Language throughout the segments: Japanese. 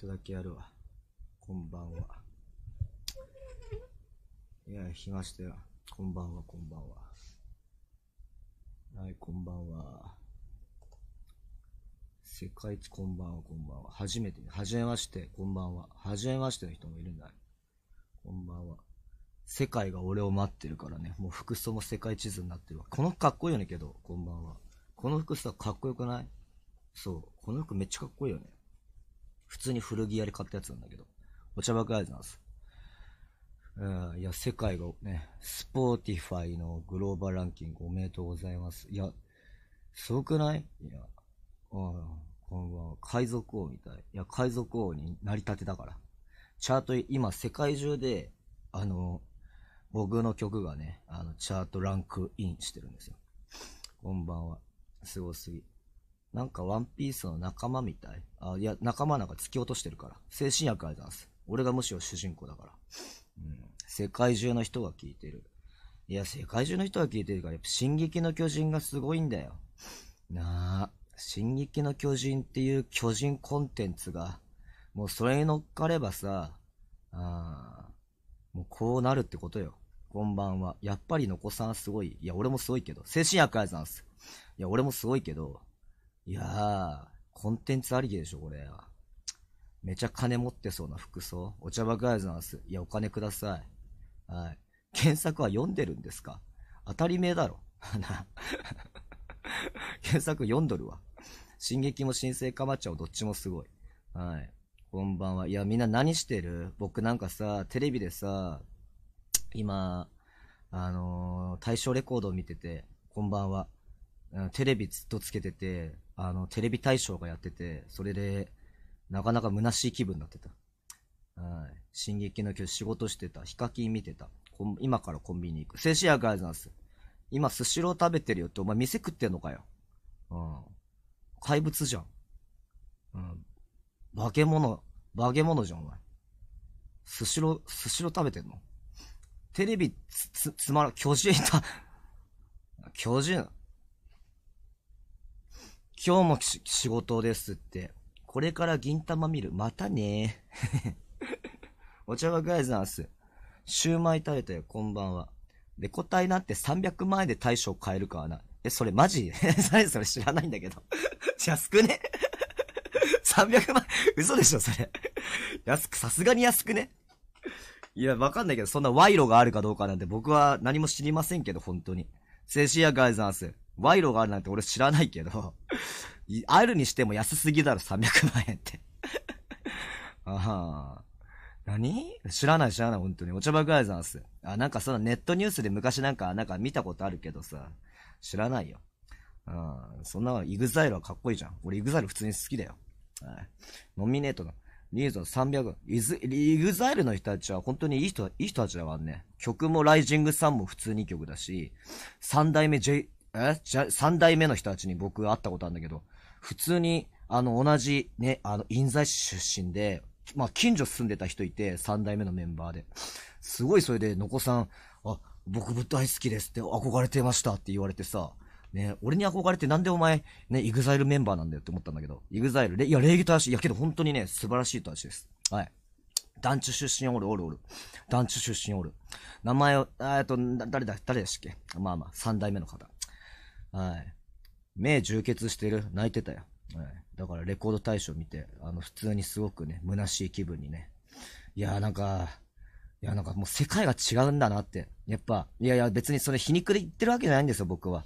とだけやるわ。こんばんは。いや、来ましたよ。こんばんは、こんばんは。はい、こんばんは。世界一こんばんは、こんばんは。初めて、はじめまして、こんばんは。はじめましての人もいるんだ。こんばんは。世界が俺を待ってるからね。もう服装も世界地図になってるわ。この服かっこいいよねけど、こんばんは。この服さ、かっこよくないそう。この服めっちゃかっこいいよね。普通に古着屋で買ったやつなんだけど、お茶爆アイなんす。うん、いや、世界がね、スポーティファイのグローバルランキングおめでとうございます。いや、すごくないいや、うん、こんばんは。海賊王みたい。いや、海賊王になりたてだから。チャート、今、世界中で、あの、僕の曲がね、あの、チャートランクインしてるんですよ。こんばんは。すごすぎ。なんかワンピースの仲間みたい。あ、いや、仲間なんか突き落としてるから。精神薬あげたんす。俺がむしろ主人公だから。うん。世界中の人が聞いてる。いや、世界中の人が聞いてるから、やっぱ進撃の巨人がすごいんだよ。なあ、進撃の巨人っていう巨人コンテンツが、もうそれに乗っかればさ、あもうこうなるってことよ。こんばんは。やっぱりのこさんすごい。いや、俺もすごいけど。精神薬あいつんす。いや、俺もすごいけど、いやー、コンテンツありげでしょ、これ。めちゃ金持ってそうな服装。お茶爆イズなんです。いや、お金ください。はい。検索は読んでるんですか当たり前だろ。検索読んどるわ。進撃も新生かまっちゃうどっちもすごい。はい。こんばんは。いや、みんな何してる僕なんかさ、テレビでさ、今、あのー、対象レコードを見てて、こんばんは。テレビずっとつけてて、あの、テレビ大賞がやってて、それで、なかなか虚しい気分になってた。はい。進撃の巨人仕事してた。ヒカキン見てた。今からコンビニ行く。静止薬あるなんです。今、スシロー食べてるよって、お前店食ってんのかよ。うん。怪物じゃん。うん。化け物、化け物じゃん、お前。スシロー、スシロー食べてんのテレビ、つ、つ、つまら、巨人いた。巨人、今日も仕事ですって。これから銀玉見る。またね お茶はガイザンス。シューマイ食べたよ、こんばんは。レコ体なんて300万円で大将買えるからな。え、それマジ それそれ知らないんだけど。じゃね ?300 万、嘘でしょ、それ。安く、さすがに安くねいや、わかんないけど、そんな賄賂があるかどうかなんて僕は何も知りませんけど、本当に。セシアガイザンス。賄賂があるなんて俺知らないけど あるにしても安すぎだろ、300万円ってああ。何知らない知らない、本当に。お茶爆愛ざんす。あ、なんかそのネットニュースで昔なんか、なんか見たことあるけどさ、知らないよ。うん、そんな、イグザイルはかっこいいじゃん。俺イグザイル普通に好きだよ。はい。ノミネートの、ニーズは300、イズ、イグザイルの人たちは本当にいい人、いい人たちだわね。曲もライジングさんも普通に曲だし、三代目 J、え三代目の人たちに僕会ったことあるんだけど、普通に、あの、同じね、あの、印西市出身で、まあ、近所住んでた人いて、三代目のメンバーで。すごいそれで、のこさん、あ、僕も大好きですって、憧れてましたって言われてさ、ね、俺に憧れてなんでお前、ね、イグザイルメンバーなんだよって思ったんだけど、イグザイル、いや、礼儀正しい。いや、けど本当にね、素晴らしい正しいです。はい。団地出身おるおるおる。団地出身おる。名前を、えっと、誰だ、誰でしたっけまあまあ、三代目の方。はい。目充血してる。泣いてたよ。はい。だからレコード大賞見て、あの、普通にすごくね、虚しい気分にね。いやーなんか、いやなんかもう世界が違うんだなって。やっぱ、いやいや別にそれ皮肉で言ってるわけじゃないんですよ、僕は。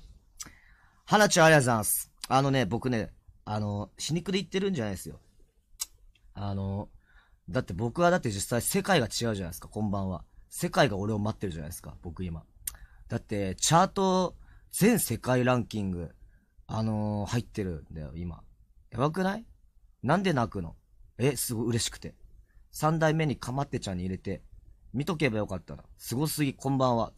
花ちゃんありがとうございます。あのね、僕ね、あの、皮肉で言ってるんじゃないですよ。あの、だって僕はだって実際世界が違うじゃないですか、こんばんは。世界が俺を待ってるじゃないですか、僕今。だって、チャート全世界ランキング、あのー、入ってるんだよ、今。やばくないなんで泣くのえ、すごい嬉しくて。三代目にかまってちゃんに入れて、見とけばよかったら。すごすぎ、こんばんは。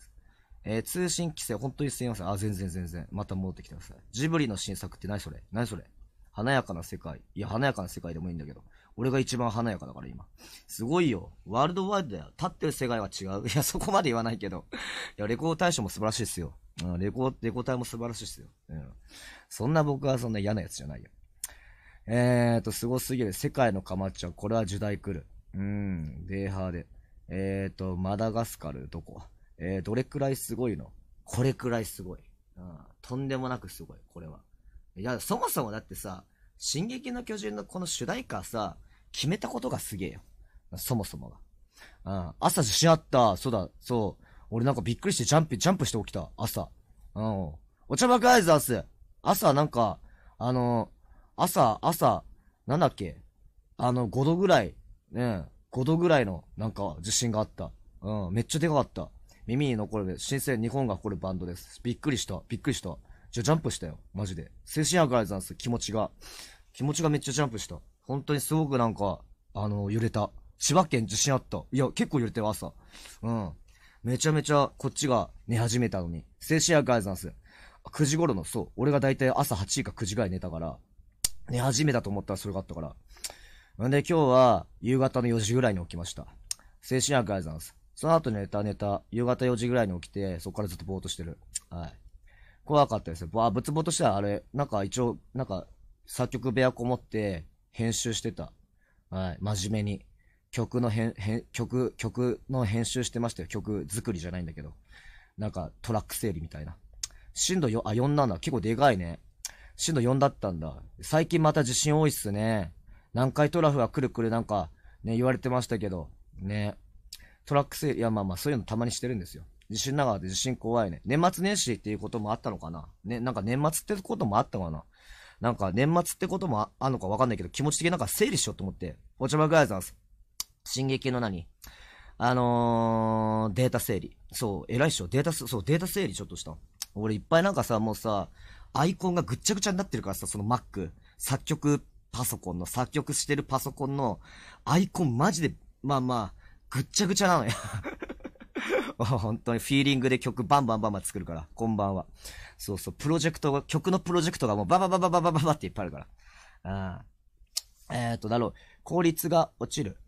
えー、通信規制、本当にすみません。あ、全然全然。また戻ってきてください。ジブリの新作って何それ何それ華やかな世界。いや、華やかな世界でもいいんだけど。俺が一番華やかだから、今。すごいよ。ワールドワイドだよ。立ってる世界は違う。いや、そこまで言わないけど。いや、レコード大賞も素晴らしいですよ。うん、レコ、レコ隊も素晴らしいですよ。うん。そんな僕はそんな嫌なやつじゃないよ。えーと、すごすぎる。世界のカマッチョ。これは時代来る。うん、デーハーで。えーと、マダガスカル、どこえー、どれくらいすごいのこれくらいすごい。うん、とんでもなくすごい、これは。いや、そもそもだってさ、進撃の巨人のこの主題歌さ、決めたことがすげえよ。そもそもが。うん、朝自信あった。そうだ、そう。俺なんかびっくりしてジャンプ、ジャンプして起きた。朝。うん。お茶爆アイザース。朝なんか、あの朝、朝、なんだっけ。あの、5度ぐらい、ね、5度ぐらいの、なんか、地震があった。うん、めっちゃでかかった。耳に残る、新生日本が誇るバンドです。びっくりした。びっくりした。じゃ、ジャンプしたよ。マジで。精神アーカイザース、気持ちが。気持ちがめっちゃジャンプした。本当にすごくなんか、あの揺れた。千葉県地震あった。いや、結構揺れてる、朝。うん。めちゃめちゃこっちが寝始めたのに。精神薬シアイズンんす9時頃の、そう。俺がだいたい朝8時か9時ぐらい寝たから、寝始めたと思ったらそれがあったから。んで今日は夕方の4時ぐらいに起きました。精神アガイズンんす。その後寝た寝た、夕方4時ぐらいに起きて、そこからずっとぼーっとしてる。はい。怖かったですよ。わあ、ぶつぼとしてはあれ、なんか一応、なんか、作曲部屋こもって、編集してた。はい、真面目に。曲の編、曲、曲の編集してましたよ。曲作りじゃないんだけど。なんか、トラック整理みたいな。震度4、あ、4なんだ。結構でかいね。震度4だったんだ。最近また地震多いっすね。南海トラフがくるくるなんか、ね、言われてましたけど、ね。トラック整理、いや、まあまあ、そういうのたまにしてるんですよ。地震ながらで地震怖いね。年末年始っていうこともあったのかなね、なんか年末ってこともあったかななんか年末ってこともああんのかわかんないけど、気持ち的になんか整理しようと思って。お茶まくあいざます。進撃の何あのー、データ整理。そう、偉いっしょ。データ、そう、データ整理ちょっとした。俺いっぱいなんかさ、もうさ、アイコンがぐっちゃぐちゃになってるからさ、その Mac、作曲パソコンの、作曲してるパソコンの、アイコンマジで、まあまあ、ぐっちゃぐちゃなのよ 本当にフィーリングで曲バンバンバンバン作るから、こんばんは。そうそう、プロジェクトが、曲のプロジェクトがもうババババババババっていっぱいあるから。あえー、っと、だろう。効率が落ちる。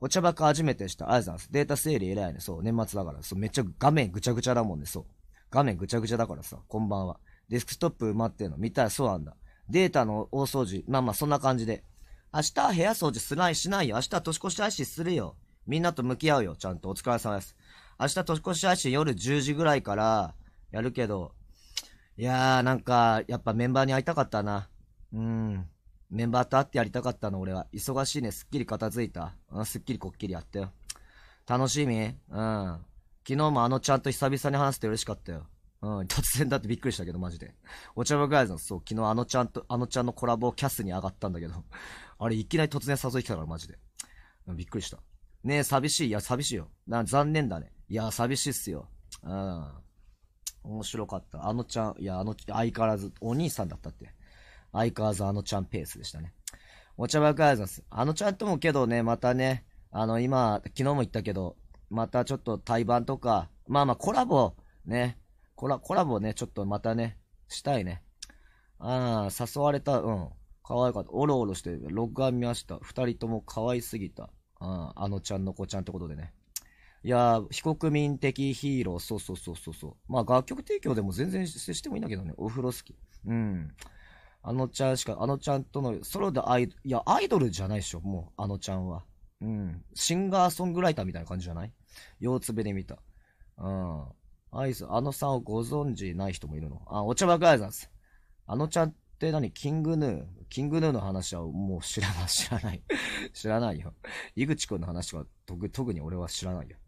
お茶ばか初めてした。ありがとうございます。データ整理偉いね。そう、年末だから。そう、めっちゃ画面ぐちゃぐちゃだもんね。そう。画面ぐちゃぐちゃだからさ、こんばんは。デスクトップ埋まってんの見たらそうなんだ。データの大掃除。まあまあ、そんな感じで。明日部屋掃除しないしないよ。明日年越し配信するよ。みんなと向き合うよ。ちゃんと。お疲れ様です。明日年越し配信夜10時ぐらいからやるけど、いやーなんか、やっぱメンバーに会いたかったな。うん。メンバーと会ってやりたかったの俺は。忙しいね。すっきり片付いた。うん、すっきりこっきりやったよ。楽しみうん。昨日もあのちゃんと久々に話せて嬉しかったよ。うん、突然だってびっくりしたけど、マジで。お茶爆愛さん、そう、昨日あのちゃんと、あのちゃんのコラボをキャスに上がったんだけど、あれ、いきなり突然誘い来たから、マジで。うん、びっくりした。ねえ、寂しい。いや、寂しいよ。な、残念だね。いや、寂しいっすよ。うん。面白かった。あのちゃん、いや、あの、相変わらず、お兄さんだったって。相変わらずあのちゃんペースでしたね。お茶爆ありがとうございます。あのちゃんともけどね、またね、あの、今、昨日も言ったけど、またちょっと対バンとか、まあまあコラボ、ね、コラ、コラボね、ちょっとまたね、したいね。ああ、誘われた、うん。可愛かった。おろおろして録画見ました。二人とも可愛すぎた。ああのちゃんの子ちゃんってことでね。いや非国民的ヒーロー、そうそうそうそうそう。まあ楽曲提供でも全然してもいいんだけどね。お風呂好き。うん。あのちゃんしか、あのちゃんとのソロでアイドル、いや、アイドルじゃないでしょ、もう、あのちゃんは。うん。シンガーソングライターみたいな感じじゃない四つべで見た。うん。アイス、あのさんをご存知ない人もいるの。あ、お茶爆アイザんす。あのちゃんって何キングヌーキングヌーの話はもう知らない、知らない。知らないよ。井口くんの話は特特に俺は知らないよ。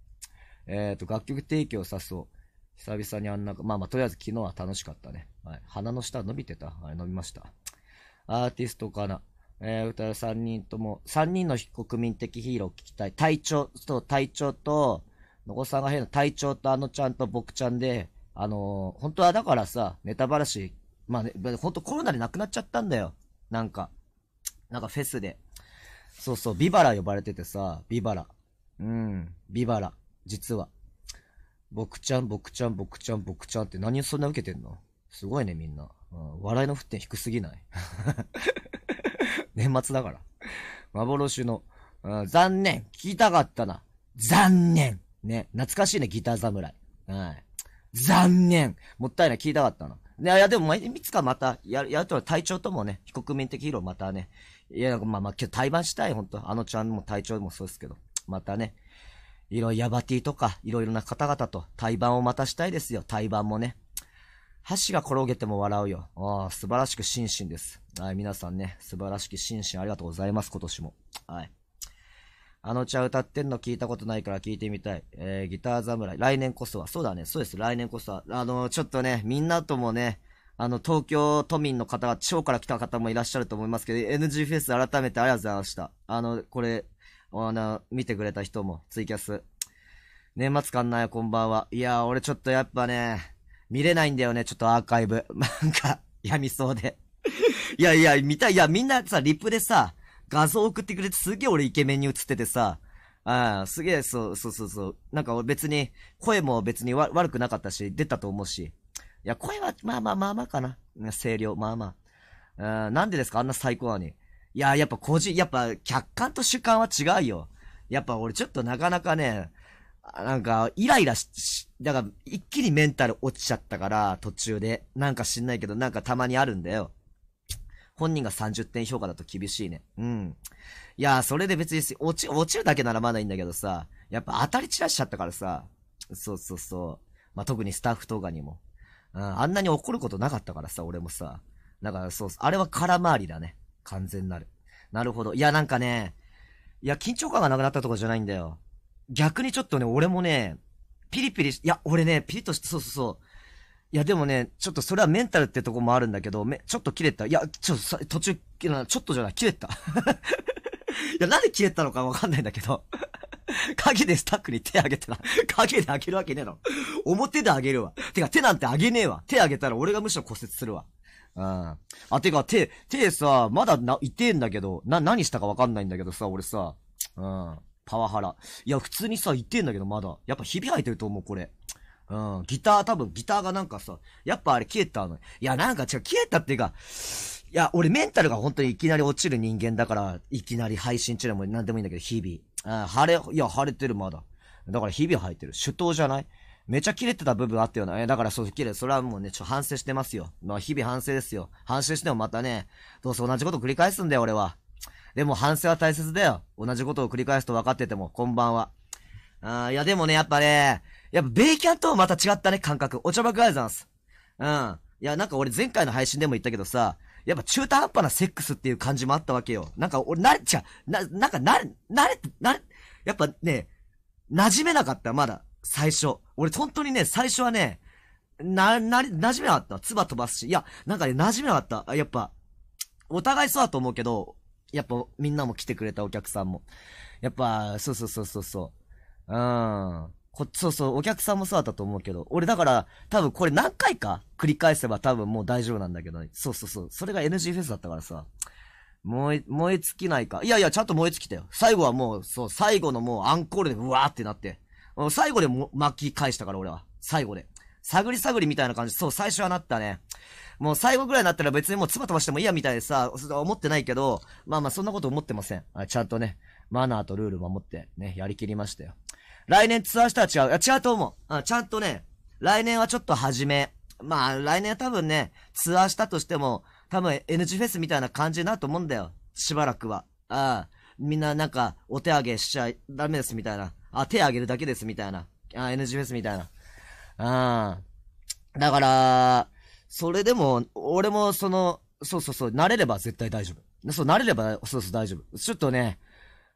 えっ、ー、と、楽曲提供さそう。久々にあんな、まあまあ、とりあえず昨日は楽しかったね。はい、鼻の下伸びてたあれ伸びました。アーティストかな。えー、歌う3人とも、3人の国民的ヒーローを聞きたい。隊長、そう、隊長と、のこさんが変な隊長とあのちゃんと僕ちゃんで、あのー、本当はだからさ、ネタばらし、まあね、本当コロナでなくなっちゃったんだよ。なんか、なんかフェスで。そうそう、ビバラ呼ばれててさ、ビバラ。うん、ビバラ。実は。僕ちゃん、僕ちゃん、僕ちゃん、僕ちゃんって何そんな受けてんのすごいね、みんな。うん、笑いの沸点低すぎない 年末だから。幻の、うん、残念聞きたかったな。残念ね、懐かしいね、ギター侍。はい。残念もったいない、聞いたかったな。いや、いやでも、いつかまた、やる、やると体調ともね、非国民的ヒーローまたね、いや、まあまあ、今日対バンしたい、ほんと。あのちゃんも体調もそうですけど、またね、いろいろヤバティとか、いろいろな方々と対バンを待たしたいですよ、対バンもね。箸が転げても笑うよ。ああ、素晴らしく心身です。はい、皆さんね、素晴らしき心身ありがとうございます、今年も。はい。あのちゃん歌ってんの聞いたことないから聞いてみたい。えー、ギター侍。来年こそは。そうだね。そうです。来年こそは。あの、ちょっとね、みんなともね、あの、東京都民の方が、地方から来た方もいらっしゃると思いますけど、NG フェス改めてありがとうございました。あの、これ、あの、見てくれた人も、ツイキャス。年末かんないよ、こんばんは。いやー、俺ちょっとやっぱね、見れないんだよね、ちょっとアーカイブ。なんか、やみそうで。いやいや、見たい。いや、みんなさ、リップでさ、画像送ってくれて、すげえ俺イケメンに映っててさ、ああ、すげえ、そう、そうそうそう。なんか別に、声も別に悪くなかったし、出たと思うし。いや、声は、まあまあまあまあかな。声量、まあまあ。うん、なんでですかあんな最高なのに。いや、やっぱ個人、やっぱ客観と主観は違うよ。やっぱ俺ちょっとなかなかね、なんか、イライラし、だから、一気にメンタル落ちちゃったから、途中で。なんか知んないけど、なんかたまにあるんだよ。本人が30点評価だと厳しいね。うん。いや、それで別に、落ち、落ちるだけならまだいいんだけどさ、やっぱ当たり散らしちゃったからさ、そうそうそう。まあ、特にスタッフとかにも。うん、あんなに怒ることなかったからさ、俺もさ。だからそう、あれは空回りだね。完全なる。なるほど。いや、なんかね、いや、緊張感がなくなったとかじゃないんだよ。逆にちょっとね、俺もね、ピリピリし、いや、俺ね、ピリとして、そうそうそう。いや、でもね、ちょっとそれはメンタルってとこもあるんだけど、め、ちょっと切れた。いや、ちょっと途中、ちょっとじゃない、切れた。いや、なんで切れたのかわかんないんだけど。影 でスタックに手あげてな。影 であげるわけねえの。表であげるわ。てか、手なんてあげねえわ。手あげたら俺がむしろ骨折するわ。うん。あ、てか、手、手さ、まだな、痛えんだけど、な、何したかわかんないんだけどさ、俺さ、うん。パワハラ。いや、普通にさ、言ってんだけど、まだ。やっぱひび入ってると思う、これ。うん。ギター、多分、ギターがなんかさ、やっぱあれ消えたの。いや、なんか違う、消えたっていうか、いや、俺メンタルが本当にいきなり落ちる人間だから、いきなり配信中でも何でもいいんだけど、日々。あ、晴れ、いや、晴れてる、まだ。だから日々入ってる。手刀じゃないめちゃ切れてた部分あったよな。え、だからそう、切れ、それはもうね、ちょ、反省してますよ。まあ、日々反省ですよ。反省してもまたね、どうせ同じこと繰り返すんだよ、俺は。でも反省は大切だよ。同じことを繰り返すと分かってても、こんばんは。ああ、いやでもね、やっぱね、やっぱベイキャンとはまた違ったね、感覚。お茶爆ありイザンス。ざす。うん。いや、なんか俺前回の配信でも言ったけどさ、やっぱ中途半端なセックスっていう感じもあったわけよ。なんか俺、慣れ、ちゃ、な、なんかなれ、なれ、なれ、やっぱね、馴染めなかった、まだ。最初。俺、本当にね、最初はね、な、な、馴染めなかった。唾飛ばすし。いや、なんかね、馴染めなかった。やっぱ、お互いそうだと思うけど、やっぱ、みんなも来てくれたお客さんも。やっぱ、そうそうそうそうそう。うん。こそうそう、お客さんもそうだったと思うけど。俺だから、多分これ何回か繰り返せば多分もう大丈夫なんだけど、ね、そうそうそう。それが NG フェスだったからさ。燃え、燃え尽きないか。いやいや、ちゃんと燃え尽きたよ。最後はもう、そう、最後のもうアンコールでうわーってなって。最後でも巻き返したから俺は。最後で。探り探りみたいな感じ。そう、最初はなったね。もう最後ぐらいになったら別にもう妻飛ばしてもいいやみたいでさ、思ってないけど、まあまあそんなこと思ってません。ちゃんとね、マナーとルール守ってね、やりきりましたよ。来年ツアーしたら違う。いや、違うと思う。ちゃんとね、来年はちょっと始め。まあ来年は多分ね、ツアーしたとしても、多分 NG フェスみたいな感じになると思うんだよ。しばらくは。ああ。みんななんか、お手上げしちゃダメですみたいな。あ、手あげるだけです、みたいな。あ、NG フェスみたいな。ああ。だから、それでも、俺もその、そうそうそう、慣れれば絶対大丈夫。そう、慣れれば、そうそう大丈夫。ちょっとね、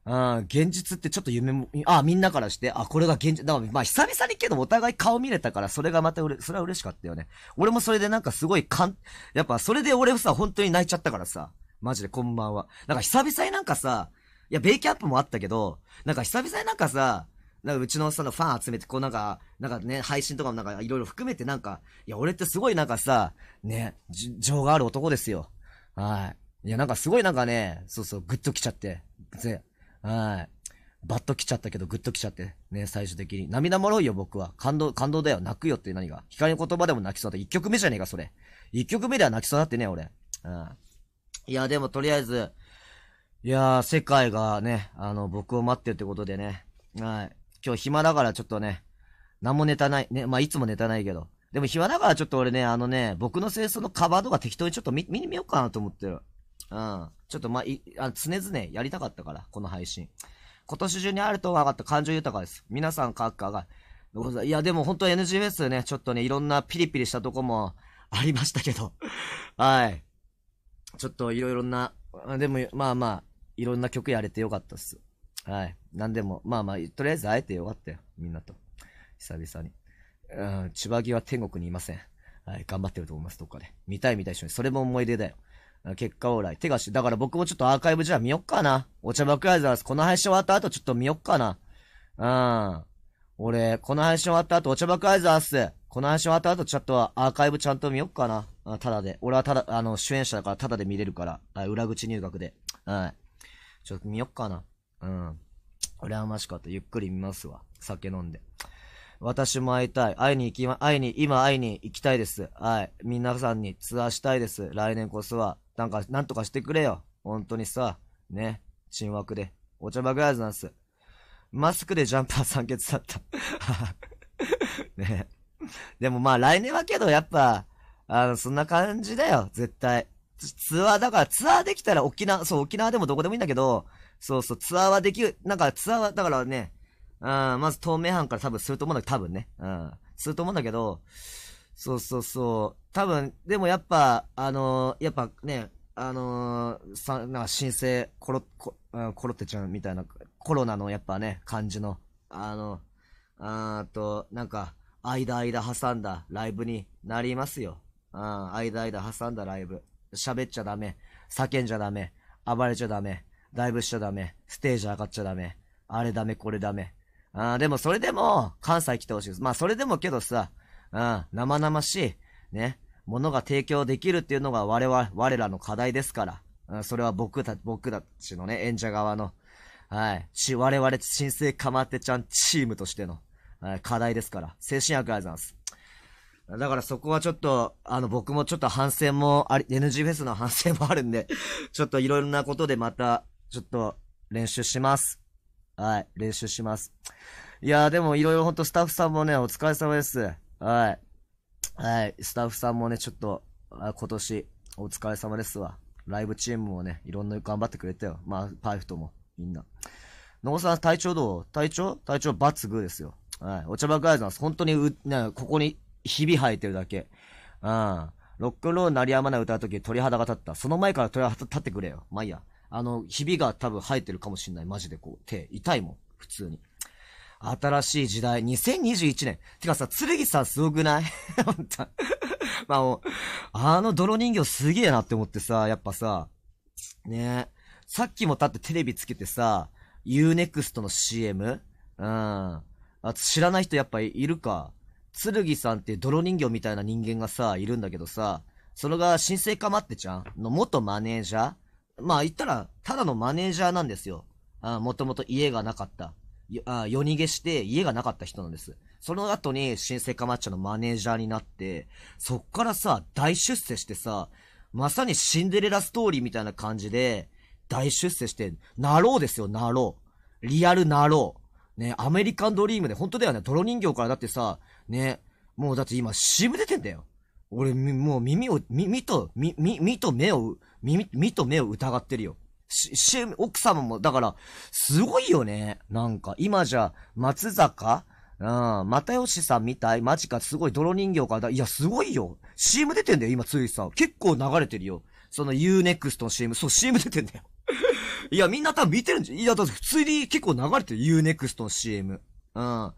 うん、現実ってちょっと夢も、あ、みんなからして、あ、これが現実、だからまあ久々にけどお互い顔見れたから、それがまたうれ、それは嬉しかったよね。俺もそれでなんかすごいかん、やっぱそれで俺さ、本当に泣いちゃったからさ、マジでこんばんは。なんか久々になんかさ、いや、ベイキャップもあったけど、なんか久々になんかさ、なんかうちのそのファン集めて、こうなんか、なんかね、配信とかもなんかいろいろ含めてなんか、いや、俺ってすごいなんかさ、ね、情がある男ですよ。はい。いや、なんかすごいなんかね、そうそう、グッときちゃって。ぜ、はい。バッと来ちゃったけど、グッと来ちゃって。ね、最終的に。涙もろいよ、僕は。感動、感動だよ。泣くよって何が。光の言葉でも泣きそうだった。一曲目じゃねえか、それ。一曲目では泣きそうだってね、俺。うん。いや、でもとりあえず、いやー、世界がね、あの、僕を待ってるってことでね。はい。今日暇だからちょっとね、何もネタない。ね、まあ、いつもネタないけど。でも暇だからちょっと俺ね、あのね、僕の清掃のカバーとか適当にちょっと見、見にみようかなと思ってる。うん。ちょっとまあ、い、あ常々やりたかったから、この配信。今年中にあると分かった感情豊かです。皆さん各家が。いや、でも本当 NG フェスね、ちょっとね、いろんなピリピリしたとこもありましたけど。はい。ちょっといろいろな、でも、まあまあ、いろんな曲やれてよかったっす。はい。なんでも、まあまあ、とりあえず会えてよかったよ。みんなと。久々に。うん、千葉木は天国にいません。はい、頑張ってると思います、どっかで。見たい見たい人に。それも思い出だよ。結果往来。手がし、だから僕もちょっとアーカイブじゃあ見よっかな。お茶爆アイザース、この配信終わった後ちょっと見よっかな。うん。俺、この配信終わった後、お茶爆アイザース。この配信終わった後ちょっとアーカイブちゃんと見よっかな。ただで。俺はただ、あの、主演者だからただで見れるから。裏口入学で。はい。ちょっと見よっかな。うん。羨ましかった。ゆっくり見ますわ。酒飲んで。私も会いたい。会いに行きま、会いに、今会いに行きたいです。はい。皆さんにツアーしたいです。来年こそは。なんか、なんとかしてくれよ。本当にさ。ね。新枠で。お茶バグライズなんす。マスクでジャンパー酸欠だった。ねでもまあ来年はけどやっぱ、あの、そんな感じだよ。絶対。ツアー、だからツアーできたら沖縄、そう、沖縄でもどこでもいいんだけど、そうそう、ツアーはできる、なんかツアーは、だからね、うん、まず透明班から多分すると思うんだけど、多分ね、うん、すると思うんだけど、そうそうそう、多分、でもやっぱ、あのー、やっぱね、あのー、さ、なんか申請、コロ、ココロてちゃんみたいな、コロナのやっぱね、感じの、あの、あーと、なんか、間間挟んだライブになりますよ。うん、間間挟んだライブ。喋っちゃダメ。叫んじゃダメ。暴れちゃダメ。ダイブしちゃダメ。ステージ上がっちゃダメ。あれダメ、これダメ。あでもそれでも、関西来てほしいです。まあそれでもけどさ、うん、生々しい、ね、ものが提供できるっていうのが我々、我らの課題ですから。うん、それは僕た、僕たちのね、演者側の、はい、ち、我々、新生かまってちゃんチームとしての、はい、課題ですから。精神薬ありがとうございます。だからそこはちょっと、あの、僕もちょっと反省もあり、NG フェスの反省もあるんで、ちょっといろんなことでまた、ちょっと練習します。はい、練習します。いやーでもいろいろほんとスタッフさんもね、お疲れ様です。はい。はい、スタッフさんもね、ちょっと、あ今年、お疲れ様ですわ。ライブチームもね、いろんな頑張ってくれたよ。まあ、パイフとも、みんな。野茂さん、体調どう体調体調抜群ですよ。はい。お茶爆ズさん、本当にう、ね、ここにひび生えてるだけ。うん。ロックンロール鳴りやまない歌うとき鳥肌が立った。その前から鳥肌立ってくれよ。まあいいや。あの、ひびが多分生えてるかもしんない。マジでこう、手、痛いもん。普通に。新しい時代。2021年。てかさ、剣さんすごくない本当 まあもう、あの泥人形すげえなって思ってさ、やっぱさ、ねえ。さっきもだってテレビつけてさ、UNEXT の CM? うん。あ、知らない人やっぱいるか。剣さんって泥人形みたいな人間がさ、いるんだけどさ、それが新生かまってちゃんの元マネージャーまあ言ったら、ただのマネージャーなんですよ。あもともと家がなかった。あ夜逃げして家がなかった人なんです。その後に新生かまっちゃんのマネージャーになって、そっからさ、大出世してさ、まさにシンデレラストーリーみたいな感じで、大出世して、なろうですよ、なろう。リアルなろう。ね、アメリカンドリームで、本当だよね、泥人形からだってさ、ね。もうだって今 CM 出てんだよ。俺、もう耳を、耳と、み、み、みと目を、耳、みと目を疑ってるよ。し、し、奥様も、だから、すごいよね。なんか、今じゃ、松坂うん、又吉さんみたいマジか、すごい泥人形かだ。いや、すごいよ。CM 出てんだよ、今、ついさ。結構流れてるよ。その Unext の CM。そう、CM 出てんだよ。いや、みんな多分見てるんじゃ、いや、だって普通に結構流れてる、Unext の CM。うん。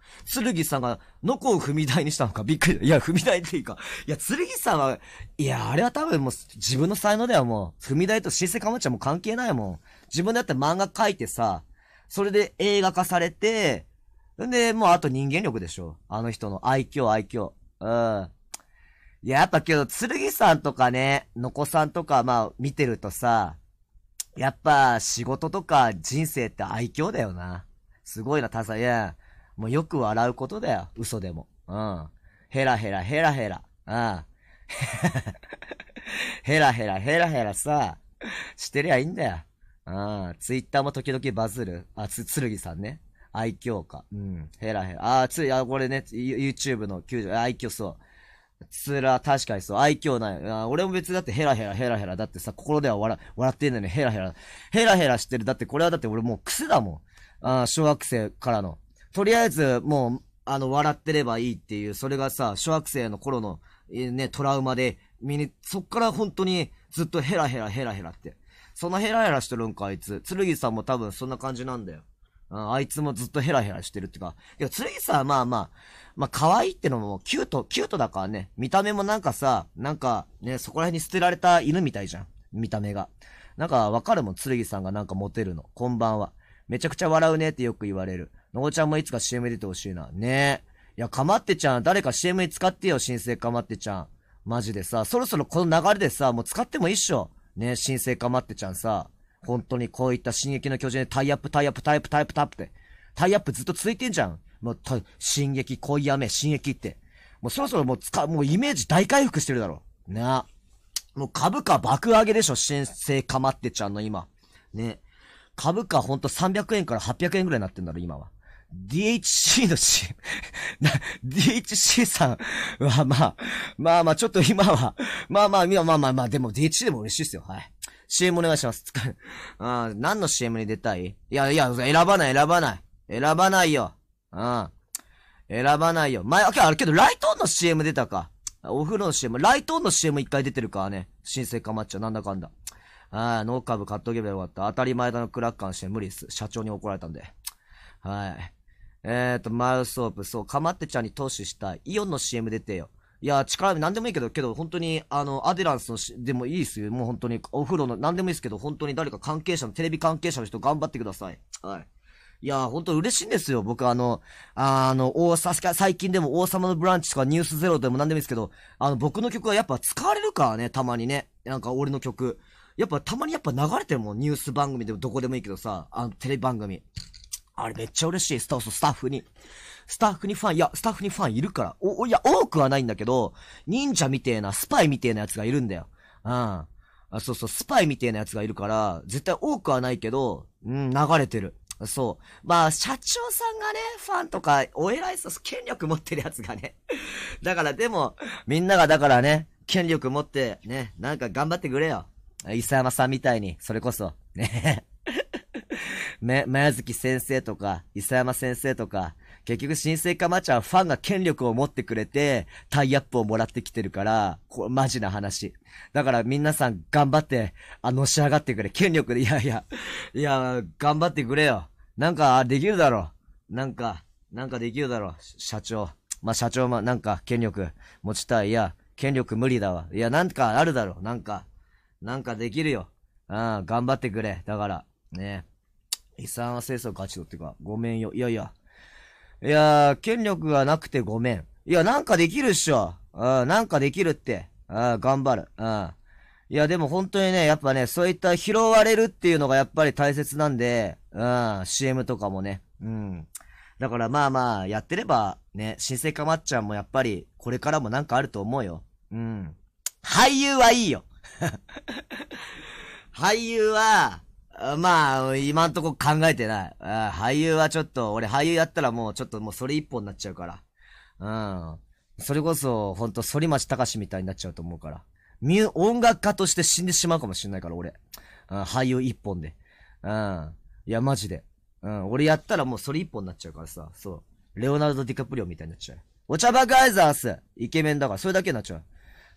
剣さんが、ノコを踏み台にしたのか、びっくり。いや、踏み台っていうか、いや、剣さんは、いや、あれは多分もう、自分の才能ではもう、踏み台と新生かまちゃんも関係ないもん。自分だって漫画描いてさ、それで映画化されて、んで、もうあと人間力でしょ。あの人の愛嬌、愛嬌。うん。いや、やっぱけど、剣さんとかね、のこさんとか、まあ、見てるとさ、やっぱ、仕事とか人生って愛嬌だよな。すごいな、たさ、いや、もうよく笑うことだよ。嘘でも。うん。ヘラヘラヘラヘラ。うん。ヘラヘラヘラヘラさ、してりゃいいんだよ。うん。ツイッターも時々バズる。あ、つ、つるぎさんね。愛嬌か。うん。ヘラヘラ。あ、つい、あ、これね、YouTube の90、愛嬌そう。つら、確かにそう。愛嬌ない。あ俺も別にだってヘラヘラヘラヘラ。だってさ、心では笑、笑ってんのにヘラヘラ。ヘラヘラしてる。だってこれはだって俺もう癖だもん。あ小学生からの。とりあえずもう、あの、笑ってればいいっていう、それがさ、小学生の頃の、ね、トラウマで、身に、そっから本当にずっとヘラヘラヘラヘラって。そのヘラヘラしてるんか、あいつ。剣さんも多分そんな感じなんだよ。ん。あいつもずっとヘラヘラしてるってか。いや、剣さんはまあまあ、まあ可愛いってのもキュート、キュートだからね。見た目もなんかさ、なんかね、そこら辺に捨てられた犬みたいじゃん。見た目が。なんかわかるもん、剣さんがなんかモテるの。こんばんは。めちゃくちゃ笑うねってよく言われる。のおちゃんもいつか CM 出てほしいな。ねえ。いや、かまってちゃん、誰か CM に使ってよ、新生かまってちゃん。マジでさ、そろそろこの流れでさ、もう使ってもいいっしょ。ね、新生かまってちゃんさ、本当にこういった進撃の巨人でタイアップ、タイアップ、タイアップ、タイアップ、タイップって。タイアップずっと続いてんじゃん。もう、進撃、恋雨、進撃って。もうそろそろもう使う、もうイメージ大回復してるだろ。なもう株価爆上げでしょ、新生かまってちゃんの今。ね。株価ほんと300円から800円ぐらいになってんだろ、今は。DHC の CM、DHC さんはまあ、まあまあ、ちょっと今は、まあまあ、まあまあまあ、まあ、でも DHC でも嬉しいですよ。はい。CM お願いします。あ何の CM に出たいいやいや、選ばない、選ばない。選ばないよ。うん。選ばないよ。前、あ、けど、けライトオンの CM 出たか。お風呂の CM、ライトオンの CM 一回出てるからね。新生かまっちゃなんだかんだ。ああ、ノーカブ買っとけばよかった。当たり前だのクラッカーして無理です。社長に怒られたんで。はい。えっ、ー、と、マウスオープン、そう、かまってちゃんに投資したい。イオンの CM 出てよ。いや、力、なんでもいいけど、けど、本当に、あの、アデランスのし、でもいいっすよ。もう本当に、お風呂の、なんでもいいですけど、本当に誰か関係者の、テレビ関係者の人頑張ってください。はい。いや、本当嬉しいんですよ。僕、あの、あの、大が、最近でも王様のブランチとかニュースゼロでもなんでもいいですけど、あの、僕の曲はやっぱ使われるからね、たまにね。なんか俺の曲。やっぱたまにやっぱ流れてるもん、ニュース番組でもどこでもいいけどさ、あの、テレビ番組。あれめっちゃ嬉しい、スタッフ、スタッフに。スタッフにファン、いや、スタッフにファンいるから。お、おいや、多くはないんだけど、忍者みてえな、スパイみてえなやつがいるんだよ。うん。あ、そうそう、スパイみてえなやつがいるから、絶対多くはないけど、うん、流れてる。そう。まあ、社長さんがね、ファンとか、お偉いさ、権力持ってるやつがね。だから、でも、みんながだからね、権力持って、ね、なんか頑張ってくれよ。伊佐山さんみたいに、それこそ。ね。め、前月先生とか、伊佐山先生とか、結局新生かまちゃんファンが権力を持ってくれて、タイアップをもらってきてるから、これマジな話。だから皆さん頑張って、あ、のし上がってくれ。権力で、いやいや、いや、頑張ってくれよ。なんか、できるだろう。なんか、なんかできるだろう。社長。まあ、社長も、なんか、権力持ちたい。いや、権力無理だわ。いや、なんかあるだろう。なんか、なんかできるよ。うん、頑張ってくれ。だから、ね。遺産は清掃ガチ度っていうか、ごめんよ。いやいや。いや権力がなくてごめん。いや、なんかできるっしょ。うん、なんかできるって。うん、頑張る。うん。いや、でも本当にね、やっぱね、そういった拾われるっていうのがやっぱり大切なんで、うん、CM とかもね。うん。だからまあまあ、やってれば、ね、新生かまっちゃんもやっぱり、これからもなんかあると思うよ。うん。俳優はいいよ 俳優は、まあ、今んとこ考えてない。俳優はちょっと、俺俳優やったらもうちょっともうそれ一本になっちゃうから。うん。それこそ、ほんと、反町隆史みたいになっちゃうと思うから。ミュ、音楽家として死んでしまうかもしんないから、俺。うん、俳優一本で。うん。いや、マジで。うん、俺やったらもうそれ一本になっちゃうからさ、そう。レオナルド・ディカプリオみたいになっちゃう。お茶バカイザースイケメンだから、それだけになっちゃう。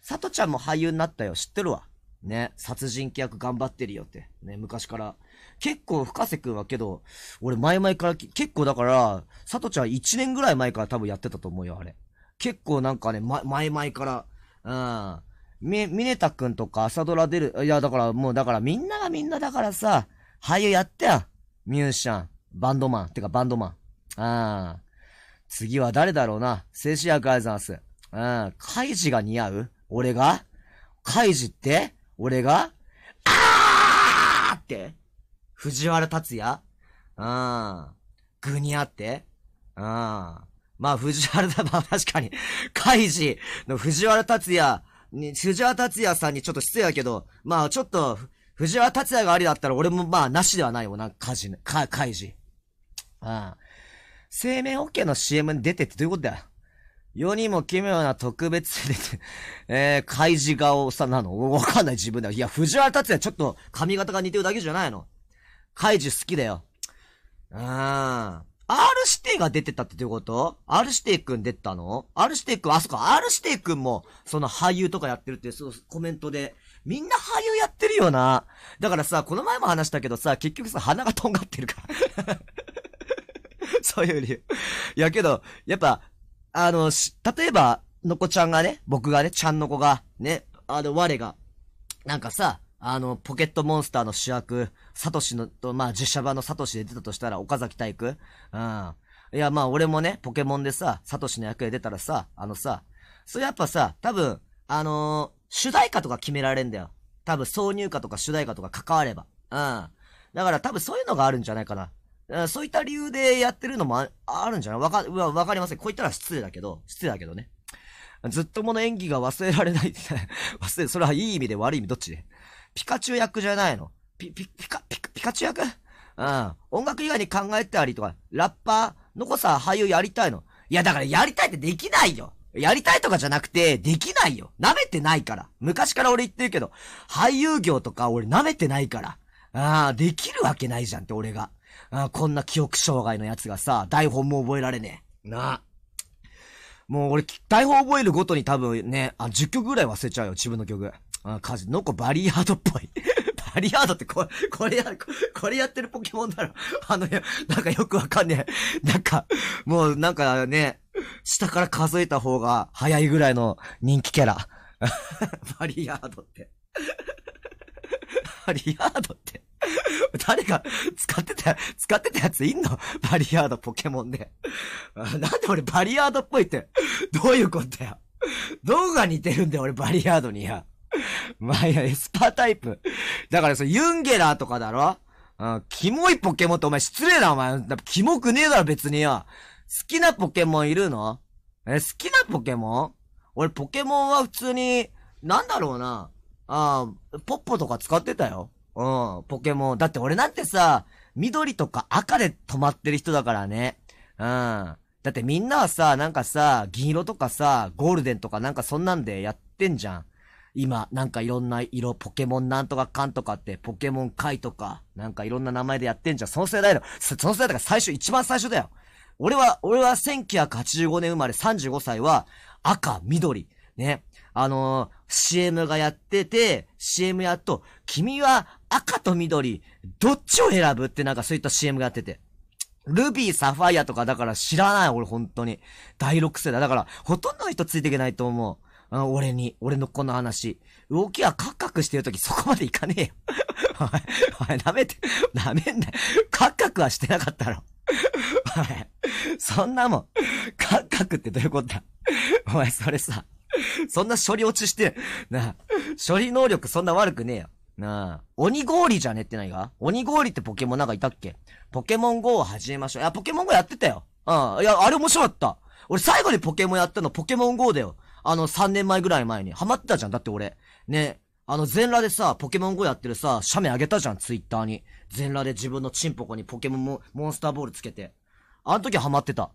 サトちゃんも俳優になったよ、知ってるわ。ね、殺人鬼役頑張ってるよって。ね、昔から。結構、深瀬くんはけど、俺前々から、結構だから、さとちゃん1年ぐらい前から多分やってたと思うよ、あれ。結構なんかね、ま、前々から、うん。み、ミネタくんとか朝ドラ出る、いや、だからもう、だからみんながみんなだからさ、俳優やってや。ミュージシャン、バンドマン、てかバンドマン。あ、う、あ、ん。次は誰だろうな。静止役アイザース。うん。カイジが似合う俺がカイジって俺が、あーって、藤原達也うん。ぐにあって。うん。まあ、藤原だ、まあ確かに、カイジの藤原達也に、藤原達也さんにちょっと失礼だけど、まあちょっと、藤原達也がありだったら俺もまあなしではないよな、カジ、カ、カイジ。うん。生命保険の CM に出てってどういうことだよ。世にも奇妙な特別で、えー、怪獣顔さなのわかんない自分だよ。いや、藤原達也ちょっと髪型が似てるだけじゃないの。怪獣好きだよ。うーん。R 指定が出てたってどういうこと ?R 指定くん出たの ?R 指定くん、あ、そこ R 指定くんも、その俳優とかやってるって、そう、コメントで。みんな俳優やってるよな。だからさ、この前も話したけどさ、結局さ、鼻がとんがってるから。そういう理由。いやけど、やっぱ、あの、例えば、のこちゃんがね、僕がね、ちゃんの子が、ね、あの、我が、なんかさ、あの、ポケットモンスターの主役、サトシの、と、まあ、実写版のサトシで出たとしたら、岡崎体育うん。いや、まあ、俺もね、ポケモンでさ、サトシの役で出たらさ、あのさ、それやっぱさ、多分、あのー、主題歌とか決められんだよ。多分、挿入歌とか主題歌とか関われば。うん。だから多分そういうのがあるんじゃないかな。そういった理由でやってるのもあるんじゃないわか、わかりません。こう言ったら失礼だけど、失礼だけどね。ずっともの演技が忘れられない。忘れ、それはいい意味で悪い意味どっちでピカチュウ役じゃないの。ピ、ピ、ピカ、ピカ、ピカチュウ役うん。音楽以外に考えてたりとか、ラッパーのさ、俳優やりたいの。いや、だからやりたいってできないよ。やりたいとかじゃなくて、できないよ。舐めてないから。昔から俺言ってるけど、俳優業とか俺舐めてないから。ああ、できるわけないじゃんって俺が。あこんな記憶障害のやつがさ、台本も覚えられねえ。なあ。もう俺、台本覚えるごとに多分ね、あ、10曲ぐらい忘れちゃうよ、自分の曲。あ、カジ、ノコバリアードっぽい。バリアードってこ、これや、これやってるポケモンだろ。あの、なんかよくわかんねえ。なんか、もうなんかね、下から数えた方が早いぐらいの人気キャラ。バリアードって。バリアードって。誰が使ってた、使ってたやついんの バリアードポケモンで。なんで俺バリアードっぽいって、どういうことや。どうが似てるんだよ、俺バリアードにや。まあいや、エスパータイプ。だからそユンゲラーとかだろうん、キモいポケモンってお前失礼だ、お前。キモくねえだろ、別によ。好きなポケモンいるのえ、好きなポケモン俺ポケモンは普通に、なんだろうな。ああ、ポッポとか使ってたよ。うん、ポケモン。だって俺なんてさ、緑とか赤で止まってる人だからね。うん。だってみんなはさ、なんかさ、銀色とかさ、ゴールデンとかなんかそんなんでやってんじゃん。今、なんかいろんな色、ポケモンなんとかかんとかって、ポケモン界とか、なんかいろんな名前でやってんじゃん。その世代の、その世代だか最初、一番最初だよ。俺は、俺は1985年生まれ35歳は、赤、緑、ね。あのー、CM がやってて、CM やっと、君は赤と緑、どっちを選ぶってなんかそういった CM がやってて。ルビー、サファイアとかだから知らない、俺本当に。第六世代。だから、ほとんどの人ついていけないと思う。あ俺に、俺のこの話。動きはカクカクしてるときそこまでいかねえよ。おい、おい、舐めて、舐めんなよ。カクカクはしてなかったろ。おい、そんなもん。カクカクってどういうことだお前、それさ、そんな処理落ちして、な処理能力そんな悪くねえよ。なあ。鬼氷じゃねってないが鬼氷ってポケモンなんかいたっけポケモン GO を始めましょう。いや、ポケモン GO やってたよ。うん。いや、あれ面白かった。俺最後にポケモンやったのポケモン GO だよ。あの、3年前ぐらい前に。ハマってたじゃん。だって俺。ね。あの、全裸でさ、ポケモン GO やってるさ、写メあげたじゃん、ツイッターに。全裸で自分のチンポコにポケモンモモンスターボールつけて。あの時ハマってた。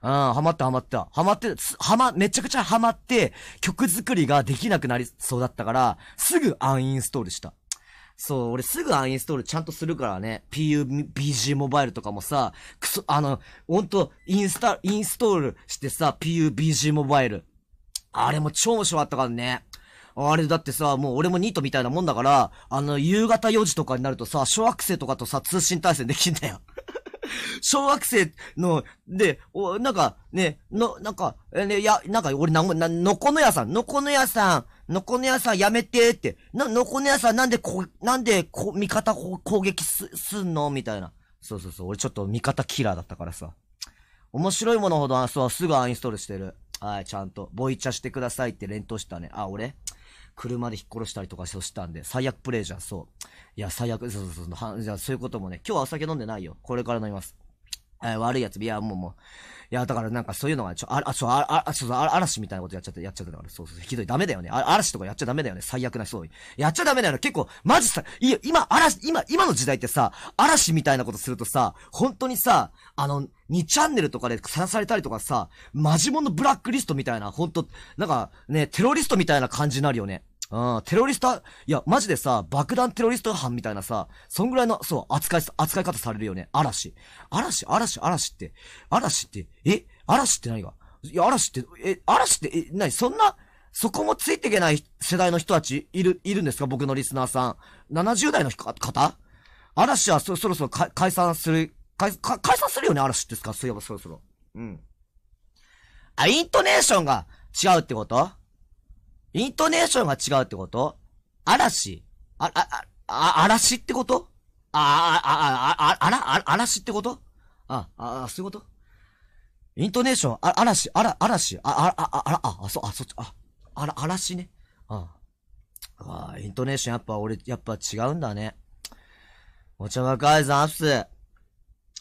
うん、ハマってハマってた。ハマって、ハマ、めちゃくちゃハマって、曲作りができなくなりそうだったから、すぐアンインストールした。そう、俺すぐアンインストールちゃんとするからね。PUBG モバイルとかもさ、くそ、あの、ほんと、インスタ、インストールしてさ、PUBG モバイル。あれも超面白かったからね。あれだってさ、もう俺もニートみたいなもんだから、あの、夕方4時とかになるとさ、小学生とかとさ、通信対戦できんだよ。小学生の、で、お、なんか、ね、の、なんか、え、ね、や、なんか、俺、なんも、な、のこのやさん、のこのやさん、のこの屋さんやめてって、な、のこの屋さんなんでこ、なんでこ、味方こ攻撃す、すんのみたいな。そうそうそう、俺ちょっと味方キラーだったからさ。面白いものほど、そう、すぐアンインストールしてる。はい、ちゃんと。ボイチャしてくださいって連投したね。あ、俺車で引っ殺したりとかしてたんで、最悪プレイじゃん、そう。いや、最悪、そうそうそう、はじゃそういうこともね、今日はお酒飲んでないよ。これから飲みます。え悪いやつ、いや、もうもう。いや、だからなんかそういうのが、ちょ、あ、あ、そう、あ、あ、そう、あ、嵐みたいなことやっちゃって、やっちゃってたから、そうそう、ひどい、ダメだよね。あ、嵐とかやっちゃダメだよね。最悪な人い。やっちゃダメだよね。結構、マジさ、いや、今、嵐、今、今の時代ってさ、嵐みたいなことするとさ、本当にさ、あの、2チャンネルとかで晒されたりとかさ、マジモンのブラックリストみたいな、ほんと、なんか、ね、テロリストみたいな感じになるよね。うん、テロリスト、いや、マジでさ、爆弾テロリスト犯みたいなさ、そんぐらいの、そう、扱い、扱い方されるよね。嵐。嵐、嵐、嵐って。嵐って、え嵐って何がいや、嵐って、え、嵐って、え、何そんな、そこもついていけない世代の人たち、いる、いるんですか僕のリスナーさん。70代の方嵐はそ、そろそろ解散する、解、解散するよね、嵐ですかそういえばそろそろ。うん。あ、イントネーションが違うってことイントネーションが違うってこと嵐あ、あ、あ、あ、嵐ってことあ、あ、あ、あ、あ、あら、あ、嵐ってことあ、あ、あ、そういうことイントネーション、あ、嵐、あら、嵐、あ、あ、あ、ああ、あ、そ、あ、そっち、あ、あら、嵐ね。ああ、イントネーションやっぱ俺、やっぱ違うんだね。お茶かいざんアプス。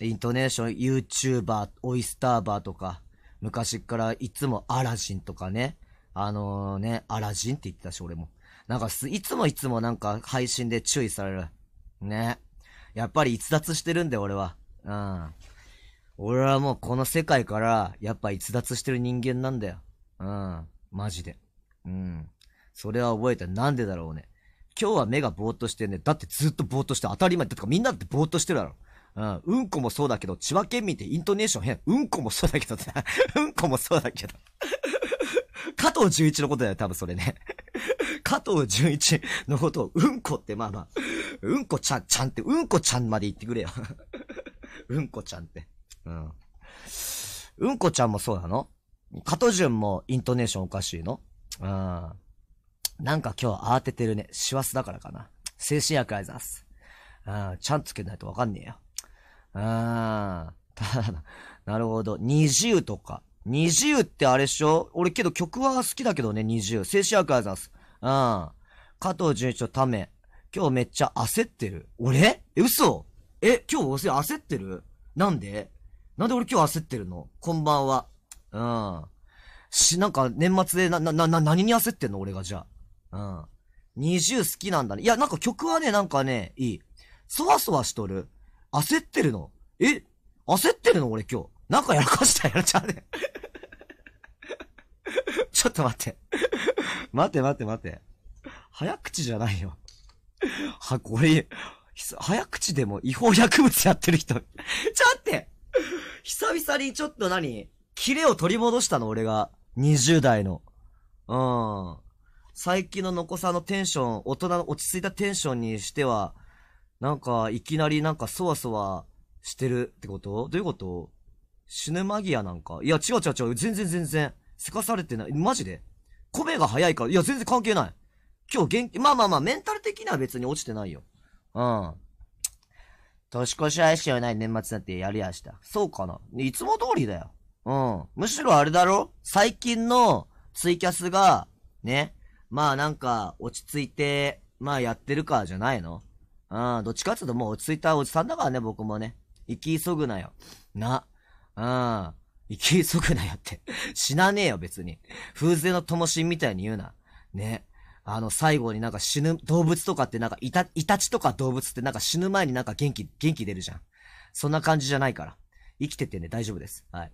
イントネーション、YouTuber、オイスターバーとか、昔からいつもアラジンとかね。あのー、ね、アラジンって言ってたし、俺も。なんかす、いつもいつもなんか配信で注意される。ね。やっぱり逸脱してるんだよ、俺は。うん。俺はもうこの世界から、やっぱ逸脱してる人間なんだよ。うん。マジで。うん。それは覚えて、なんでだろうね。今日は目がぼーっとしてね。だってずっとぼーっとして当たり前。だってかみんなってぼーっとしてるだろ。うん。うんこもそうだけど、千葉県民ってイントネーション変。うんこもそうだけど うんこもそうだけど 加藤純一のことだよ、多分それね。加藤純一のことを、うんこって、まあまあ、うんこちゃん、ちゃんって、うんこちゃんまで言ってくれよ。うんこちゃんって。うん。うんこちゃんもそうなの加藤純もイントネーションおかしいのうん。なんか今日慌ててるね。師走だからかな。精神薬あいざす。うん。ちゃんつけないとわかんねえよ。うん。ただ、なるほど。二重とか。二重ってあれっしょ俺けど曲は好きだけどね、二重。静止役あざす。うん。加藤純一のため。今日めっちゃ焦ってる。俺え、嘘え、今日焦ってるなんでなんで俺今日焦ってるのこんばんは。うん。し、なんか年末でな、な、な、何に焦ってんの俺がじゃあ。うん。20好きなんだね。いや、なんか曲はね、なんかね、いい。そわそわしとる。焦ってるの。え焦ってるの俺今日。なんかやらかしたやらちゃうね。ちょっと待って。待って待って待って。早口じゃないよ。は、これ、早口でも違法薬物やってる人。ちょっと待って。久々にちょっと何キレを取り戻したの、俺が。20代の。うん。最近の残さのテンション、大人の落ち着いたテンションにしては、なんか、いきなりなんか、そわそわしてるってことどういうこと死ぬ間際なんか。いや、違う違う違う。全然全然。せかされてない。マジで米が早いから。いや、全然関係ない。今日元気、まあまあまあ、メンタル的には別に落ちてないよ。うん。年越し配信はない年末なんてやりやした。そうかな。いつも通りだよ。うん。むしろあれだろ最近のツイキャスが、ね。まあなんか、落ち着いて、まあやってるか、じゃないのうん。どっちかっていうともう落ち着いたおじさんだからね、僕もね。生き急ぐなよ。な。うん。生き急ぐなよって。死なねえよ、別に。風前の灯しみたいに言うな。ね。あの、最後になんか死ぬ、動物とかってなんか、いた、いたちとか動物ってなんか死ぬ前になんか元気、元気出るじゃん。そんな感じじゃないから。生きててね、大丈夫です。はい。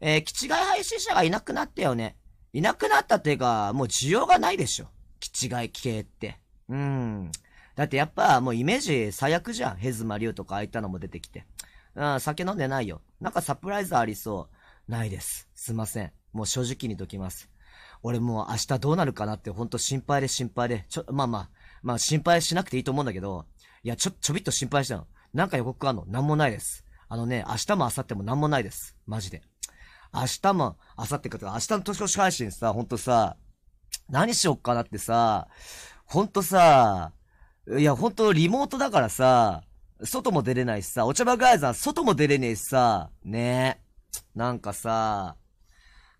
えー、気違い配信者がいなくなったよね。いなくなったっていうか、もう需要がないでしょ。気違い系って。うん。だってやっぱもうイメージ最悪じゃん。ヘズマリュウとかああいったのも出てきて。うん、酒飲んでないよ。なんかサプライズありそう。ないです。すいません。もう正直にときます。俺もう明日どうなるかなってほんと心配で心配で、ちょ、まあまあ、まあ心配しなくていいと思うんだけど、いや、ちょ、ちょびっと心配したの。なんか予告あんのなんもないです。あのね、明日も明後日もなんもないです。マジで。明日も、明後日かとか、明日の年越し配信さ、ほんとさ、何しよっかなってさ、ほんとさ、いや、ほんとリモートだからさ、外も出れないしさ、お茶葉ガイザー外も出れねえしさ、ねえ。なんかさ、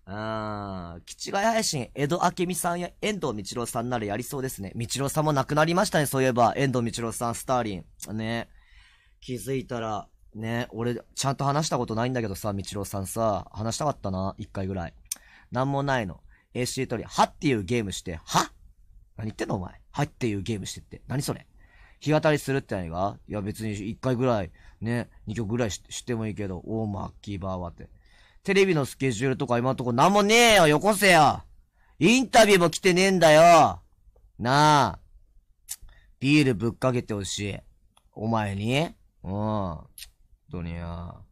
うん、基地外配信、江戸明美さんや遠藤道郎さんならやりそうですね。道郎さんも亡くなりましたね、そういえば。遠藤道郎さん、スターリン。ね。気づいたら、ね、俺、ちゃんと話したことないんだけどさ、道郎さんさ、話したかったな、一回ぐらい。なんもないの。AC 取り、はっていうゲームして、は何言ってんのお前。はっていうゲームしてって。何それ日当たりするって何がいや別に一回ぐらいね、2曲ぐらいしてもいいけど、オーマッキーバーはって。テレビのスケジュールとか今んとこなんもねえよ、よこせよインタビューも来てねえんだよなあ。ビールぶっかけてほしい。お前にうん。本当によ。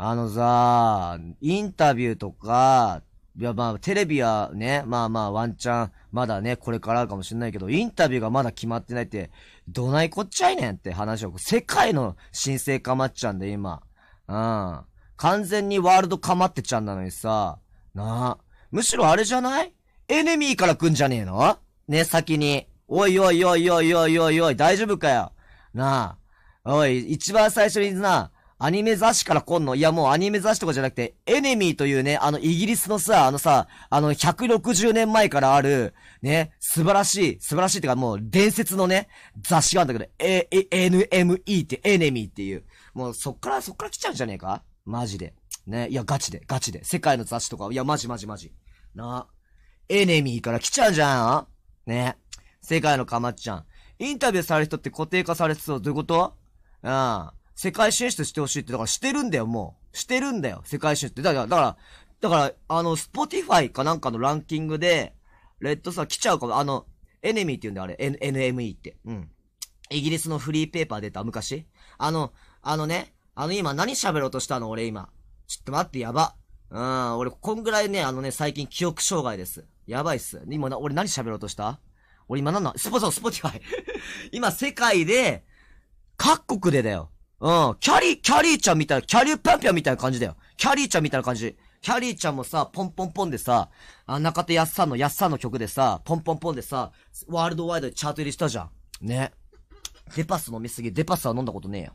あのさ、インタビューとか、いやまあ、テレビはね、まあまあ、ワンチャン、まだね、これからかもしれないけど、インタビューがまだ決まってないって、どないこっちゃいねんって話を、世界の新生かまっちゃんで、今。うん。完全にワールドかまってちゃんなのにさ、なあ。むしろあれじゃないエネミーから来んじゃねえのね、先に。おいおいおいおいおいおいおい、大丈夫かよ。なあ。おい、一番最初にな、アニメ雑誌から来んのいやもうアニメ雑誌とかじゃなくて、エネミーというね、あのイギリスのさ、あのさ、あの160年前からある、ね、素晴らしい、素晴らしいってかもう伝説のね、雑誌があるんだけど、え、え、NME ってエネミーっていう。もうそっからそっから来ちゃうんじゃねえかマジで。ね、いやガチで、ガチで。世界の雑誌とか、いやマジマジマジ。なエネミーから来ちゃうじゃんね。世界のかまっちゃん。インタビューされる人って固定化されてそう。どういうことうん。世界進出してほしいって、だからしてるんだよ、もう。してるんだよ、世界進出って。だから、だから、だから、あの、スポティファイかなんかのランキングで、レッドさ、来ちゃうかも。あの、エネミーって言うんだよ、あれ。N、NME って。うん。イギリスのフリーペーパー出た、昔。あの、あのね、あの今何喋ろうとしたの俺今。ちょっと待って、やば。うん、俺こんぐらいね、あのね、最近記憶障害です。やばいっす。今な、俺何喋ろうとした俺今何なのスポ、そう、スポティファイ。今世界で、各国でだよ。うん。キャリ、キャリーちゃんみたいな、キャリーパンピャンみたいな感じだよ。キャリーちゃんみたいな感じ。キャリーちゃんもさ、ポンポンポンでさ、あ、中田やっさんのやっさんの曲でさ、ポンポンポンでさ、ワールドワイドでチャート入りしたじゃん。ね。デパス飲みすぎ、デパスは飲んだことねえよ。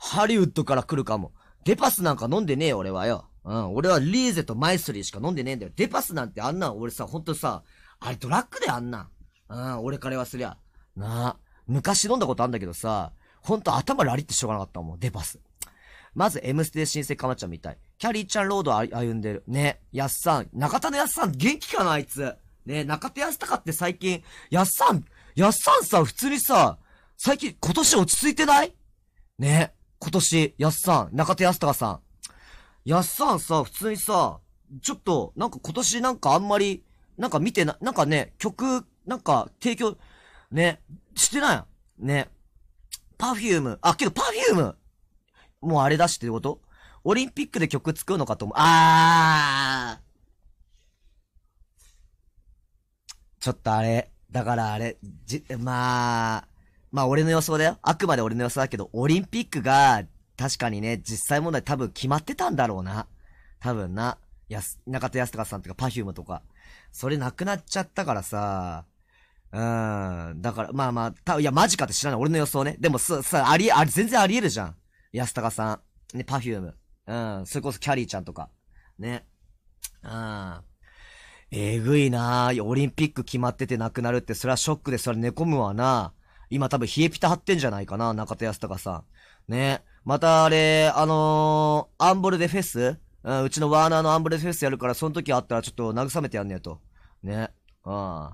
ハリウッドから来るかも。デパスなんか飲んでねえよ、俺はよ。うん、俺はリーゼとマイスリーしか飲んでねえんだよ。デパスなんてあんな、俺さ、ほんとさ、あれドラッグであんな。うん、俺からはすりゃ。なあ、昔飲んだことあんだけどさ、ほんと頭ラリってしょうがなかったもん、デバス。まず、M ステで新生かまちゃんみたい。キャリーちゃんロード歩んでる。ね、やっさん。中田のやっさん、元気かな、あいつ。ね、中田やすたかって最近、やっさん、やっさんさ、普通にさ、最近、今年落ち着いてないね、今年、やっさん、中田やすたかさん。やっさんさ、普通にさ、ちょっと、なんか今年なんかあんまり、なんか見てな、なんかね、曲、なんか提供、ね、してないね。パフューム。あ、けどパフュームもうあれだしってことオリンピックで曲作るのかと思う。あー。ちょっとあれ、だからあれ、じ、まあ、まあ俺の予想だよ。あくまで俺の予想だけど、オリンピックが、確かにね、実際問題多分決まってたんだろうな。多分な。やす、中田康隆さんとか、パフュームとか。それなくなっちゃったからさ、うん。だから、まあまあ、たいや、マジかって知らない。俺の予想ね。でも、さ、さ、あり、あり、全然あり得るじゃん。安高さん。ね、パフューム。うん。それこそキャリーちゃんとか。ね。うん。えぐいなぁ。オリンピック決まってて亡くなるって、それはショックで、それ寝込むわな今多分冷えピタ張ってんじゃないかな、中田康隆さん。ね。またあれ、あのー、アンボルでフェスうん、うちのワーナーのアンボルでフェスやるから、その時あったらちょっと慰めてやんねえと。ね。うん。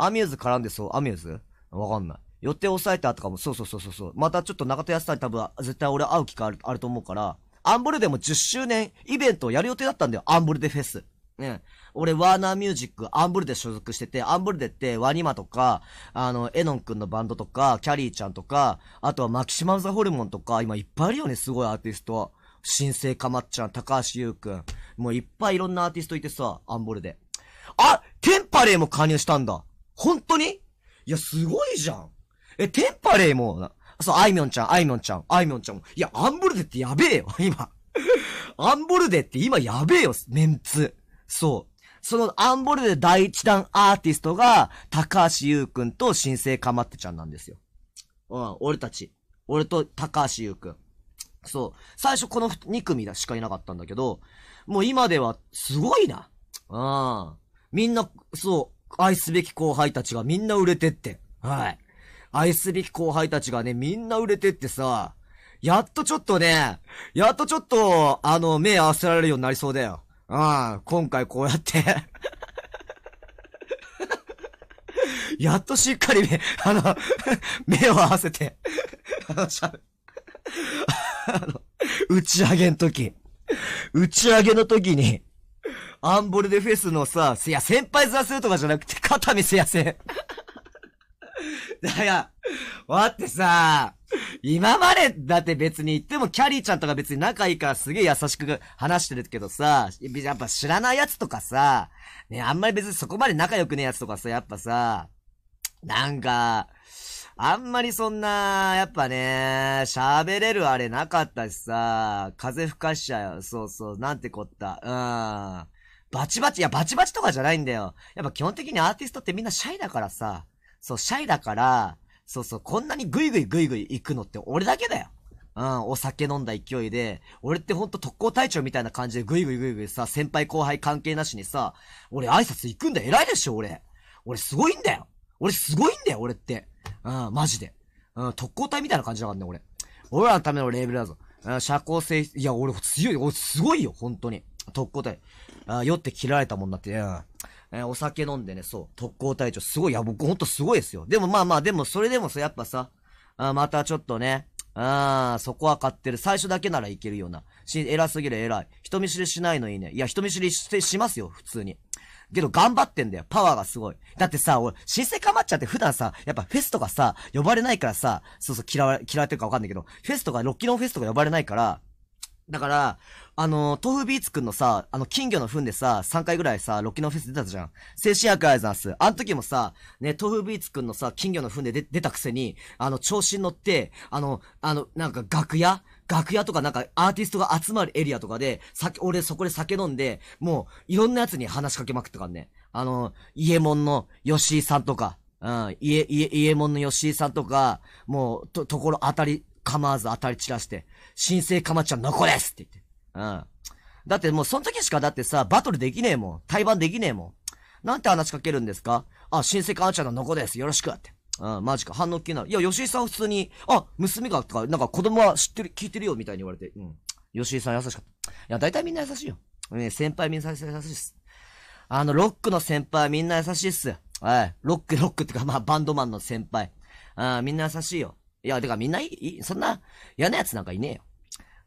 アミューズ絡んでそう。アミューズわかんない。予定抑えたとかも、そうそうそうそうそう。またちょっと中田康さんに多分、絶対俺会う機会ある、あると思うから、アンブルでも10周年イベントをやる予定だったんだよ。アンブルでフェス。ね。俺、ワーナーミュージック、アンブルで所属してて、アンブルでって、ワニマとか、あの、エノンくんのバンドとか、キャリーちゃんとか、あとはマキシマムザホルモンとか、今いっぱいあるよね、すごいアーティスト。新生かまっちゃん、高橋優くん。もういっぱいいろんなアーティストいてさ、アンブルで。あテンパレーも加入したんだ本当にいや、すごいじゃん。え、テンパレーも、そう、あいみょんちゃん、あいみょんちゃん、あいみょんちゃんも。いや、アンボルデってやべえよ、今。アンボルデって今やべえよ、メンツ。そう。そのアンボルデ第一弾アーティストが、高橋優くんと新生かまってちゃんなんですよ。うん、俺たち。俺と高橋優くん。そう。最初この2組だしかいなかったんだけど、もう今ではすごいな。うん。みんな、そう、愛すべき後輩たちがみんな売れてって。はい。愛すべき後輩たちがね、みんな売れてってさ、やっとちょっとね、やっとちょっと、あの、目合わせられるようになりそうだよ。うん、今回こうやって やっとしっかりね、あの、目を合わせてあの、しゃべ、あの、打ち上げの時、打ち上げの時に、アンボルデフェスのさ、いや、先輩座せするとかじゃなくて、肩見せやせん。だが、わってさ、今までだって別に言ってもキャリーちゃんとか別に仲いいからすげえ優しく話してるけどさ、やっぱ知らないやつとかさ、ね、あんまり別にそこまで仲良くねえやつとかさ、やっぱさ、なんか、あんまりそんな、やっぱね、喋れるあれなかったしさ、風吹かしちゃう。そうそう、なんてこった。うん。バチバチ、いや、バチバチとかじゃないんだよ。やっぱ基本的にアーティストってみんなシャイだからさ、そう、シャイだから、そうそう、こんなにグイグイグイグイ行くのって俺だけだよ。うん、お酒飲んだ勢いで、俺ってほんと特攻隊長みたいな感じでグイグイグイグイさ、先輩後輩関係なしにさ、俺挨拶行くんだよ。偉いでしょ、俺。俺すごいんだよ。俺すごいんだよ、俺って。うん、マジで。うん、特攻隊みたいな感じだからね、俺。俺らのためのレーベルだぞ。うん、社交性、いや、俺強い、俺すごいよ、本当に。特攻隊。あ酔って切られたもんだって、うん。えー、お酒飲んでね、そう、特攻隊長、すごい、いや、僕ほんとすごいですよ。でもまあまあ、でもそれでもさ、やっぱさ、あまたちょっとね、ああ、そこは買ってる。最初だけならいけるような。し、偉すぎる偉い。人見知りしないのいいね。いや、人見知りして、しますよ、普通に。けど頑張ってんだよ。パワーがすごい。だってさ、俺、新生かまっちゃって普段さ、やっぱフェスとかさ、呼ばれないからさ、そうそう、嫌われ、嫌われてるかわかんないけど、フェスとか、ロッキーノンフェスとか呼ばれないから、だから、あの、豆腐ビーツくんのさ、あの、金魚の糞でさ、3回ぐらいさ、ロッキーのフェス出たじゃん。精神薬アイザース。あの時もさ、ね、豆腐ビーツくんのさ、金魚の糞で出たくせに、あの、調子に乗って、あの、あの、なんか楽屋楽屋とかなんかアーティストが集まるエリアとかで、さ俺そこで酒飲んで、もう、いろんなやつに話しかけまくったからね。あの、イエモンの吉井さんとか、うん、イエ、イエ、イエモンの吉井さんとか、もう、と、ところ当たり、構わず当たり散らして、新生かまちゃんの子ですって言って。うん。だってもうその時しかだってさ、バトルできねえもん。対バンできねえもん。なんて話しかけるんですかあ、親戚あーちゃんのノコです。よろしくって。うん、マジか。反応気になる。いや、吉井さん普通に、あ、娘が、とか、なんか子供は知ってる、聞いてるよ、みたいに言われて。うん。吉井さん優しかった。いや、大体みんな優しいよ。ね、先輩みんな優しいっす。あの、ロックの先輩みんな優しいっす。はい。ロック、ロックってか、まあ、バンドマンの先輩。あみんな優しいよ。いや、てかみんないい、そんな、嫌な奴なんかいねえよ。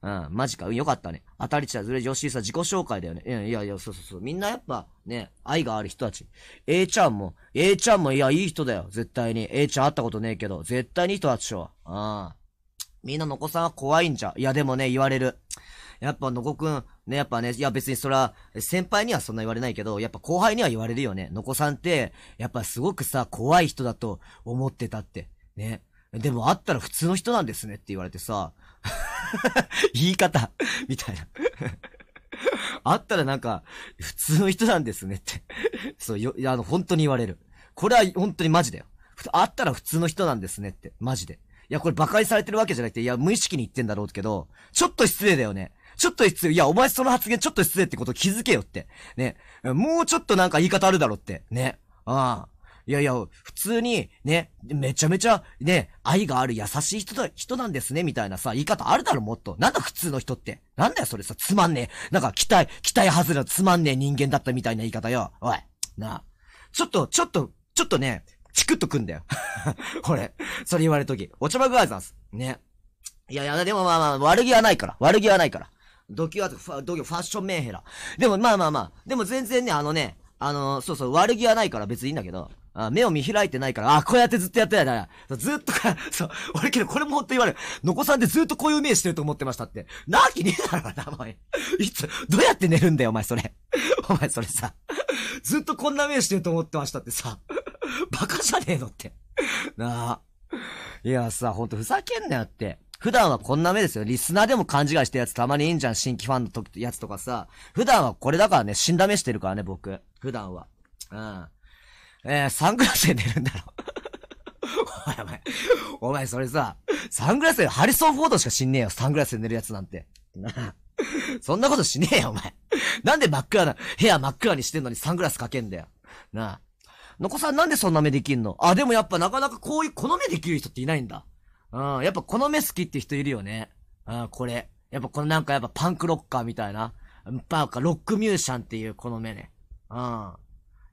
うん、マジか。よかったね。当たりちゃずれ女子さ、自己紹介だよね。いやいや、そうそうそう。みんなやっぱ、ね、愛がある人たち。A ちゃんも、A ちゃんも、いや、いい人だよ。絶対に。A ちゃん会ったことねえけど、絶対にいい人たちしうん。みんなのこさんは怖いんじゃ。いや、でもね、言われる。やっぱ、のこくん、ね、やっぱね、いや別にそら、先輩にはそんな言われないけど、やっぱ後輩には言われるよね。のこさんって、やっぱすごくさ、怖い人だと思ってたって。ね。でも会ったら普通の人なんですねって言われてさ、言い方みたいな。あったらなんか、普通の人なんですねってそう、よ、あの、本当に言われる。これは本当にマジだよ。あったら普通の人なんですねって、マジで。いや、これ馬鹿にされてるわけじゃなくて、いや、無意識に言ってんだろうけど、ちょっと失礼だよね。ちょっと失礼。いや、お前その発言ちょっと失礼ってこと気づけよって。ね。もうちょっとなんか言い方あるだろうって。ね。ああ。いやいや、普通に、ね、めちゃめちゃ、ね、愛がある優しい人だ、人なんですね、みたいなさ、言い方あるだろ、もっと。なんだ、普通の人って。なんだよ、それさ、つまんねえ。なんか、期待、期待外れのつまんねえ人間だったみたいな言い方よ。おい。なあ。ちょっと、ちょっと、ちょっとね、チクっとくんだよ。これ。それ言われたとき。お茶ばぐイいさんす。ね。いやいや、でもまあまあ、悪気はないから。悪気はないから。ドキュアファ、ドキュファッションメンヘラ。でもまあまあまあ、でも全然ね、あのね、あのそうそう、悪気はないから別にいいんだけど、あ目を見開いてないから、あ、こうやってずっとやってたから、ずっとか、そう、俺けどこれもほんと言われる。のこさんってずっとこういう目してると思ってましたって。なわけねえだろな、お前。いつ、どうやって寝るんだよ、お前それ。お前それさ。ずっとこんな目してると思ってましたってさ。バカじゃねえのって。なあ。いやさ、ほんとふざけんなよって。普段はこんな目ですよ。リスナーでも勘違いしたやつたまにいいんじゃん。新規ファンのやつとかさ。普段はこれだからね、死んだ目してるからね、僕。普段は。うん。えー、サングラスで寝るんだろ。おい、お前、お前それさ、サングラスで、ハリソン・フォードしか死んねえよ、サングラスで寝るやつなんて。そんなことしねえよ、お前。なんで真っ暗な、部屋真っ暗にしてんのにサングラスかけんだよ。なあ。のこさんなんでそんな目できんのあ、でもやっぱなかなかこういう、この目できる人っていないんだ。うん、やっぱこの目好きって人いるよね。うん、これ。やっぱこのなんかやっぱパンクロッカーみたいな。パークロックミュージシャンっていうこの目ね。うん。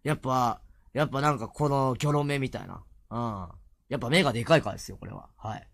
やっぱ、やっぱなんかこの、キョロ目みたいな。うん。やっぱ目がでかいからですよ、これは。はい。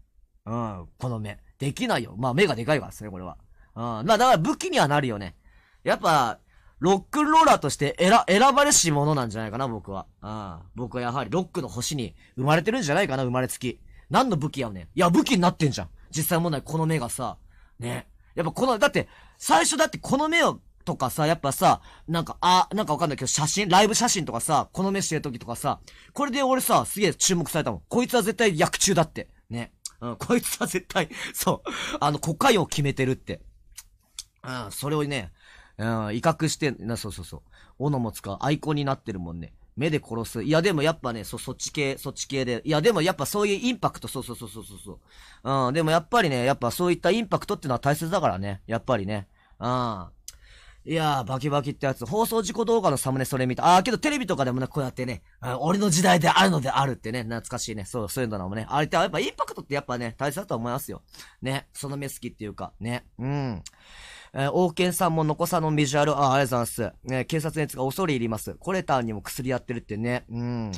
うん、この目。できないよ。まあ目がでかいからですね、これは。うん。まあだから武器にはなるよね。やっぱ、ロックンローラーとして選、選ばれし者なんじゃないかな、僕は。うん。僕はやはりロックの星に生まれてるんじゃないかな、生まれつき。何の武器やねん。いや、武器になってんじゃん。実際問題、この目がさ。ね。やっぱこの、だって、最初だってこの目をとかさ、やっぱさ、なんか、あ、なんかわかんないけど、写真、ライブ写真とかさ、この目してる時とかさ、これで俺さ、すげえ注目されたもん。こいつは絶対役中だって。ね。うん、こいつは絶対、そう、あの、コカインを決めてるって。うん、それをね、うん、威嚇して、な、そうそうそう。斧も使う、アイコンになってるもんね。目で殺す。いや、でもやっぱね、そ、そっち系、そっち系で。いや、でもやっぱそういうインパクト、そうそうそうそうそう。うん、でもやっぱりね、やっぱそういったインパクトってのは大切だからね。やっぱりね。うん。いやー、バキバキってやつ。放送事故動画のサムネそれ見た。あー、けどテレビとかでもね、こうやってね、俺の時代であるのであるってね、懐かしいね。そう、そういうのもね。あれって、やっぱインパクトってやっぱね、大切だと思いますよ。ね。その目好きっていうか、ね。うん。えー、王権さんものこさのビジュアル、あ、ありがとうございます。ね、警察熱が恐れ入ります。コレターにも薬やってるってね。うん。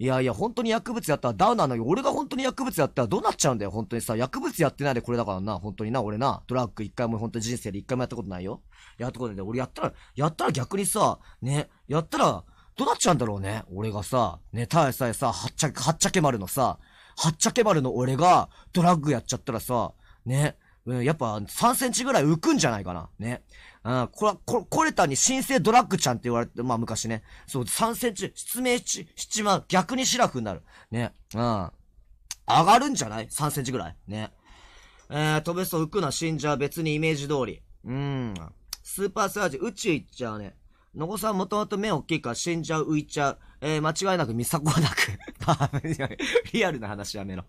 いやいや、本当に薬物やったらダウナーなのよ。俺が本当に薬物やったらどうなっちゃうんだよ、本当にさ。薬物やってないでこれだからな、本当にな、俺な。ドラッグ一回も本当に人生で一回もやったことないよ。やったことない。俺やったら、やったら逆にさ、ね、やったら、どうなっちゃうんだろうね。俺がさ、ね、たえさえさ、はっちゃけ、はっちゃけ丸のさ、はっちゃけ丸の俺が、ドラッグやっちゃったらさ、ね、うん、やっぱ3センチぐらい浮くんじゃないかな。ね。うん、これ、こ、これたに新生ドラッグちゃんって言われて、まあ昔ね。そう、3センチ、失明し、しちまう。逆にシラフになる。ね。うん。上がるんじゃない ?3 センチぐらい。ね。えー、飛べそう、浮くな、死んじゃう。別にイメージ通り。うん。スーパーサージ、宇宙行っちゃうね。のこさんもともと目大きいから死んじゃう、浮いちゃう。えー、間違いなく見サコなく。リアルな話やめろ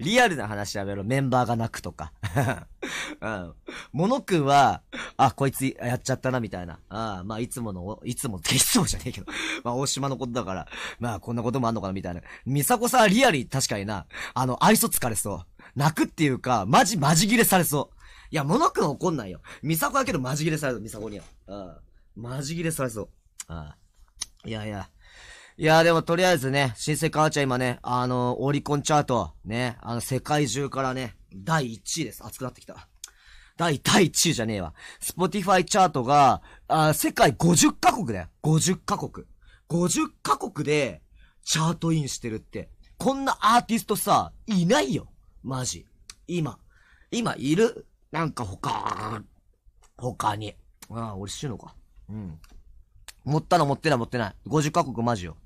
リアルな話やめろ。メンバーが泣くとか。うん。モノ君は、あ、こいつやっちゃったな、みたいな。あまあ、いつもの、いつもって、いつもじゃねえけど。まあ、大島のことだから、まあ、こんなこともあんのかな、みたいな。ミサコさんリアルー確かにな、あの、愛想疲れそう。泣くっていうか、マジ、マジ切れされそう。いや、モノくん怒んないよ。ミサコやけどマジ切れされそう、ミサコには。うん。マジ切れされそう。ああ。いやいや。いやーでもとりあえずね、新生カちゃん今ね、あのー、オリコンチャート、ね、あの、世界中からね、第1位です。熱くなってきた。第、第1位じゃねえわ。スポティファイチャートが、あ世界50カ国だよ。50カ国。50カ国で、チャートインしてるって。こんなアーティストさ、いないよ。マジ。今。今いるなんか他、他に。ああ、俺死ぬのか。うん。持ったの持ってない持ってない。50カ国マジよ。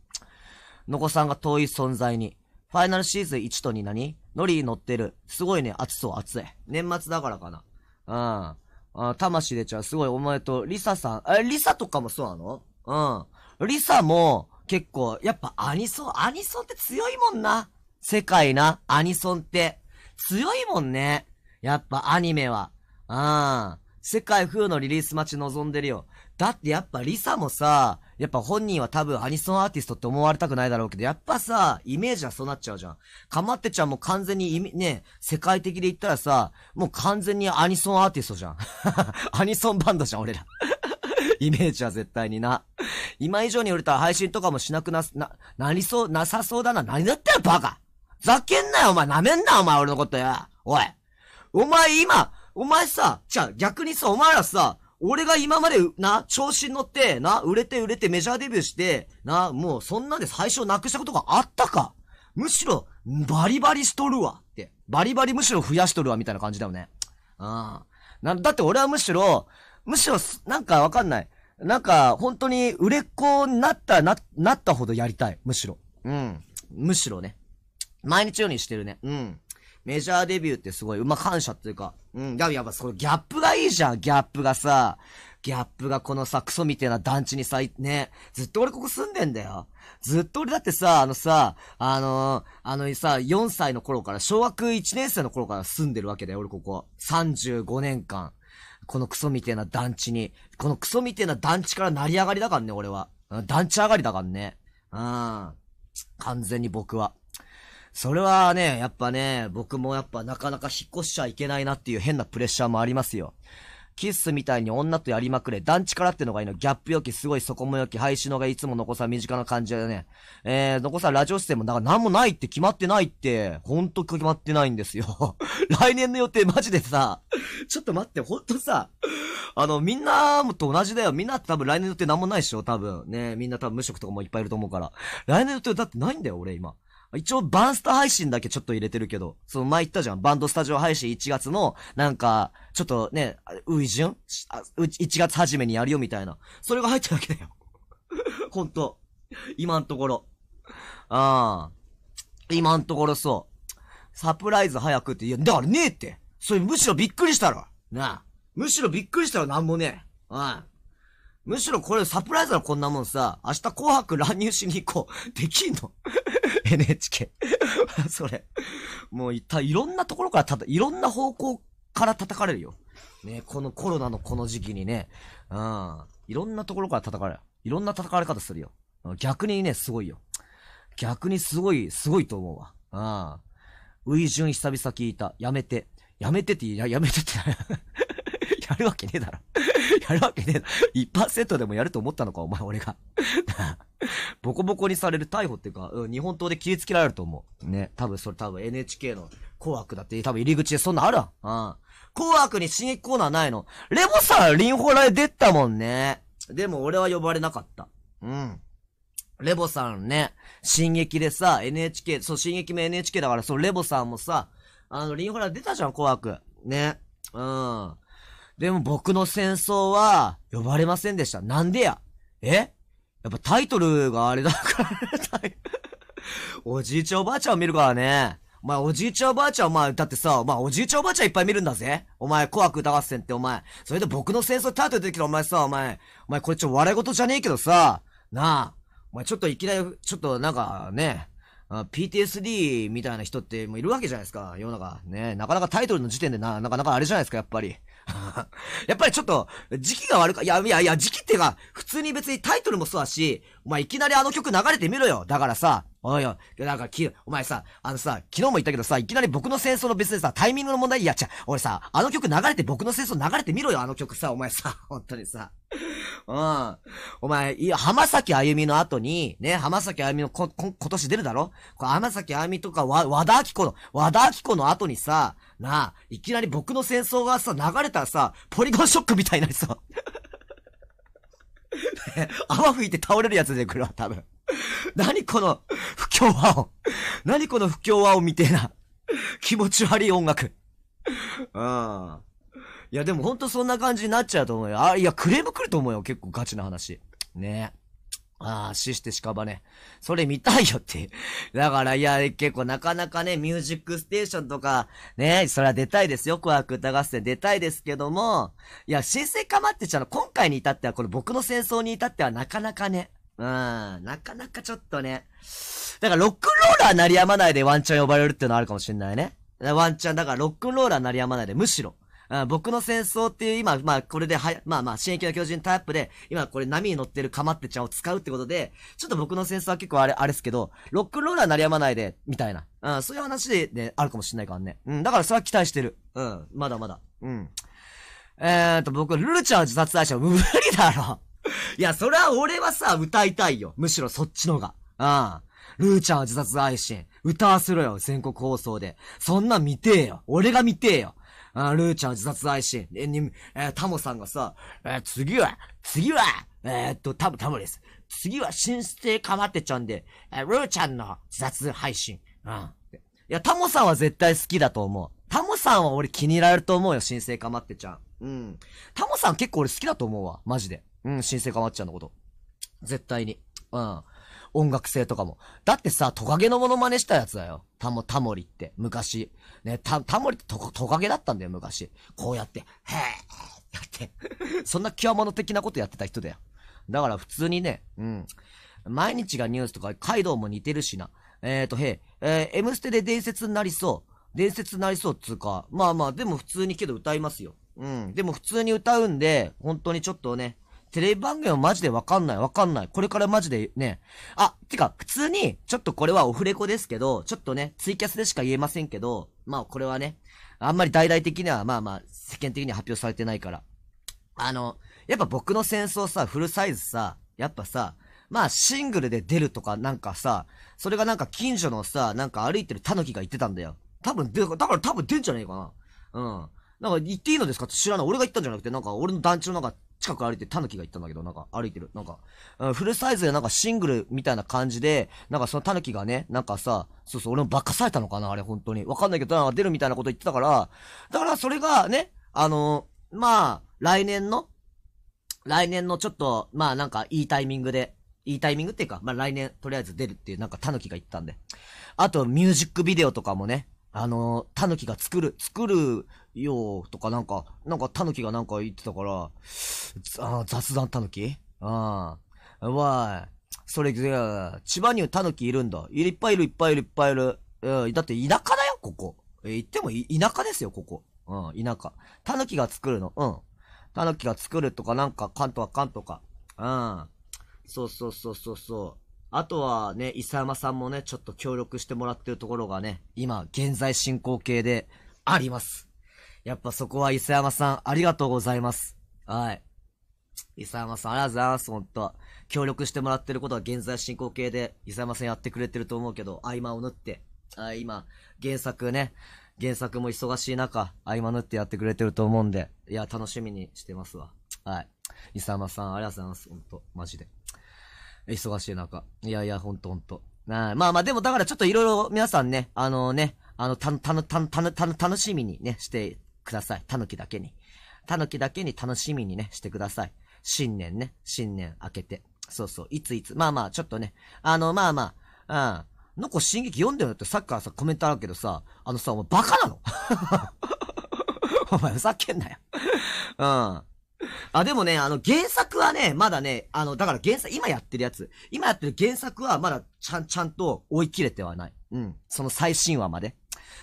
のこさんが遠い存在に。ファイナルシーズン1と2何ノリに乗ってる。すごいね、暑そう、暑い。年末だからかな。うん。あ、魂出ちゃう。すごい、お前と、リサさん。え、リサとかもそうなのうん。リサも、結構、やっぱアニソン、アニソンって強いもんな。世界な、アニソンって。強いもんね。やっぱアニメは。うん。世界風のリリース待ち望んでるよ。だってやっぱリサもさ、やっぱ本人は多分アニソンアーティストって思われたくないだろうけど、やっぱさ、イメージはそうなっちゃうじゃん。かまってちゃんも完全にね、世界的で言ったらさ、もう完全にアニソンアーティストじゃん。アニソンバンドじゃん、俺ら。イメージは絶対にな。今以上に売れたら配信とかもしなくな、な、なりそう、なさそうだな。何だったよ、バカざけんなよ、お前。なめんな、お前、俺のことや。おい。お前今、お前さ、じゃあ逆にさ、お前らさ、俺が今まで、な、調子に乗って、な、売れて売れてメジャーデビューして、な、もうそんなんで最初なくしたことがあったか。むしろ、バリバリしとるわって。バリバリむしろ増やしとるわみたいな感じだよね。うん。な、だって俺はむしろ、むしろ、なんかわかんない。なんか、本当に売れっ子になったな、なったほどやりたい。むしろ。うん。むしろね。毎日ようにしてるね。うん。メジャーデビューってすごい、うま感謝っていうか、うん、やばいやっぱそのギャップがいいじゃん、ギャップがさ、ギャップがこのさ、クソみたいな団地にさ、ね、ずっと俺ここ住んでんだよ。ずっと俺だってさ、あのさ、あのー、あのさ、4歳の頃から、小学1年生の頃から住んでるわけだよ、俺ここ。35年間。このクソみたいな団地に。このクソみたいな団地から成り上がりだからね、俺は。団地上がりだからね。うん。完全に僕は。それはね、やっぱね、僕もやっぱなかなか引っ越しちゃいけないなっていう変なプレッシャーもありますよ。キッスみたいに女とやりまくれ、団地からってのがいいの、ギャップ良き、すごいそこも良き、配信のがいつも残さ身近な感じだね。えー、残さラジオ出演もなんか何もないって決まってないって、ほんと決まってないんですよ。来年の予定マジでさ、ちょっと待って、ほんとさ、あの、みんなと同じだよ。みんなって多分来年の予定何もないでしょ、多分。ねみんな多分無職とかもいっぱいいると思うから。来年の予定だってないんだよ、俺今。一応バンスタ配信だけちょっと入れてるけど、その前言ったじゃん。バンドスタジオ配信1月の、なんか、ちょっとね、ういじュん ?1 月初めにやるよみたいな。それが入っただけだよ。ほんと。今んところ。ああ。今んところそう。サプライズ早くって、いや、だからねえって。それむしろびっくりしたろ。なあ。むしろびっくりしたろ、なんもねえ。うん。むしろこれサプライズだこんなもんさ、明日紅白乱入しに行こう。できんの ?NHK それ。もういた、いろんなところからたいろんな方向から叩かれるよ。ね、このコロナのこの時期にね、うん。いろんなところから叩かれる。いろんな叩かれ方するよ。逆にね、すごいよ。逆にすごい、すごいと思うわ。うん。ウイジュン久々聞いた。やめて。やめてって、や、やめてって。やるわけねえだろ。やるわけねえだろ。1%でもやると思ったのか、お前、俺が。ボコボコにされる逮捕っていうか、うん、日本刀で切りつけられると思う。ね。多分、それ多分 NHK の紅白だって、多分入り口でそんなあるわ。うん。紅白に新撃。コーナーないの。レボさん、リンホラへ出たもんね。でも俺は呼ばれなかった。うん。レボさんね、進撃でさ、NHK、そう、進撃も NHK だから、そう、レボさんもさ、あの、リンホラ出たじゃん、紅白。ね。うん。でも僕の戦争は呼ばれませんでした。なんでやえやっぱタイトルがあれだから おじいちゃんおばあちゃんを見るからね。お前おじいちゃんおばあちゃんお前、だってさ、お前おじいちゃんおばあちゃんいっぱい見るんだぜ。お前、怖く歌合戦ってお前。それで僕の戦争タイトル出てきたお前さ、お前。お前これちょ笑い事じゃねえけどさ、なあ。お前ちょっといきなり、ちょっとなんかね、PTSD みたいな人ってもいるわけじゃないですか、世の中。ねなかなかタイトルの時点でな、なかなかあれじゃないですか、やっぱり。やっぱりちょっと、時期が悪か、いや、いや、いや、時期っていうか、普通に別にタイトルもそうだし、お前いきなりあの曲流れてみろよ。だからさ、おいよ、なんかき、お前さ、あのさ、昨日も言ったけどさ、いきなり僕の戦争の別でさ、タイミングの問題、いや、ちゃ、俺さ、あの曲流れて僕の戦争流れてみろよ、あの曲さ、お前さ、本当にさ。うん。お前、いや、浜崎あゆみの後に、ね、浜崎あゆみのこ、こ今年出るだろこれ浜崎あゆみとか和、和田明子の、和田明子の後にさ、なあ、いきなり僕の戦争がさ、流れたらさ、ポリゴンショックみたいなさ、泡吹いて倒れるやつで来るわ、多分。何この不協和音。何この不協和音みてえな。気持ち悪い音楽。うん。いや、でもほんとそんな感じになっちゃうと思うよ。あ、いや、クレーム来ると思うよ。結構ガチな話。ねえ。ああ、死して屍。それ見たいよって。だから、いや、結構なかなかね、ミュージックステーションとか、ね、それは出たいですよ。怖く歌合戦出たいですけども、いや、新生かまってちゃの、今回に至っては、この僕の戦争に至ってはなかなかね、うん、なかなかちょっとね。だから、ロックンローラーなりやまないでワンチャン呼ばれるっていうのはあるかもしんないね。ワンチャン、だからロックンローラーなりやまないで、むしろ。僕の戦争っていう今、まあこれでは、まあまあ、新駅の巨人タイアップで、今これ波に乗ってるかまってちゃんを使うってことで、ちょっと僕の戦争は結構あれ、あれですけど、ロックンローラー鳴りやまないで、みたいな。うん、そういう話で、ね、あるかもしんないからね。うん、だからそれは期待してる。うん、まだまだ。うん。えーと、僕、ルルちゃんは自殺愛者、無理だろ。いや、それは俺はさ、歌いたいよ。むしろそっちのが。うん。ルーちゃんは自殺愛心。歌わせろよ、全国放送で。そんなん見てえよ。俺が見てえよ。あルーちゃん自殺愛し、え、に、えー、タモさんがさ、えー、次は、次は、えー、っと、タモ、タモです。次は新生かまってちゃんで、えルーちゃんの自殺配信。うん。いや、タモさんは絶対好きだと思う。タモさんは俺気に入られると思うよ、新生かまってちゃん。うん。タモさん結構俺好きだと思うわ、マジで。うん、新生かまってちゃんのこと。絶対に。うん。音楽性とかも。だってさ、トカゲのモノマネしたやつだよ。タモ、タモリって、昔。ね、タ、タモリってトトカゲだったんだよ、昔。こうやって、へーやって。そんな極物的なことやってた人だよ。だから普通にね、うん。毎日がニュースとか、カイドウも似てるしな。えーと、へえ、えー、M ステで伝説になりそう。伝説になりそうっつうか。まあまあ、でも普通にけど歌いますよ。うん。でも普通に歌うんで、本当にちょっとね、テレビ番組はマジでわかんない、わかんない。これからマジでね。あ、てか、普通に、ちょっとこれはオフレコですけど、ちょっとね、ツイキャスでしか言えませんけど、まあこれはね、あんまり大々的には、まあまあ、世間的には発表されてないから。あの、やっぱ僕の戦争さ、フルサイズさ、やっぱさ、まあシングルで出るとかなんかさ、それがなんか近所のさ、なんか歩いてるキが言ってたんだよ。多分で、だから多分出んじゃねえかな。うん。なんか言っていいのですかって知らない。俺が言ったんじゃなくて、なんか俺の団地のなんか近く歩いてタヌキが行ったんだけど、なんか歩いてる。なんか、うん、フルサイズでなんかシングルみたいな感じで、なんかそのタヌキがね、なんかさ、そうそう、俺も化かされたのかなあれ本当に。わかんないけど、なんか出るみたいなこと言ってたから、だからそれがね、あのー、まあ、来年の、来年のちょっと、まあなんかいいタイミングで、いいタイミングっていうか、まあ来年とりあえず出るっていうなんかタヌキが言ったんで。あとミュージックビデオとかもね、あのー、タヌキが作る、作るよとかなんか、なんかタヌキがなんか言ってたから、あ雑談タヌキうん。わい。それ、千葉にタヌキいるんだ。いっぱいいる、いっぱいいる、いっぱいいる。うん、だって田舎だよ、ここ。え、言っても田舎ですよ、ここ。うん、田舎。タヌキが作るの。うん。タヌキが作るとか、なんか、かんとかかんとか。うん。そうそうそうそうそう。あとはね、伊佐山さんもね、ちょっと協力してもらってるところがね、今、現在進行形であります。やっぱそこは伊佐山さん、ありがとうございます。はい。伊佐山さん、ありがとうございます、ほんと。協力してもらってることは現在進行形で、伊佐山さんやってくれてると思うけど、合間を縫って、あ今、原作ね、原作も忙しい中、合間縫ってやってくれてると思うんで、いや、楽しみにしてますわ。はい。伊佐山さん、ありがとうございます、ほんと。マジで。忙しい中。いやいや、ほんとほんと。なあまあまあ、でもだからちょっといろいろ皆さんね、あのね、あの、た、たたの、たの、たの、楽しみにね、してください。狸だけに。キだけに楽しみにね、してください。新年ね、新年明けて。そうそう、いついつ。まあまあ、ちょっとね、あの、まあまあ、うん。んか進撃読んでるのってさっきからさ、コメントあるけどさ、あのさ、お前バカなの お前ふざけんなようん。あ、でもね、あの、原作はね、まだね、あの、だから原作、今やってるやつ、今やってる原作はまだちゃん、ちゃんと追い切れてはない。うん。その最新話まで。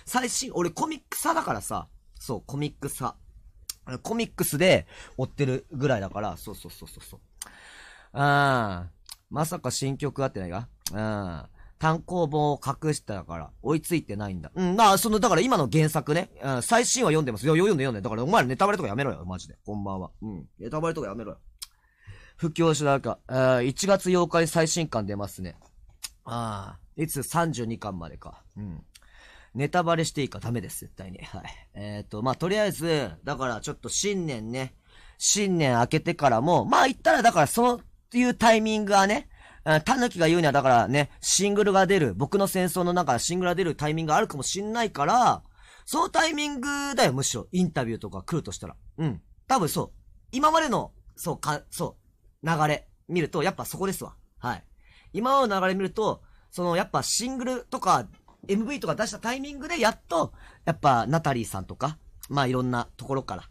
最新、俺コミックさだからさ、そう、コミックさ、コミックスで追ってるぐらいだから、そうそうそうそうそう。あー、まさか新曲あってないかうん。単行本を隠したから、追いついてないんだ。うん、まあ、その、だから今の原作ね。うん、最新は読んでます。よ、読んで読んで。だからお前らネタバレとかやめろよ、マジで。こんばんは。うん。ネタバレとかやめろよ。不況主題か、1月8日に最新刊出ますね。ああ、いつ32巻までか。うん。ネタバレしていいかダメです、絶対に。はい。えっ、ー、と、まあ、とりあえず、だからちょっと新年ね、新年明けてからも、まあ、言ったらだからその、いうタイミングはね、タヌキが言うにはだからね、シングルが出る、僕の戦争の中シングルが出るタイミングがあるかもしんないから、そのタイミングだよ、むしろ。インタビューとか来るとしたら。うん。多分そう。今までの、そうか、そう、流れ見ると、やっぱそこですわ。はい。今の流れ見ると、そのやっぱシングルとか MV とか出したタイミングで、やっと、やっぱ、ナタリーさんとか、まあいろんなところから、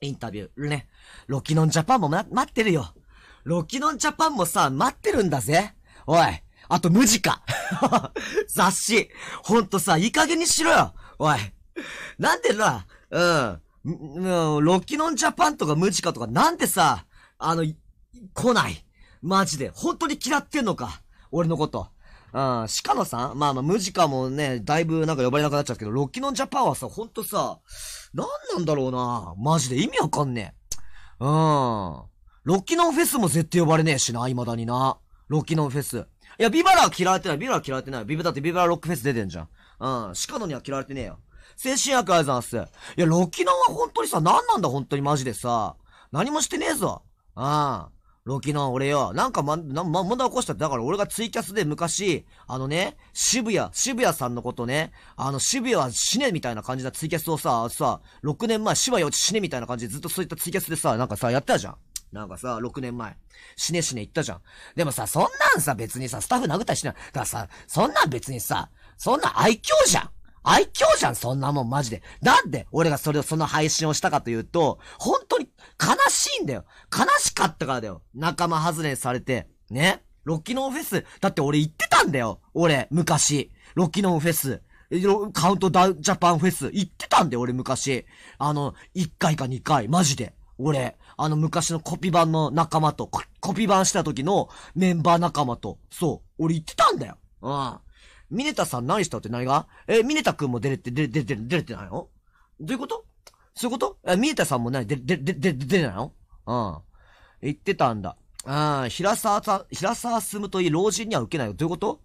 インタビュー、ね。ロキノンジャパンも、ま、待ってるよ。ロキノンジャパンもさ、待ってるんだぜ。おい。あと、無地か。雑誌。ほんとさ、いい加減にしろよ。おい。なんでな、うん。うん、ロキノンジャパンとかムジカとかなんでさ、あの、来ない。マジで。本当に嫌ってんのか。俺のこと。うん、鹿野さんまあまあ、ムジカもね、だいぶなんか呼ばれなくなっちゃうけど、ロッキノンジャパンはさ、ほんとさ、なんなんだろうな。マジで意味わかんねえ。うん。ロッキノンフェスも絶対呼ばれねえしな、未だにな。ロッキノンフェス。いや、ビバラは嫌われてない。ビバラは嫌われてない。ビバだってビバラロックフェス出てんじゃん。うん。鹿野には嫌われてねえよ。精神薬ありざいす。いや、ロッキノンは本当にさ、なんなんだ本当にマジでさ。何もしてねえぞ。うん。ロキノン俺よ、なんかま、な、ま、問題起こしたって、だから俺がツイキャスで昔、あのね、渋谷、渋谷さんのことね、あの、渋谷は死ねみたいな感じだツイキャスをさ、さ、6年前、渋谷落ち死ねみたいな感じでずっとそういったツイキャスでさ、なんかさ、やったじゃん。なんかさ、6年前、死ね死ね言ったじゃん。でもさ、そんなんさ、別にさ、スタッフ殴ったりしない。だからさ、そんなん別にさ、そんな愛嬌じゃん。愛嬌じゃん、そんなもん、マジで。なんで俺がそれを、その配信をしたかというと、本当に悲しいんだよ。悲しかったからだよ。仲間外れされて、ね。ロッキノンフェス、だって俺行ってたんだよ。俺、昔。ロッキノンフェス。カウントダウンジャパンフェス行ってたんだよ、俺昔。あの、1回か2回、マジで。俺、あの昔のコピ版の仲間と、コピ版した時のメンバー仲間と、そう、俺行ってたんだよ。うん。ミネタさん何したって何がえ、ミネタくんも出れて、出れて、出れて、出れてないのどういうことそういうことえ、ミネタさんも何出、で、出、で、出れないのうん。言ってたんだ。うん、平沢さん、平沢進といい老人には受けないよ。どういうこと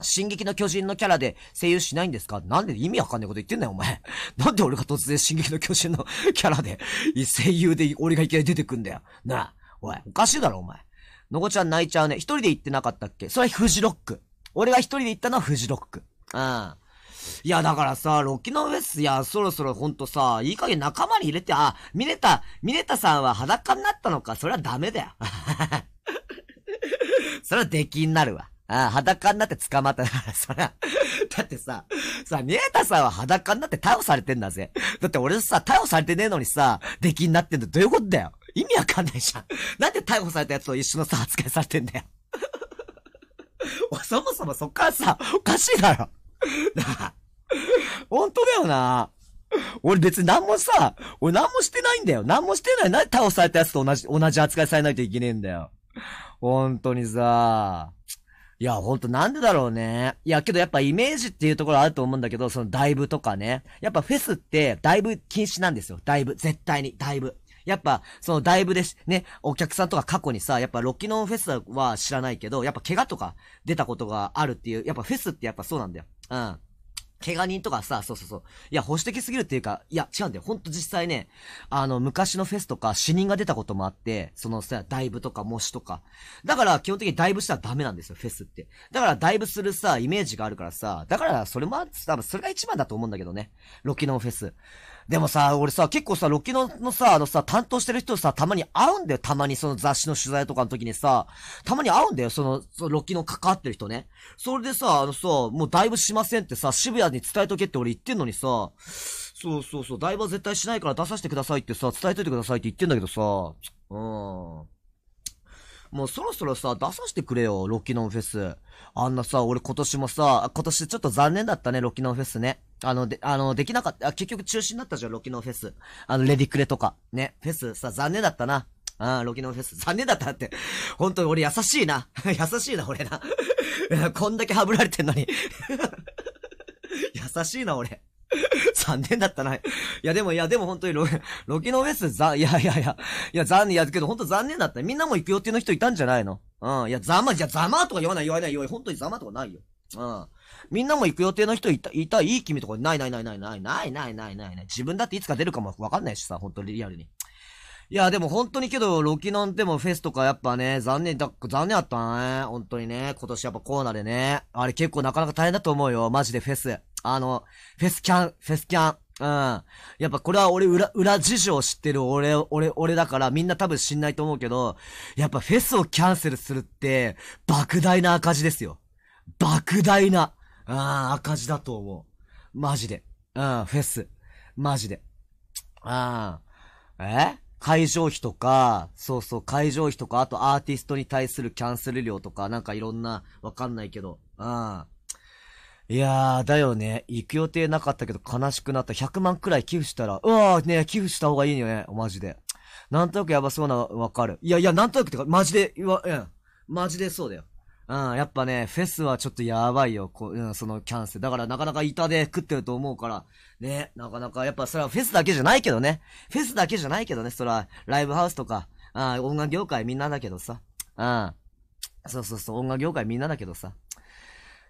進撃の巨人のキャラで声優しないんですかなんで意味わかんないこと言ってんだよ、お前。なんで俺が突然進撃の巨人の キャラで、声優で俺がいきなり出てくんだよ。なあ、おい、おかしいだろ、お前。のこちゃん泣いちゃうね。一人で行ってなかったっけそれはフジロック。俺が一人で行ったのはフジロック。うん。いや、だからさ、ロキノのウエスや、そろそろほんとさ、いい加減仲間に入れて、あ、ミネタ、ミネタさんは裸になったのか、それはダメだよ。それは出禁になるわ。ああ、裸になって捕まったから、そりゃ。だってさ、さ、ミネタさんは裸になって逮捕されてんだぜ。だって俺さ、逮捕されてねえのにさ、出禁になってんだ。どういうことだよ。意味わかんないじゃん。なんで逮捕されたやつと一緒のさ、扱いされてんだよ。そもそもそっからさ、おかしいだろ。なあ。ほんとだよな。俺別に何もさ、俺何もしてないんだよ。何もしてない。何倒されたやつと同じ、同じ扱いされないといけねえんだよ。ほんとにさ。いや、ほんとなんでだろうね。いや、けどやっぱイメージっていうところあると思うんだけど、そのダイブとかね。やっぱフェスって、ダイブ禁止なんですよ。ダイブ。絶対に。ダイブ。やっぱ、そのだイブでね、お客さんとか過去にさ、やっぱロッキノンフェスは知らないけど、やっぱ怪我とか出たことがあるっていう、やっぱフェスってやっぱそうなんだよ。うん。怪我人とかさ、そうそうそう。いや、保守的すぎるっていうか、いや、違うんだよ。ほんと実際ね、あの、昔のフェスとか死人が出たこともあって、そのさ、ダイブとか模試とか。だから、基本的にダイブしたらダメなんですよ、フェスって。だから、ダイブするさ、イメージがあるからさ、だから、それも、多分それが一番だと思うんだけどね。ロキノンフェス。でもさ、俺さ、結構さ、ロッキノのさ、あのさ、担当してる人さ、たまに会うんだよ。たまにその雑誌の取材とかの時にさ、たまに会うんだよ。その、そのロキノ関わってる人ね。それでさ、あのさ、もうだいぶしませんってさ、渋谷に伝えとけって俺言ってんのにさ、そうそうそう、だいぶは絶対しないから出させてくださいってさ、伝えといてくださいって言ってんだけどさ、うん。もうそろそろさ、出させてくれよ、ロッキノンフェス。あんなさ、俺今年もさ、今年ちょっと残念だったね、ロッキノンフェスね。あの、で、あの、できなかった、あ、結局中止になったじゃん、ロキノフェス。あの、レディクレとか。ね、フェス、さ、残念だったな。あロキノフェス。残念だったって。本当に俺優しいな。優しいな、俺な。こんだけハブられてんのに 優しいな、俺。残念だったな。いや、でも、いや、でも本当にロ、ロキノフェス、ざ、いやいやいや、いや、残念、いや、けど本当残念だった。みんなも行く予定の人いたんじゃないのうん。いや、ざま、じゃ、ざまとか言わない、言わない、言わない。本当にざまとかないよ。うん。みんなも行く予定の人いた、いた、いい君とかないないないないないないないないないない。自分だっていつか出るかもわかんないしさ、本当にリアルに。いや、でも本当にけど、ロキノンでもフェスとかやっぱね、残念だ、残念あったね。本当にね、今年やっぱコーナでね。あれ結構なかなか大変だと思うよ。マジでフェス。あの、フェスキャン、フェスキャン。うん。やっぱこれは俺裏、裏事情知ってる俺、俺、俺だからみんな多分知んないと思うけど、やっぱフェスをキャンセルするって、莫大な赤字ですよ。莫大な。ああ、赤字だと思う。マジで。うん、フェス。マジで。ああ、え会場費とか、そうそう、会場費とか、あとアーティストに対するキャンセル料とか、なんかいろんな、わかんないけど。うん。いやー、だよね。行く予定なかったけど悲しくなった。100万くらい寄付したら、うわーね、寄付した方がいいよね。マジで。なんとなくやばそうなわかる。いやいや、なんとなくってか、マジで、いわ、うん。マジでそうだよ。うん、やっぱね、フェスはちょっとやばいよ、こう、うん、そのキャンセル。だからなかなか板で食ってると思うから、ね、なかなか、やっぱそれはフェスだけじゃないけどね。フェスだけじゃないけどね、それはライブハウスとか、あ音楽業界みんなだけどさ。うん。そうそうそう、音楽業界みんなだけどさ。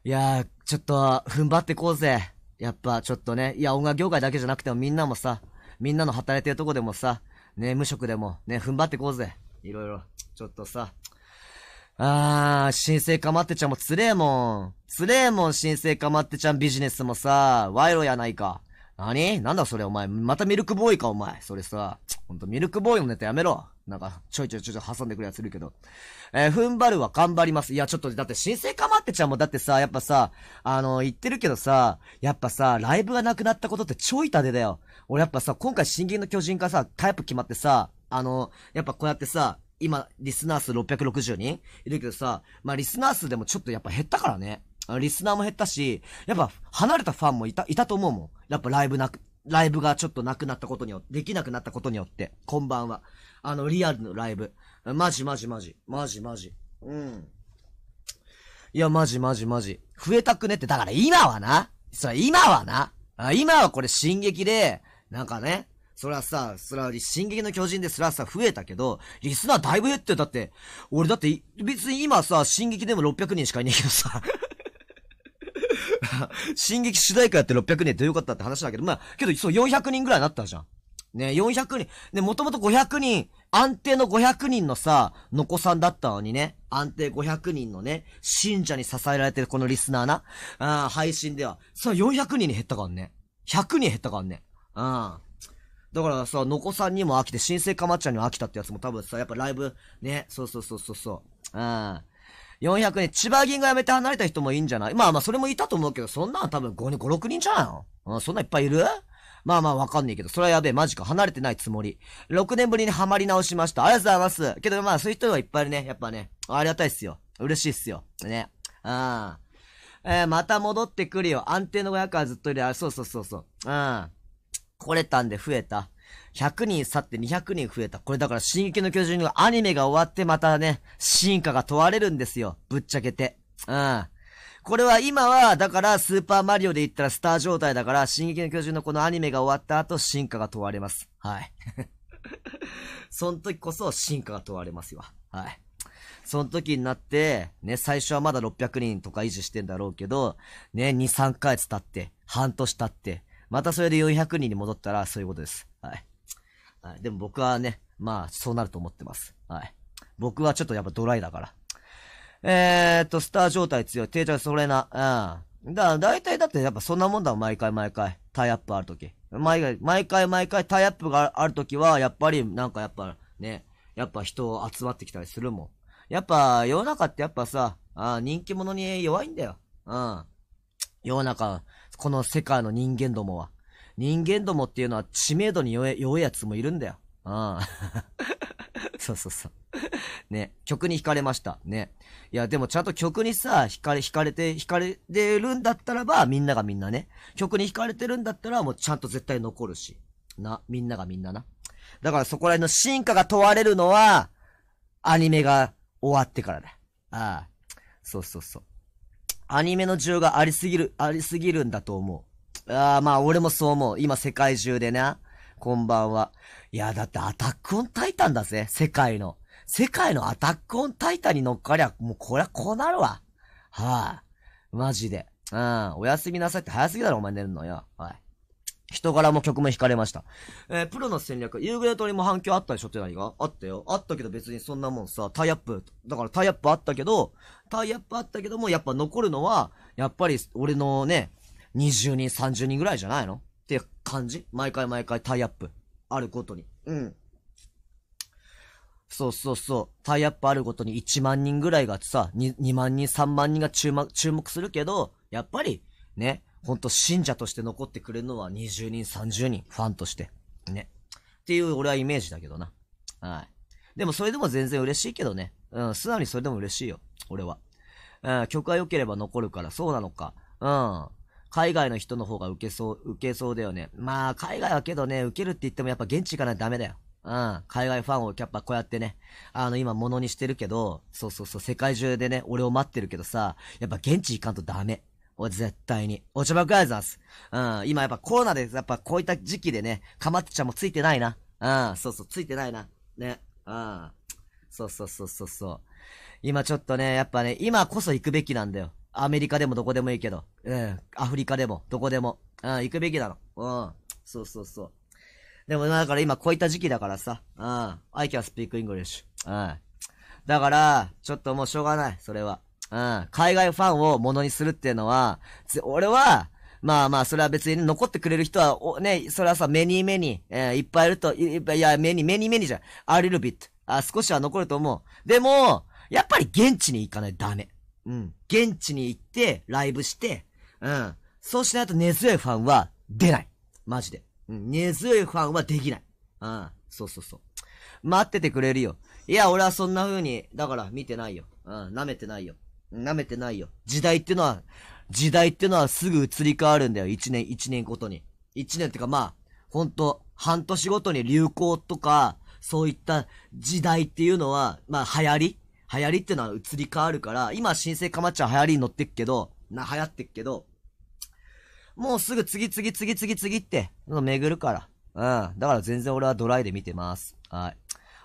いやー、ちょっと、踏ん張ってこうぜ。やっぱ、ちょっとね、いや、音楽業界だけじゃなくてもみんなもさ、みんなの働いてるとこでもさ、ね、無職でも、ね、踏ん張ってこうぜ。いろいろ、ちょっとさ、あー、新生かまってちゃんもつれえもん。つれえもん、新生かまってちゃんビジネスもさ、賄賂やないか。なになんだそれお前。またミルクボーイかお前。それさ、ほんとミルクボーイのネタやめろ。なんか、ちょいちょいちょい挟んでくるやついるけど。えー、踏ん張るは頑張ります。いや、ちょっと、だって、新生かまってちゃんも、だってさ、やっぱさ、あのー、言ってるけどさ、やっぱさ、ライブがなくなったことってちょいたでだよ。俺やっぱさ、今回、新銀の巨人化さ、タイプ決まってさ、あのー、やっぱこうやってさ、今、リスナー数660人いるけどさ、まあ、リスナー数でもちょっとやっぱ減ったからね。あリスナーも減ったし、やっぱ、離れたファンもいた、いたと思うもん。やっぱライブなく、ライブがちょっとなくなったことによって、できなくなったことによって、こんばんは。あの、リアルのライブ。マジマジマジ。マジマジ。うん。いや、マジマジマジ。増えたくねって、だから今はな。それ今はな。今はこれ進撃で、なんかね、そらさ、そら、進撃の巨人ですらさ、増えたけど、リスナーだいぶ減ってだって、俺だって、別に今さ、進撃でも600人しかいねえけどさ。進撃主題歌やって600人でよかったって話だけど、まあ、けど、そう、400人ぐらいになったじゃん。ね、400人。ね、もともと500人、安定の500人のさ、のこさんだったのにね、安定500人のね、信者に支えられてるこのリスナーな、あー配信では、さ、400人に減ったからね。100人減ったからね。うん。だからさ、のこさんにも飽きて、新生かまちゃんにも飽きたってやつも多分さ、やっぱライブ、ね、そうそうそうそうう。ん。400人、千葉銀が辞めて離れた人もいいんじゃないまあまあ、それもいたと思うけど、そんなん多分5人、5、6人じゃん。うん、そんないっぱいいるまあまあわかんねえけど、それはやべえ、マジか、離れてないつもり。6年ぶりにハマり直しました。ありがとうございます。けどまあ、そういう人はいっぱいいるね、やっぱね、ありがたいっすよ。嬉しいっすよ。ね。うん。えー、また戻ってくるよ。安定の500はずっといる。あ、そうそうそうそう。うん。来れたんで増えた。100人去って200人増えた。これだから進撃の巨人のアニメが終わってまたね、進化が問われるんですよ。ぶっちゃけて。うん。これは今は、だからスーパーマリオで言ったらスター状態だから、進撃の巨人のこのアニメが終わった後、進化が問われます。はい。その時こそ進化が問われますよ。はい。その時になって、ね、最初はまだ600人とか維持してんだろうけど、ね、2、3ヶ月経って、半年経って、またそれで400人に戻ったら、そういうことです。はい。はい。でも僕はね、まあ、そうなると思ってます。はい。僕はちょっとやっぱドライだから。えー、っと、スター状態強い。定着それな。うん。だ、だいたいだってやっぱそんなもんだ毎回毎回。タイアップあるとき。毎回、毎回毎回タイアップがあるときは、やっぱり、なんかやっぱね、やっぱ人集まってきたりするもん。やっぱ、世の中ってやっぱさ、あ人気者に弱いんだよ。うん。世の中、この世界の人間どもは。人間どもっていうのは知名度に弱い弱いやつもいるんだよ。ああ。そうそうそう。ね、曲に惹かれました。ね。いや、でもちゃんと曲にさ、惹かれ、惹かれて、惹かれてるんだったらば、みんながみんなね。曲に惹かれてるんだったら、もうちゃんと絶対残るし。な、みんながみんなな。だからそこら辺の進化が問われるのは、アニメが終わってからだ。ああ。そうそうそう。アニメの需要がありすぎる、ありすぎるんだと思う。ああ、まあ俺もそう思う。今世界中でね。こんばんは。いや、だってアタックオンタイタンだぜ、世界の。世界のアタックオンタイタンに乗っかりゃ、もうこりゃこうなるわ。はい、あ、マジで。うん、おやすみなさいって早すぎだろ、お前寝るのよ。はい。人柄も曲も惹かれました。えー、プロの戦略、夕暮れ鳥も反響あったでしょって何があったよ。あったけど別にそんなもんさ、タイアップ、だからタイアップあったけど、タイアップあったけども、やっぱ残るのは、やっぱり俺のね、20人、30人ぐらいじゃないのって感じ毎回毎回タイアップ。あることに。うん。そうそうそう。タイアップあることに1万人ぐらいがさ、2, 2万人、3万人が注目、注目するけど、やっぱり、ね、ほんと信者として残ってくれるのは20人、30人、ファンとして。ね。っていう俺はイメージだけどな。はい。でもそれでも全然嬉しいけどね。うん、素直にそれでも嬉しいよ。俺は。うん、曲が良ければ残るから、そうなのか。うん。海外の人の方が受けそう、受けそうだよね。まあ、海外はけどね、受けるって言ってもやっぱ現地行かないとダメだよ。うん。海外ファンをやっぱこうやってね、あの、今物にしてるけど、そうそうそう、世界中でね、俺を待ってるけどさ、やっぱ現地行かんとダメ。もう絶対に。おちばくあざす。うん。今やっぱコロナで、やっぱこういった時期でね、かまってちゃんもついてないな。うん。そうそう、ついてないな。ね。うん。そうそうそうそうそう。今ちょっとね、やっぱね、今こそ行くべきなんだよ。アメリカでもどこでもいいけど。うん。アフリカでも、どこでも。うん、行くべきなの。うん。そうそうそう。でもだから今こういった時期だからさ。うん。I can speak English. うん。だから、ちょっともうしょうがない。それは。うん、海外ファンをものにするっていうのは、俺は、まあまあ、それは別に残ってくれる人は、おね、それはさ、目に目に、えー、いっぱいいると、いっぱい、いや、目に目に目にじゃん。ある little bit. あ、少しは残ると思う。でも、やっぱり現地に行かないとダメ。うん。現地に行って、ライブして、うん。そうしないと根強いファンは出ない。マジで。うん。根強いファンはできない。うん。そうそうそう。待っててくれるよ。いや、俺はそんな風に、だから見てないよ。うん。舐めてないよ。舐めてないよ。時代ってのは、時代ってのはすぐ移り変わるんだよ。一年、一年ごとに。一年ってかまあ、ほんと、半年ごとに流行とか、そういった時代っていうのは、まあ流行り流行りってのは移り変わるから、今新生かまっちゃん流行りに乗ってっけど、な、流行ってっけど、もうすぐ次次次次次って、巡るから。うん。だから全然俺はドライで見てます。はい。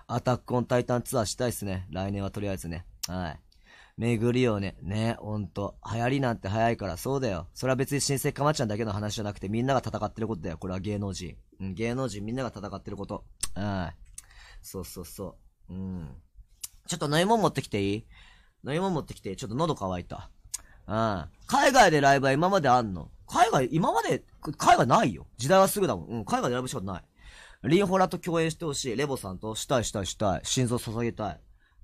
アタックオンタイタンツアーしたいっすね。来年はとりあえずね。はい。巡りよね。ね、ほんと。流行りなんて早いからそうだよ。それは別に新生かまちゃんだけの話じゃなくてみんなが戦ってることだよ。これは芸能人。うん、芸能人みんなが戦ってること。うん。そうそうそう。うん。ちょっと飲み物持ってきていい飲み物持ってきて、ちょっと喉乾いた。うん。海外でライブは今まであんの海外、今まで、海外ないよ。時代はすぐだもん。うん、海外でライブしかない。リンホラと共演してほしい。レボさんとしたいしたいしたい。心臓捧げたい。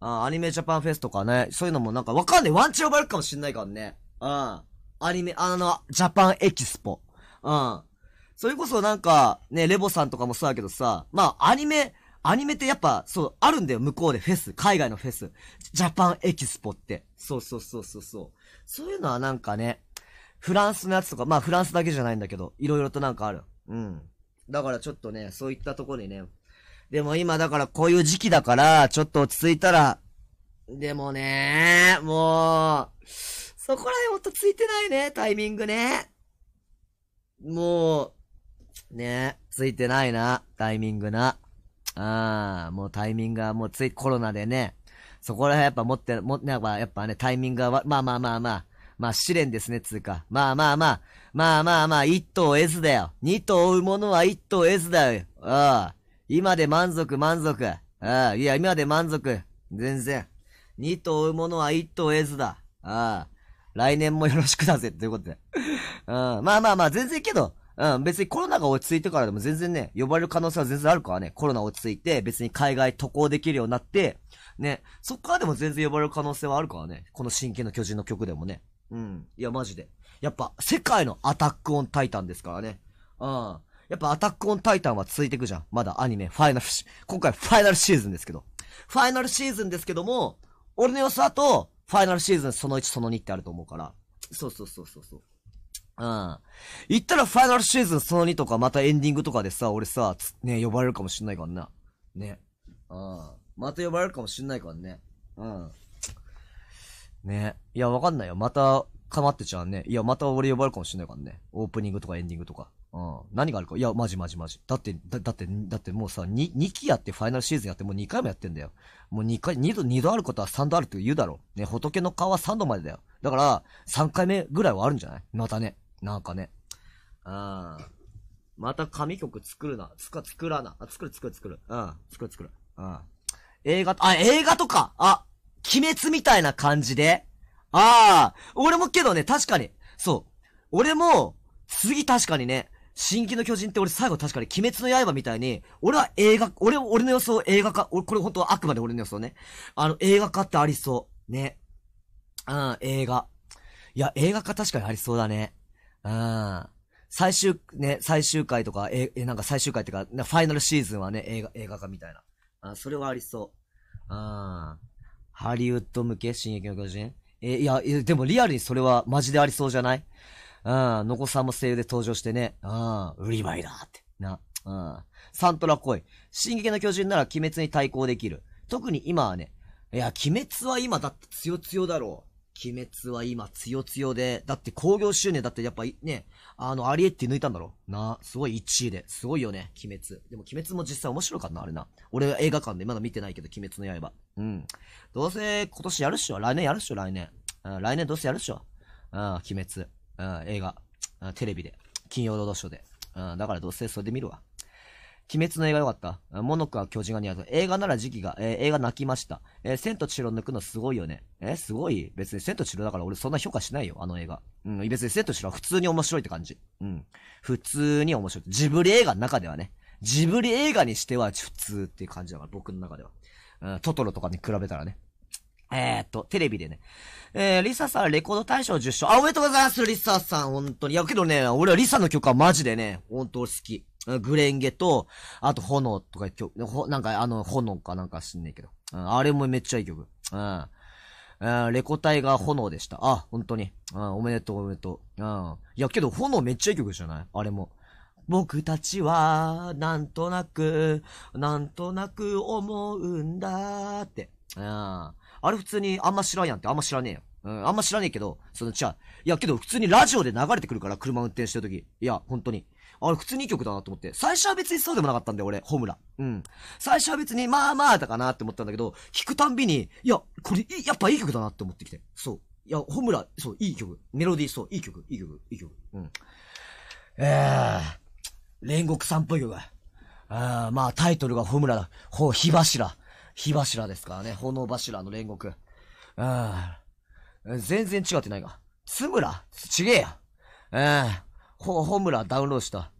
あアニメジャパンフェスとかね、そういうのもなんかわかんない。ワンチャン呼ばれるかもしんないからね。うん。アニメ、あの、ジャパンエキスポ。うん。それこそなんか、ね、レボさんとかもそうだけどさ、まあ、アニメ、アニメってやっぱ、そう、あるんだよ、向こうでフェス。海外のフェス。ジャパンエキスポって。そうそうそうそうそう。そういうのはなんかね、フランスのやつとか、まあフランスだけじゃないんだけど、いろいろとなんかある。うん。だからちょっとね、そういったとこにね、でも今だからこういう時期だから、ちょっと落ち着いたら、でもね、もう、そこら辺落ち着いてないね、タイミングね。もう、ね、ついてないな、タイミングな。ああ、もうタイミングはもうつい、コロナでね、そこら辺やっぱ持って、持って、なやっぱね、タイミングは、まあまあまあまあ、まあ試練ですね、つうか。まあまあまあ、まあまあまあ、一頭得ずだよ。二頭追うものは一頭得ずだよ。ああ。今で満足満足。ああ、いや、今で満足。全然。二と追うものは一と追えずだ。ああ。来年もよろしくだぜ、ということで。うん。まあまあまあ、全然けど、うん、別にコロナが落ち着いてからでも全然ね、呼ばれる可能性は全然あるからね。コロナ落ち着いて、別に海外渡航できるようになって、ね、そっからでも全然呼ばれる可能性はあるからね。この真剣の巨人の曲でもね。うん。いや、マジで。やっぱ、世界のアタックオンタイタンですからね。うん。やっぱアタックオンタイタンは続いていくじゃん。まだアニメ、ファイナルシ、今回ファイナルシーズンですけど。ファイナルシーズンですけども、俺の予想だと、ファイナルシーズンその1その2ってあると思うから。そうそうそうそうそう。うん。言ったらファイナルシーズンその2とか、またエンディングとかでさ、俺さ、ね、呼ばれるかもしんないからな。ね。うん。また呼ばれるかもしんないからね。うん。ね。いや、わかんないよ。また、かまってちゃうね。いや、また俺呼ばれるかもしんないからね。オープニングとかエンディングとか。うん。何があるか。いや、マジマジマジ。だって、だだって、だってもうさ、2、2期やってファイナルシーズンやってもう2回もやってんだよ。もう2回、2度、2度あることは3度あるって言うだろ。ね、仏の顔は3度までだよ。だから、3回目ぐらいはあるんじゃないまたね。なんかね。うん。また神曲作るな。つか、作らな。あ、作る作る作る。うん。作る作る。うん。映画、あ、映画とかあ、鬼滅みたいな感じでああ、俺もけどね、確かに。そう。俺も、次確かにね、新規の巨人って俺最後確かに鬼滅の刃みたいに、俺は映画、俺、俺の予想映画化、俺、これ本当はあくまで俺の予想ね。あの、映画化ってありそう。ね。うん、映画。いや、映画化確かにありそうだね。うん。最終、ね、最終回とか、え、え、なんか最終回ってか、ファイナルシーズンはね、映画、映画化みたいな。あ、それはありそう。うん。ハリウッド向け、進撃の巨人。え、いや、でもリアルにそれはマジでありそうじゃないうん、のこさんも声優で登場してね、うん、売り場いだって、な、うん。サントラ来い。進撃の巨人なら鬼滅に対抗できる。特に今はね、いや、鬼滅は今だって強強だろう。鬼滅は今強強で、だって興行収入だってやっぱね、あの、アリエッティ抜いたんだろな、すごい1位で。すごいよね、鬼滅。でも鬼滅も実際面白かったな、あれな。俺は映画館でまだ見てないけど、鬼滅の刃。うん。どうせ今年やるっしょ来年やるっしょ来年。うん、来年どうせやるっしょうん、鬼滅。映画、テレビで、金曜ロードショーで。だからどうせそれで見るわ。鬼滅の映画良かった。モノクは巨人が似合う。映画なら時期が、えー、映画泣きました。えー、千と千尋抜くのすごいよね。えー、すごい別に千と千尋だから俺そんな評価しないよ、あの映画。うん、別に千と千尋は普通に面白いって感じ。うん。普通に面白い。ジブリ映画の中ではね。ジブリ映画にしては普通っていう感じだから、僕の中では。うん、トトロとかに比べたらね。えー、っと、テレビでね。えー、リサさんレコード大賞受賞。あ、おめでとうございますリサさん、本当に。いや、けどね、俺はリサの曲はマジでね、本当好き。グレンゲと、あと炎とか曲、ほ、なんかあの、炎かなんか知んねえけど。うん、あれもめっちゃいい曲。うん。うん、レコ隊が炎でした。あ、本当に。うん、おめでとうおめでとう。うん。いや、けど炎めっちゃいい曲じゃないあれも。僕たちは、なんとなく、なんとなく思うんだって。うん。あれ普通にあんま知らんやんってあんま知らねえよ。うん、あんま知らねえけど、その、じゃいやけど普通にラジオで流れてくるから、車運転してるとき。いや、本当に。あれ普通にいい曲だなと思って。最初は別にそうでもなかったんだよ、俺、ホムラ。うん。最初は別に、まあまあだかなって思ったんだけど、聞くたんびに、いや、これ、やっぱいい曲だなって思ってきて。そう。いや、ホムラ、そう、いい曲。メロディー、そう、いい曲、いい曲、いい曲。うん。えー、煉獄さんっぽい曲。あーまあ、タイトルがホムラだ。ほう、火柱。火柱ですからね。炎柱の煉獄。ああ。全然違ってないが。つむらちげえや。ええほ、ほむらダウンロードした。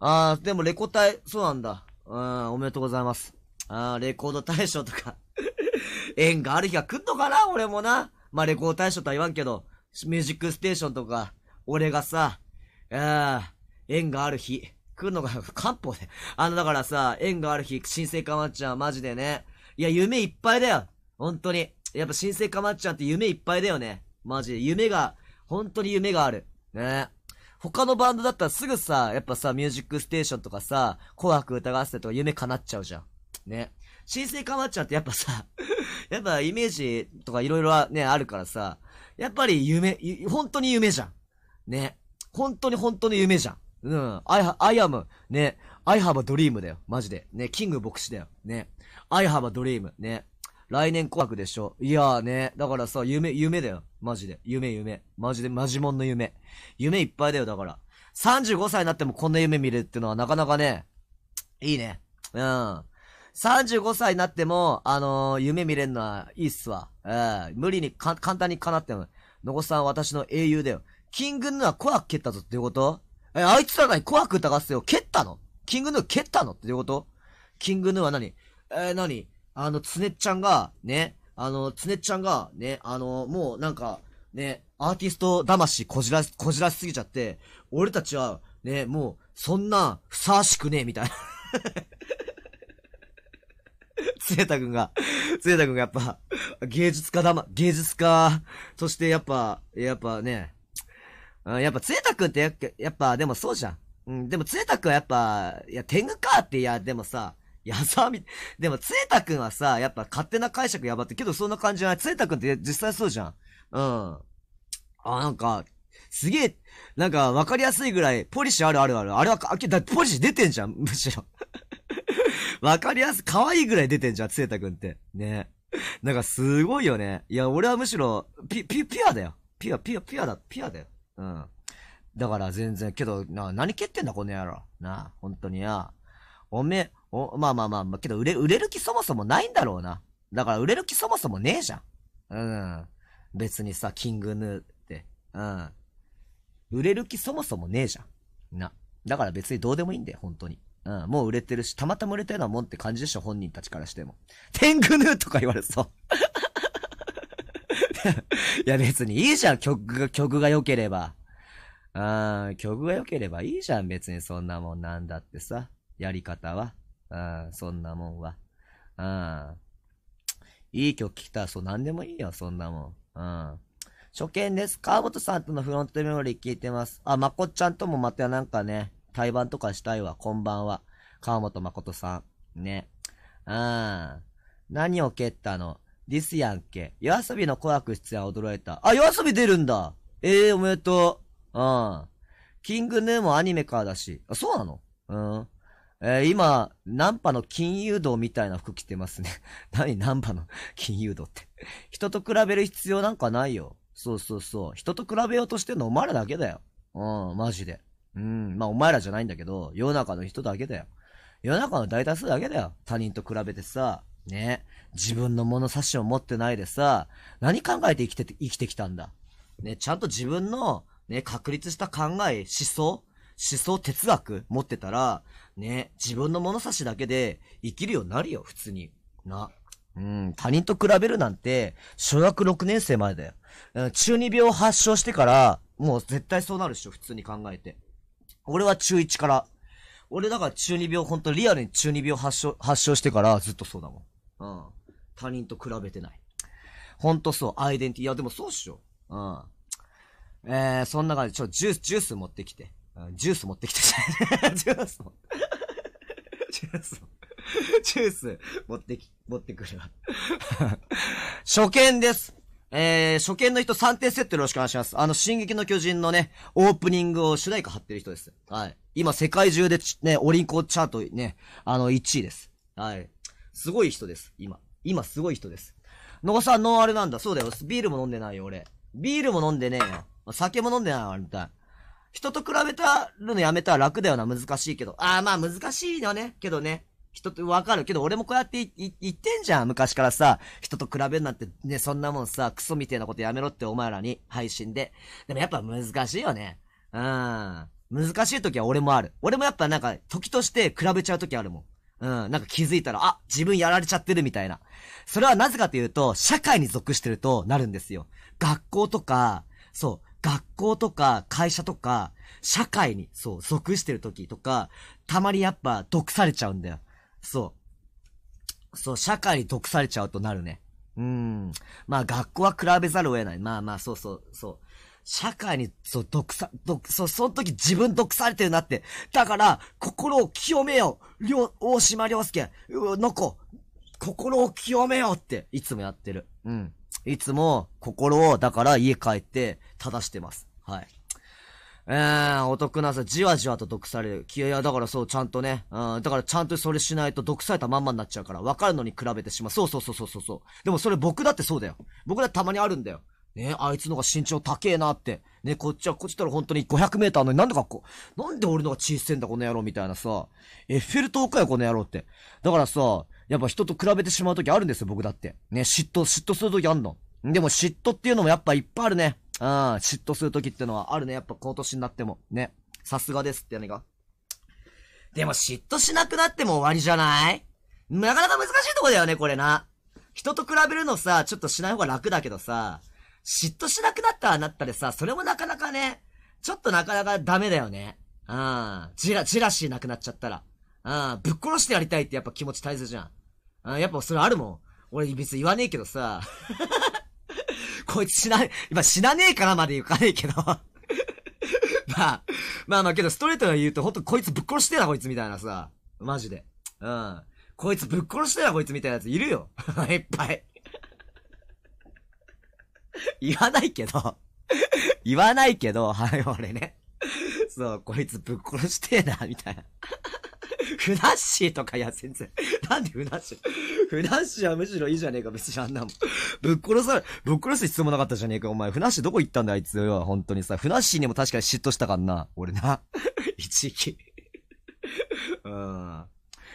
ああ、でもレコ大、そうなんだ。うん、おめでとうございます。ああ、レコード大賞とか 縁がある日が来んのかな俺もな。まあ、レコード大賞とは言わんけど、ミュージックステーションとか、俺がさ、ええ縁がある日、来んのが、漢方で。あの、だからさ、縁がある日、新生かまっちゃん、マジでね、いや、夢いっぱいだよ。本当に。やっぱ新生かまっちゃんって夢いっぱいだよね。マジで。夢が、本当に夢がある。ね他のバンドだったらすぐさ、やっぱさ、ミュージックステーションとかさ、紅白歌合戦とか夢叶っちゃうじゃん。ね。新生かまっちゃんってやっぱさ、やっぱイメージとか色々ね、あるからさ、やっぱり夢、本当に夢じゃん。ね。本当に本当に夢じゃん。うん。I, I am, ね。I have a dream だよ。マジで。ね。キング牧師だよ。ね。アイハバドリームね。来年紅白でしょ。いやーね。だからさ、夢、夢だよ。マジで。夢、夢。マジで、マジモンの夢。夢いっぱいだよ、だから。35歳になってもこんな夢見れるってのはなかなかね、いいね。うん。35歳になっても、あのー、夢見れるのはいいっすわ。うん。無理にか、簡単に叶っても。のこさんは私の英雄だよ。キングヌーは紅白蹴ったぞっていうことえ、あいつら何紅白歌合戦を蹴ったのキングヌー蹴ったのっていうことキングヌーは何えー、何あの、つねっちゃんが、ね、あの、つねっちゃんが、ね、あの、もうなんか、ね、アーティスト魂こじら、こじらしすぎちゃって、俺たちは、ね、もう、そんな、ふさわしくねえ、みたいな。つえたくんが、つえたくんがやっぱ、芸術家だま、芸術家そしてやっぱ、やっぱね、うん、やっぱつえたくんってやっぱ、でもそうじゃん。うん、でもつえたくんはやっぱ、いや、天狗かって、いや、でもさ、やさみ、でも、つえたくんはさ、やっぱ勝手な解釈やばって、けどそんな感じじゃない。つえたくんって実際そうじゃん。うん。あ、なんか、すげえ、なんか、わかりやすいぐらい、ポリシーあるあるある。あれは、あ、だポリシー出てんじゃん、むしろ。わかりやすい、可愛いぐらい出てんじゃん、つえたくんって。ね。なんか、すごいよね。いや、俺はむしろ、ピ、ピ、ピアだよ。ピア、ピア、ピアだ、ピアだよ。うん。だから全然、けど、な、何蹴ってんだ、この野郎。な、本当にや。おめえ、お、まあまあまあ、まあ、けど売れ、売れる気そもそもないんだろうな。だから売れる気そもそもねえじゃん。うん。別にさ、キングヌーって。うん。売れる気そもそもねえじゃん。な。だから別にどうでもいいんだよ、本当に。うん、もう売れてるし、たまたま売れてるのなもんって感じでしょ、本人たちからしても。天狗ヌーとか言われそう。いや別にいいじゃん、曲が、曲が良ければ。うん、曲が良ければいいじゃん、別にそんなもんなんだってさ。やり方は。うん、そんなもんは。うん。いい曲聴きたら、そう、なんでもいいよ、そんなもん。うん。初見です。川本さんとのフロントメモリー聞いてます。あ、まこっちゃんともまたなんかね、対バンとかしたいわ。こんばんは。川本誠さん。ね。うん。何を蹴ったのディスやんけ。夜遊びの怖く出演驚いた。あ、夜遊び出るんだええー、おめでとう。うん。キングヌーもアニメからだし。あ、そうなのうん。えー、今、ナンパの金融道みたいな服着てますね。何ナンパの金融道って。人と比べる必要なんかないよ。そうそうそう。人と比べようとしてるのお前らだけだよ。うん、マジで。うん、まあお前らじゃないんだけど、世の中の人だけだよ。世の中の大多数だけだよ。他人と比べてさ、ね。自分の物差しを持ってないでさ、何考えて生きてて、生きてきたんだ。ね、ちゃんと自分の、ね、確立した考え、思想思想哲学持ってたら、ね、自分の物差しだけで生きるようになるよ、普通に。な。うん、他人と比べるなんて、小学6年生前だよ。うん、中二病発症してから、もう絶対そうなるでしょ、普通に考えて。俺は中1から。俺だから中二病、ほんとリアルに中二病発症、発症してからずっとそうだもん。うん。他人と比べてない。ほんとそう、アイデンティティ。いや、でもそうっしょ。うん。えー、そんな感じ、ちょ、ジュース、ジュース持ってきて。ジュース持ってきてジュース持って。ジュース。ジュース持ってき、持ってくるわ。初見です。えー、初見の人3点セットよろしくお願いします。あの、進撃の巨人のね、オープニングを主題歌張ってる人です。はい。今、世界中でね、オリンコチャートね、あの、1位です。はい。すごい人です、今。今、すごい人です。野呂さん、ノーあれなんだ。そうだよ。ビールも飲んでないよ、俺。ビールも飲んでねえよ。酒も飲んでないよ、あんた。人と比べたるのやめたら楽だよな、難しいけど。ああ、まあ難しいよね、けどね。人ってわかるけど、俺もこうやって言ってんじゃん、昔からさ。人と比べるなんてね、そんなもんさ、クソみたいなことやめろってお前らに、配信で。でもやっぱ難しいよね。うん。難しい時は俺もある。俺もやっぱなんか、時として比べちゃう時あるもん。うん、なんか気づいたら、あ、自分やられちゃってるみたいな。それはなぜかというと、社会に属してるとなるんですよ。学校とか、そう、学校とか会社とか、社会に、そう、属してる時とか、たまにやっぱ毒されちゃうんだよ。そう。そう、社会に毒されちゃうとなるね。うん。まあ学校は比べざるを得ない。まあまあ、そうそう、そう。社会に、そう、毒さ、毒、そう、その時自分毒されてるなって。だから、心を清めよう。りょ大島良介、う、のこ、心を清めようって、いつもやってる。うん。いつも心を、だから家帰って正してます。はい。えー、お得なさ、じわじわと毒される。いやいや、だからそう、ちゃんとね。うん、だからちゃんとそれしないと毒されたまんまになっちゃうから、わかるのに比べてしまう。そうそうそうそうそうそう。でもそれ僕だってそうだよ。僕だってたまにあるんだよ。ね、あいつのが身長高えなって。ね、こっちは、こっちたら本当に500メーターのになんでかっこ、なんで俺のが小さいんだこの野郎みたいなさ。エッフェル塔かよこの野郎って。だからさ、やっぱ人と比べてしまう時あるんですよ、僕だって。ね、嫉妬、嫉妬する時あんの。でも嫉妬っていうのもやっぱいっぱいあるね。うん、嫉妬する時ってのはあるね。やっぱ今年になっても。ね。さすがですってねが。でも嫉妬しなくなっても終わりじゃないなかなか難しいとこだよね、これな。人と比べるのさ、ちょっとしない方が楽だけどさ、嫉妬しなくなったらなったでさ、それもなかなかね、ちょっとなかなかダメだよね。うん。ジラ、ジラシーなくなっちゃったら。うん、ぶっ殺してやりたいってやっぱ気持ち大切じゃん。うん、やっぱそれあるもん。俺別に言わねえけどさ。こいつ死な、今死なねえからまで行かねえけど まあ、まあまあけどストレートが言うとほんとこいつぶっ殺してなこいつみたいなさ。マジで。うん。こいつぶっ殺してなこいつみたいなやついるよ。いっぱい。言わないけど言わないけど、はい、俺ね。そう、こいつぶっ殺してえな、みたいな。ふなっしーとか、いや、全然。なんでふなっしーふなっしーはむしろいいじゃねえか、別にあんなもん。ぶっ殺さ、ぶっ殺す必要もなかったじゃねえか、お前。ふなっしーどこ行ったんだ、あいつよ、んとにさ。ふなっしーにも確かに嫉妬したからな、俺な。一時期。うん。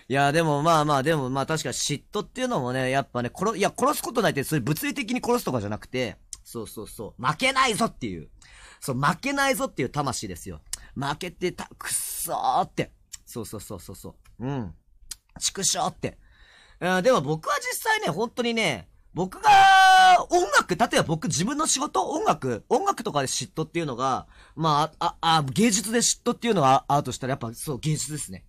いや、でもまあまあ、でもまあ確か嫉妬っていうのもね、やっぱね、殺、いや、殺すことないって、それ物理的に殺すとかじゃなくて、そうそうそう、負けないぞっていう。そう、負けないぞっていう魂ですよ。負けてた、くっそーって。そうそうそうそうそう。うん。畜生って。でも僕は実際ね、本当にね、僕が、音楽、例えば僕自分の仕事、音楽、音楽とかで嫉妬っていうのが、まあ、あ、あ、芸術で嫉妬っていうのがあるとしたらやっぱそう芸術ですね。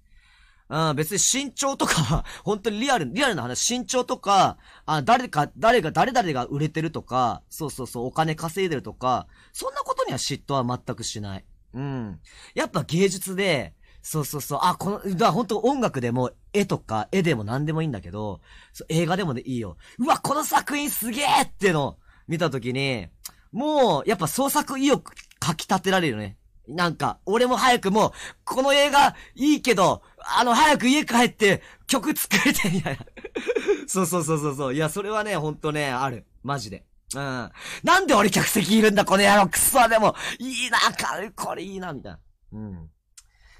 うん、別に身長とか 本当にリアル、リアルな話、身長とか、あ誰か、誰が、誰々が売れてるとか、そうそうそう、お金稼いでるとか、そんなことには嫉妬は全くしない。うん。やっぱ芸術で、そうそうそう。あ、この、だから本当音楽でも、絵とか、絵でも何でもいいんだけど、映画でもでいいよ。うわ、この作品すげえっての、見たときに、もう、やっぱ創作意欲、かき立てられるね。なんか、俺も早くもう、この映画、いいけど、あの、早く家帰って、曲作りたいみたいな。そうそうそうそうそう。いや、それはね、ほんとね、ある。マジで。うん。なんで俺客席いるんだ、この野郎、くそ、でも、いいな、これいいな、みたいな。うん。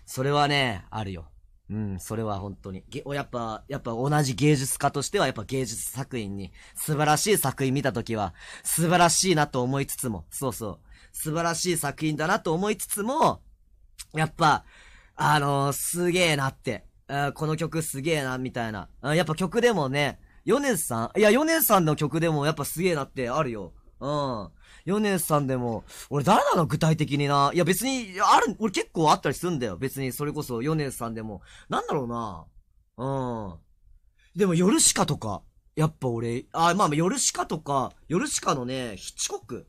それはね、あるよ。うん、それは本当に。げ、やっぱ、やっぱ同じ芸術家としては、やっぱ芸術作品に、素晴らしい作品見たときは、素晴らしいなと思いつつも、そうそう、素晴らしい作品だなと思いつつも、やっぱ、あのー、すげえなって、この曲すげえな、みたいな。やっぱ曲でもね、ヨネさんいや、ヨネさんの曲でもやっぱすげえなってあるよ。うん。ヨネさんでも、俺誰なの具体的にな。いや別に、ある、俺結構あったりするんだよ。別に、それこそヨネさんでも。なんだろうな。うん。でも、ヨルシカとか。やっぱ俺、あ、まあ、ヨルシカとか、ヨルシカのね、ヒチコク。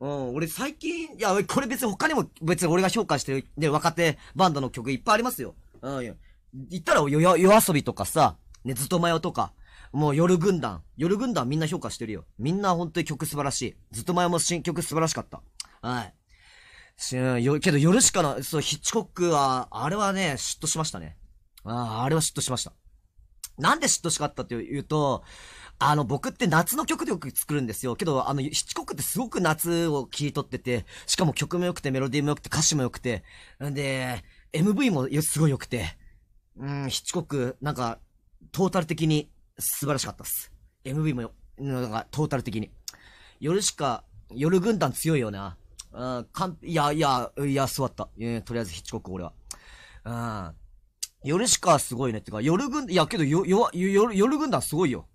うん、俺最近、いや、これ別に他にも、別に俺が評価してる、ね、若手バンドの曲いっぱいありますよ。うん、言ったら、よ、夜遊びとかさ、ね、ずっとまよとか、もう夜軍団。夜軍団みんな評価してるよ。みんな本当に曲素晴らしい。ずっと前も新曲素晴らしかった。はい。し、よ、けど夜しかな、そう、ヒッチコックは、あれはね、嫉妬しましたね。ああ、あれは嫉妬しました。なんで嫉妬しかったっていうと、あの、僕って夏の曲でよく作るんですよ。けど、あの、ヒッチコックってすごく夏を聴いとってて、しかも曲も良くて、メロディーも良くて、歌詞も良くて、んで、MV もすごい良くて、うん、ヒッチコック、なんか、トータル的に素晴らしかったっす。MV も、なんか、トータル的に。夜しか、夜軍団強いよな。うん、かん、いや、いや、いや、座った。えー、とりあえずヒッチコック、俺は。うん。夜しかすごいね。ってか、夜軍、いや、けど、よ、よ、よ、夜軍団すごいよ。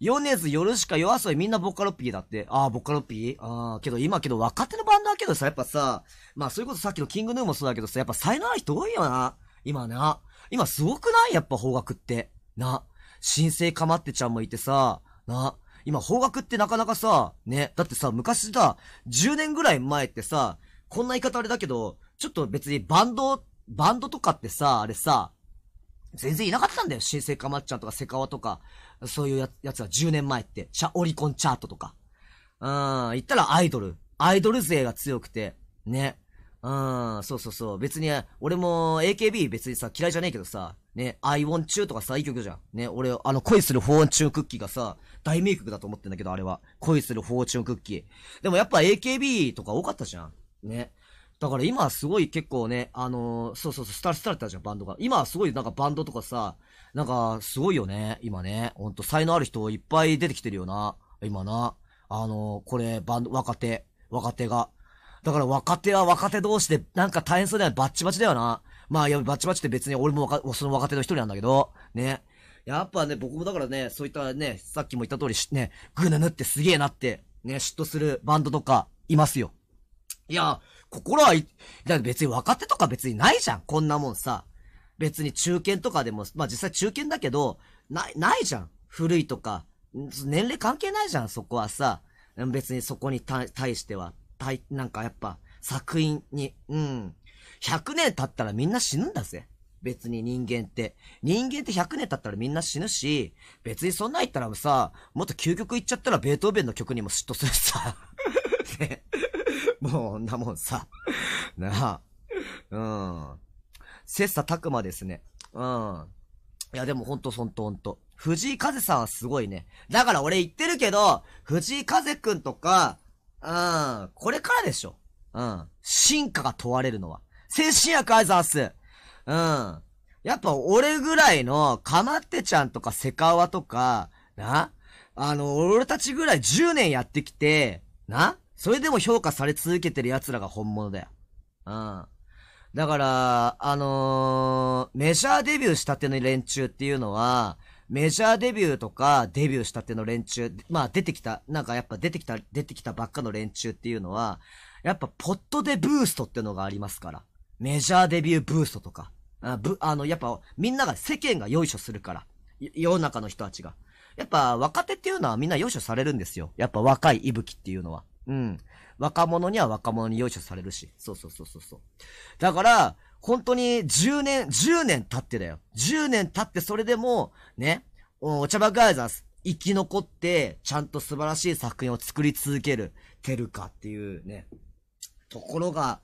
ネズ、夜しか、夜遊びみんなボカロピーだって。ああ、ボカロピーああ、けど今けど若手のバンドだけどさ、やっぱさ、まあそういうことさっきのキングヌーもそうだけどさ、やっぱ才能ある人多いよな。今な。今すごくないやっぱ方角って。な。新生かまってちゃんもいてさ、な、今方角ってなかなかさ、ね、だってさ、昔だ、10年ぐらい前ってさ、こんな言い方あれだけど、ちょっと別にバンド、バンドとかってさ、あれさ、全然いなかったんだよ。新生かまっちゃんとかセカワとか、そういうややつは10年前って、シャオリコンチャートとか。うん、言ったらアイドル。アイドル勢が強くて、ね。うん、そうそうそう。別に、俺も AKB 別にさ、嫌いじゃねえけどさ、ね、I want you とかさ、いい曲じゃん。ね、俺、あの、恋するフォーチュンクッキーがさ、大名曲だと思ってんだけど、あれは。恋するフォーチュンクッキー。でもやっぱ AKB とか多かったじゃん。ね。だから今すごい結構ね、あのー、そうそうそう、スタスタてたじゃん、バンドが。今はすごいなんかバンドとかさ、なんかすごいよね、今ね。ほんと才能ある人いっぱい出てきてるよな、今な。あのー、これ、バンド、若手、若手が。だから若手は若手同士で、なんか大変そうだよ。バッチバチだよな。まあ、いや、バッチバチって別に俺もわか、その若手の一人なんだけど、ね。やっぱね、僕もだからね、そういったね、さっきも言った通り、ね、ぐぬぬってすげえなって、ね、嫉妬するバンドとか、いますよ。いや、心はい、だ別に若手とか別にないじゃん。こんなもんさ。別に中堅とかでも、まあ実際中堅だけど、ない、ないじゃん。古いとか。年齢関係ないじゃん、そこはさ。別にそこに対しては。たい、なんかやっぱ、作品に、うん。100年経ったらみんな死ぬんだぜ。別に人間って。人間って100年経ったらみんな死ぬし、別にそんな言ったらさ、もっと究極言っちゃったらベートーベンの曲にも嫉妬するさ。ね。もう、なもんさ。なあ。うん。切磋琢磨ですね。うん。いや、でもほんとほんとほんと。藤井風さんはすごいね。だから俺言ってるけど、藤井風くんとか、うん。これからでしょ。うん。進化が問われるのは。精神薬アザース。うん。やっぱ俺ぐらいの、かまってちゃんとかセカワとか、なあの、俺たちぐらい10年やってきて、なそれでも評価され続けてる奴らが本物だよ。うん。だから、あのー、メジャーデビューしたての連中っていうのは、メジャーデビューとか、デビューしたての連中、まあ出てきた、なんかやっぱ出てきた、出てきたばっかの連中っていうのは、やっぱポットでブーストってのがありますから。メジャーデビューブーストとか。あぶあの、やっぱみんなが世間が用意するから。世の中の人たちが。やっぱ若手っていうのはみんな用意されるんですよ。やっぱ若い息吹っていうのは。うん。若者には若者に用意されるし。そうそうそうそうそう。だから、本当に10年、10年経ってだよ。10年経ってそれでも、ね、お茶爆ガイザー生き残って、ちゃんと素晴らしい作品を作り続ける、てるかっていうね、ところが、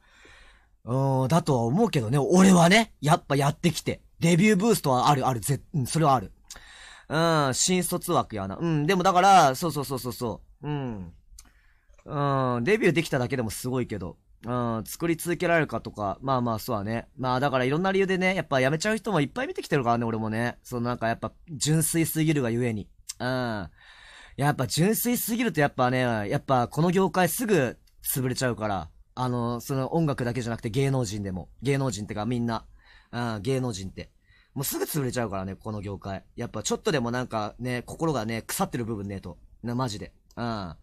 うん、だとは思うけどね、俺はね、やっぱやってきて。デビューブーストはある、ある、ぜ、うん、それはある。うん、新卒枠やな。うん、でもだから、そうそうそうそうそう。うん。うん、デビューできただけでもすごいけど。うん、作り続けられるかとか、まあまあそうだね。まあだからいろんな理由でね、やっぱ辞めちゃう人もいっぱい見てきてるからね、俺もね。そのなんかやっぱ純粋すぎるがゆえに。うん。やっぱ純粋すぎるとやっぱね、やっぱこの業界すぐ潰れちゃうから。あの、その音楽だけじゃなくて芸能人でも。芸能人ってかみんな。うん、芸能人って。もうすぐ潰れちゃうからね、この業界。やっぱちょっとでもなんかね、心がね、腐ってる部分ねと。な、マジで。うん。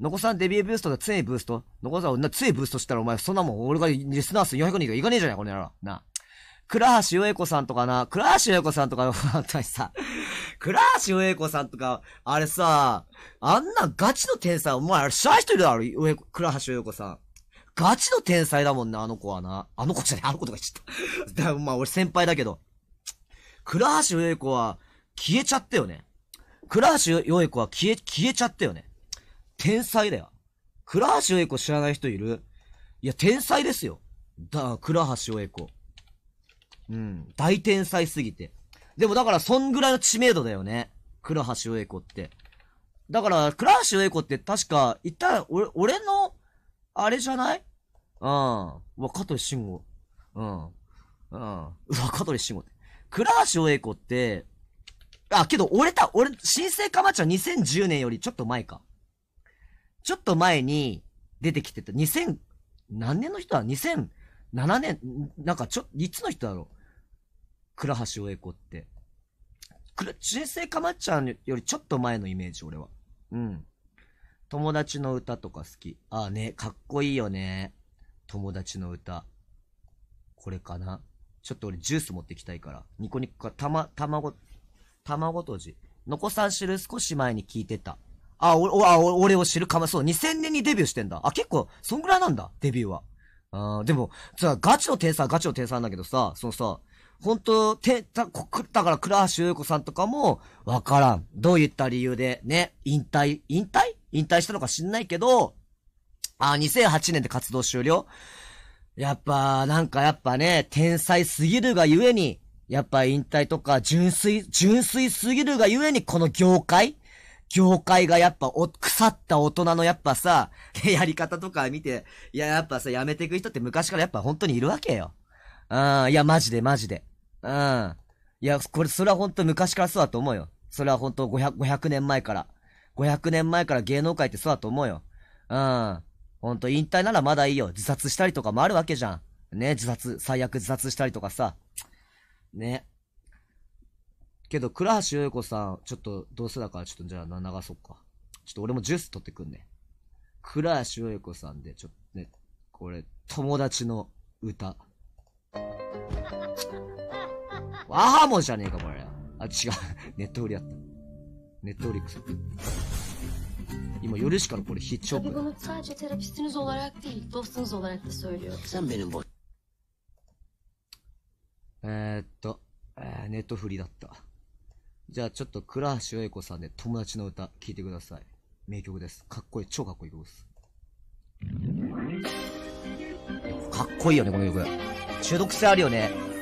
のこさんデビューブーストだ、常にブーストのこさん、常にブーストしたらお前、そんなもん、俺がリスナー数400人がいかねえじゃん、この野郎。な。倉橋よえこさんとかな、倉橋よえこさんとか、私さ、倉橋よえこさんとか、あれさ、あんなガチの天才、お前、あれ、シャイ人いるだろ、よえ倉橋よえこさん。ガチの天才だもんな、あの子はな。あの子じゃねあの子とか言っちゃった。だまあ、俺先輩だけど。倉橋よえこは、消えちゃったよね。倉橋よえこは消え、消えちゃったよね。天才だよ。倉橋英子知らない人いるいや、天才ですよ。だ、倉橋英子。うん。大天才すぎて。でもだから、そんぐらいの知名度だよね。倉橋英子って。だから、倉橋英子って確か、一旦、俺、俺の、あれじゃないうん。わ、香取慎吾。うん。うん。うわ、香取慎吾って。倉橋英子って、あ、けど俺た、俺、新生かまちゃん2010年よりちょっと前か。ちょっと前に出てきてた、2000、何年の人は ?2007 年、なんかちょ、いつの人だろう倉橋親子って。人生かまっちゃんよりちょっと前のイメージ、俺は。うん。友達の歌とか好き。ああね、かっこいいよね。友達の歌。これかな。ちょっと俺ジュース持ってきたいから。ニコニコか、たま、卵、卵とじ。のこさん知る少し前に聞いてた。あ、お、あ、俺を知るかまそう。2000年にデビューしてんだ。あ、結構、そんぐらいなんだ、デビューは。あーでも、さ、ガチの天才ガチの天才なんだけどさ、そのさ、ほんと、て、た、だから倉橋優子さんとかも、わからん。どういった理由で、ね、引退、引退引退したのか知んないけど、あ、2008年で活動終了やっぱ、なんかやっぱね、天才すぎるがゆえに、やっぱ引退とか、純粋、純粋すぎるがゆえに、この業界業界がやっぱお、腐った大人のやっぱさ、やり方とか見て、いや、やっぱさ、やめていく人って昔からやっぱ本当にいるわけよ。うん、いや、マジでマジで。うん。いや、これ、それは本当昔からそうだと思うよ。それは本当500、500年前から。500年前から芸能界ってそうだと思うよ。うん。ほんと、引退ならまだいいよ。自殺したりとかもあるわけじゃん。ね、自殺、最悪自殺したりとかさ。ね。けど倉橋優子さんちょっとどうせだからちょっとじゃあ流そうかちょっと俺もジュース取ってくんね倉橋優子さんでちょっとねこれ友達の歌わはもじゃねえかこれあ違うネットフリあったネットフリックス今夜しかのこれヒッチョッえっと、えー、ネットフリだったじゃあちょっと倉橋栄子さんで友達の歌聴いてください。名曲です。かっこいい。超かっこいい曲です。かっこいいよね、この曲。中毒性あるよね。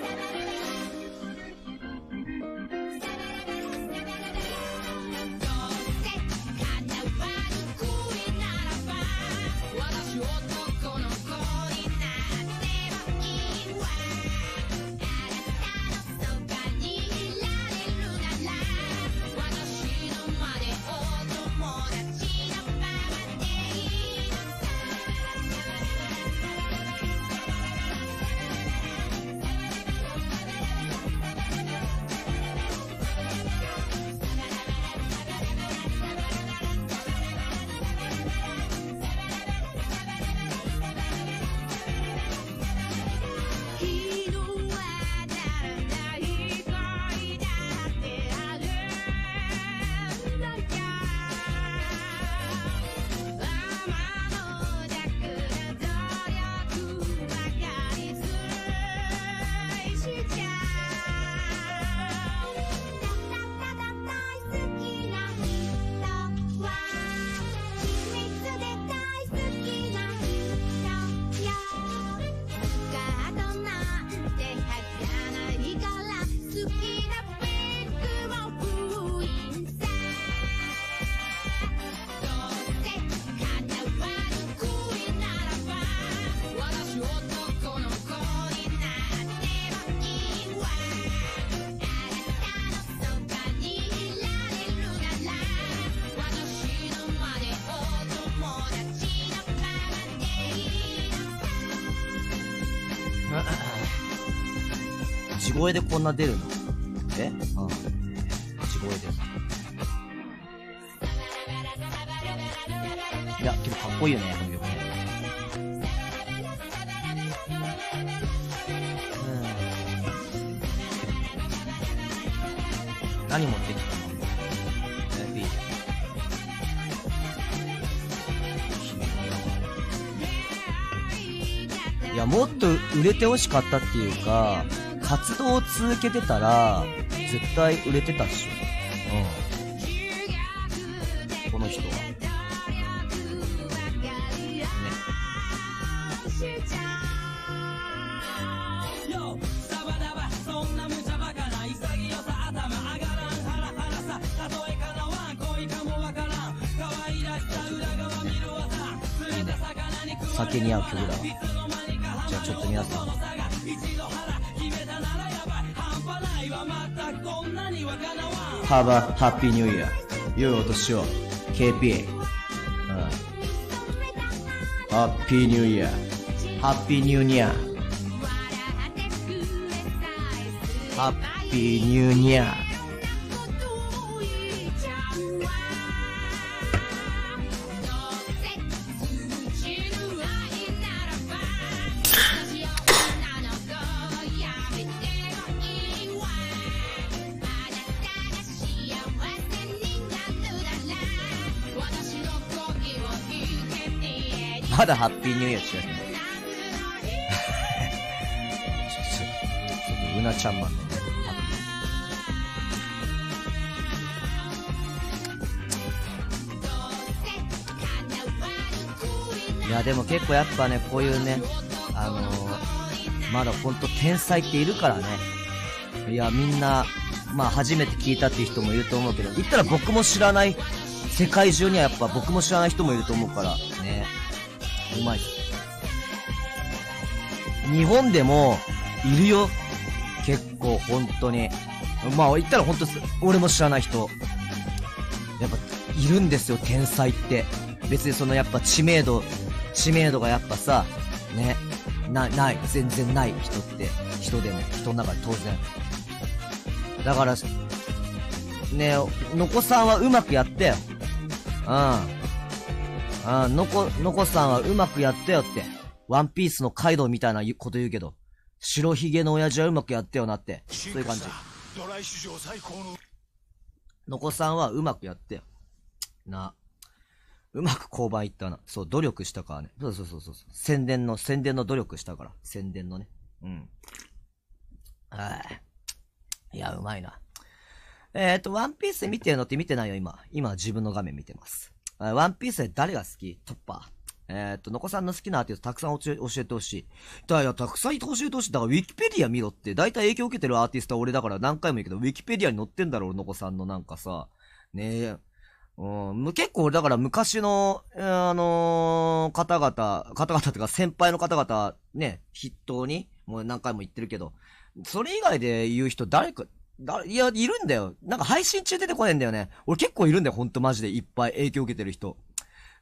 声でこんな出るのえうん。地声です。いや、でもかっこいいよね、この曲ね。うん。何持ってきたのいや、もっと売れて欲しかったっていうか、活動を続けてたら、絶対売れてたっしょ。うん。この人は。ね、酒に合う曲だじゃあちょっと皆さん。来はまたこんなにはかなわん Have a happy new y 良いお年を KP a ハッピーニューイヤーハッピーニューニャーハッピーニューニャーだハッピーニューイヤー違う。ちょっと、うなちゃんマンね。いや、でも結構やっぱね、こういうね、あのー、まだほんと天才っているからね。いや、みんな、まあ初めて聞いたっていう人もいると思うけど、言ったら僕も知らない、世界中にはやっぱ僕も知らない人もいると思うから、ね。うまいっす。日本でも、いるよ。結構、本当に。まあ、言ったら本当俺も知らない人。やっぱ、いるんですよ、天才って。別にそのやっぱ知名度、知名度がやっぱさ、ね、な、ない、全然ない人って、人でも、人の中で当然。だから、ね、のこさんはうまくやって、うん。あのこ、のこさんはうまくやったよって。ワンピースのカイドウみたいなこと言うけど、白ひげの親父はうまくやったよなって。そういう感じ。のこさんはうまくやったよ。な。うまく購買いったな。そう、努力したからね。そうそうそうそう。宣伝の、宣伝の努力したから。宣伝のね。うん。はい。いや、うまいな。えっ、ー、と、ワンピース見てるのって見てないよ、今。今自分の画面見てます。ワンピースで誰が好きトッパー。えー、っと、のこさんの好きなアーティストたくさん教えてほしい。だから、たくさん教えてほしい。だから、ウィキペディア見ろって。だいたい影響を受けてるアーティストは俺だから何回も言うけど、ウィキペディアに載ってんだろ、俺のこさんのなんかさ。ねえ。うん、結構、だから昔の、あのー、方々、方々っていうか先輩の方々、ね、筆頭に、もう何回も言ってるけど、それ以外で言う人誰か、いや、いるんだよ。なんか配信中出てこないんだよね。俺結構いるんだよ、ほんとマジで。いっぱい影響受けてる人。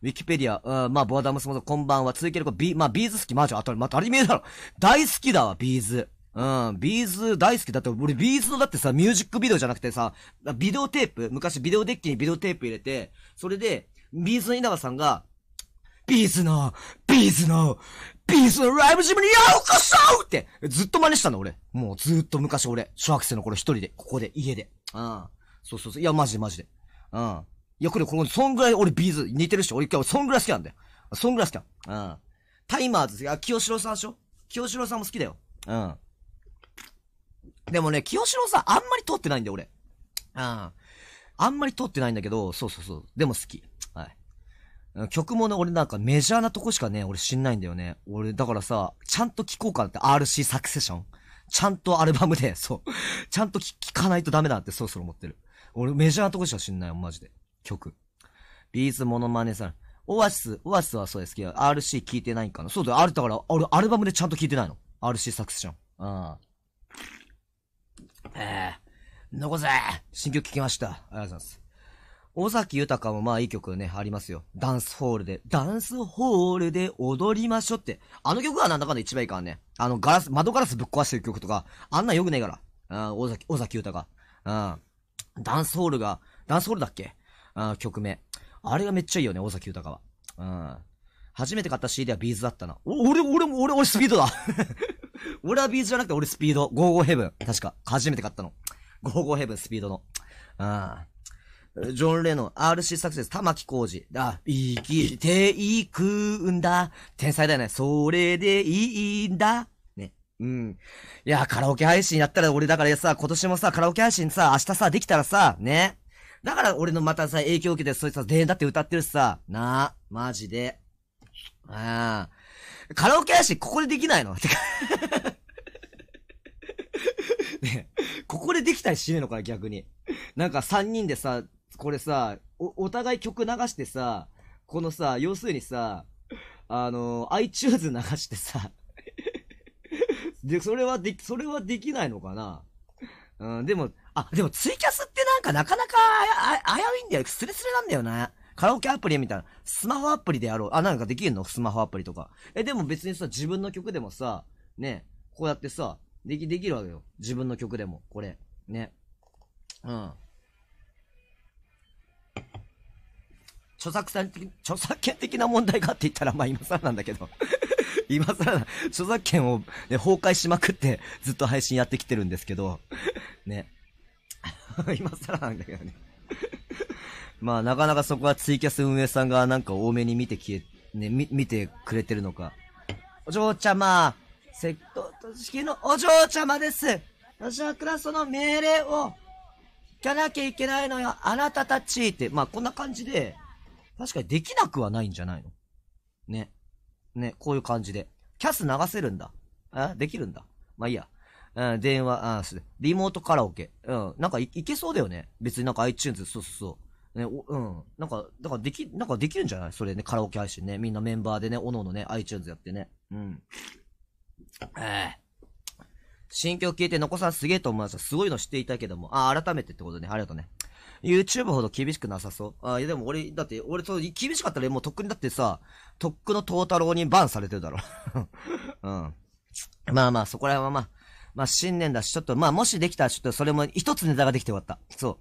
ウィキペディア、うん、まあ、ボアダムスモード、こんばんは。続ける子、ビー、まあ、ビーズ好き、マジ、あたり、まあ、当たりえだろ。大好きだわ、ビーズ。うん、ビーズ大好き。だって、俺、ビーズのだってさ、ミュージックビデオじゃなくてさ、ビデオテープ、昔ビデオデッキにビデオテープ入れて、それで、ビーズの稲葉さんが、ビーズの、ビーズの、ピースのライブジムにようこそってずっと真似したの俺。もうずっと昔俺、小学生の頃一人で、ここで、家で。うん。そうそうそう。いや、マジでマジで。うん。いや、これ、この、そんぐらい俺ビーズ似てるし、俺今日そんぐらい好きなんだよ。そんぐらい好きなん。うん。タイマーズ、あ、清志郎さんでしょ清志郎さんも好きだよ。うん。でもね、清志郎さんあんまり通ってないんだよ、俺。うん。あんまり通ってないんだけど、そうそうそう。でも好き。曲もね、俺なんかメジャーなとこしかね、俺知んないんだよね。俺、だからさ、ちゃんと聴こうかなって、RC サクセション。ちゃんとアルバムで、そう。ちゃんと聴かないとダメだってそろそろ思ってる。俺メジャーなとこしか知んないよ、マジで。曲。ビーズモノマネさん。オアシス、オアシスはそうですけど、RC 聴いてないんかな。そうだよ、ある、だから、俺アルバムでちゃんと聴いてないの。RC サクセション。うん。ええー、せ。こ新曲聴きました。ありがとうございます。尾崎豊もまあいい曲ね、ありますよ。ダンスホールで、ダンスホールで踊りましょって。あの曲はなんだかんだ一番いいからね。あの、ガラス、窓ガラスぶっ壊してる曲とか、あんなよくねえから。うん、尾崎、尾崎豊うん。ダンスホールが、ダンスホールだっけうん、曲名。あれがめっちゃいいよね、尾崎豊は。うん。初めて買った CD はビーズだったな。お、俺、俺、俺、俺スピードだ 俺はビーズじゃなくて俺スピード。ゴーゴーヘブン。確か。初めて買ったの。ゴーゴーヘブンスピードの。うん。ジョン・レノン、RC サクセス、玉木浩二。あ、生きていくんだ。天才だよね。それでいいんだ。ね。うん。いや、カラオケ配信やったら俺だからさ、今年もさ、カラオケ配信さ、明日さ、できたらさ、ね。だから俺のまたさ、影響を受けて、そいつは全員だって歌ってるしさ、なあ、マジで。ああ。カラオケ配信ここでできないのてか ねここでできたりしねえのかな、逆に。なんか3人でさ、これさお、お互い曲流してさ、このさ、要するにさ、あの、iTunes 流してさ、で、それはで、それはできないのかなうん、でも、あ、でもツイキャスってなんかなかなかあ危ういんだよ。スレスレなんだよな。カラオケアプリみたいな。スマホアプリでやろう。あ、なんかできるのスマホアプリとか。え、でも別にさ、自分の曲でもさ、ね、こうやってさ、でき、できるわけよ。自分の曲でも、これ。ね。うん。著作さ的、著作権的な問題があって言ったら、まあ今更なんだけど今更な、著作権を、ね、崩壊しまくってずっと配信やってきてるんですけどね。今更なんだけどねまあなかなかそこはツイキャス運営さんがなんか多めに見て消え、ね、み、見てくれてるのか。お嬢ちゃま、セット、としきのお嬢ちゃまです。私はクラスの命令をかなきゃいけないのよ、あなたたちって、まあ、こんな感じで、確かにできなくはないんじゃないのね。ね、こういう感じで。キャス流せるんだ。えできるんだ。まあいいや。うん、電話、あリモートカラオケ。うん、なんかいけそうだよね。別になんか iTunes、そうそうそう。ね、うん。なんか、だからでき、なんかできるんじゃないそれね、カラオケ配信ね。みんなメンバーでね、おのおのね、iTunes やってね。うん。ええ新曲聞いて、のこさんすげえと思いますごいの知っていたけども。あ、改めてってことね。ありがとうね。YouTube ほど厳しくなさそう。あ、いやでも俺、だって、俺、そう、厳しかったらもうとっくにだってさ、とっくのトータローにバンされてるだろ。うん。まあまあ、そこら辺はまあ、まあ新年だし、ちょっと、まあもしできたらちょっとそれも一つネタができて終わった。そ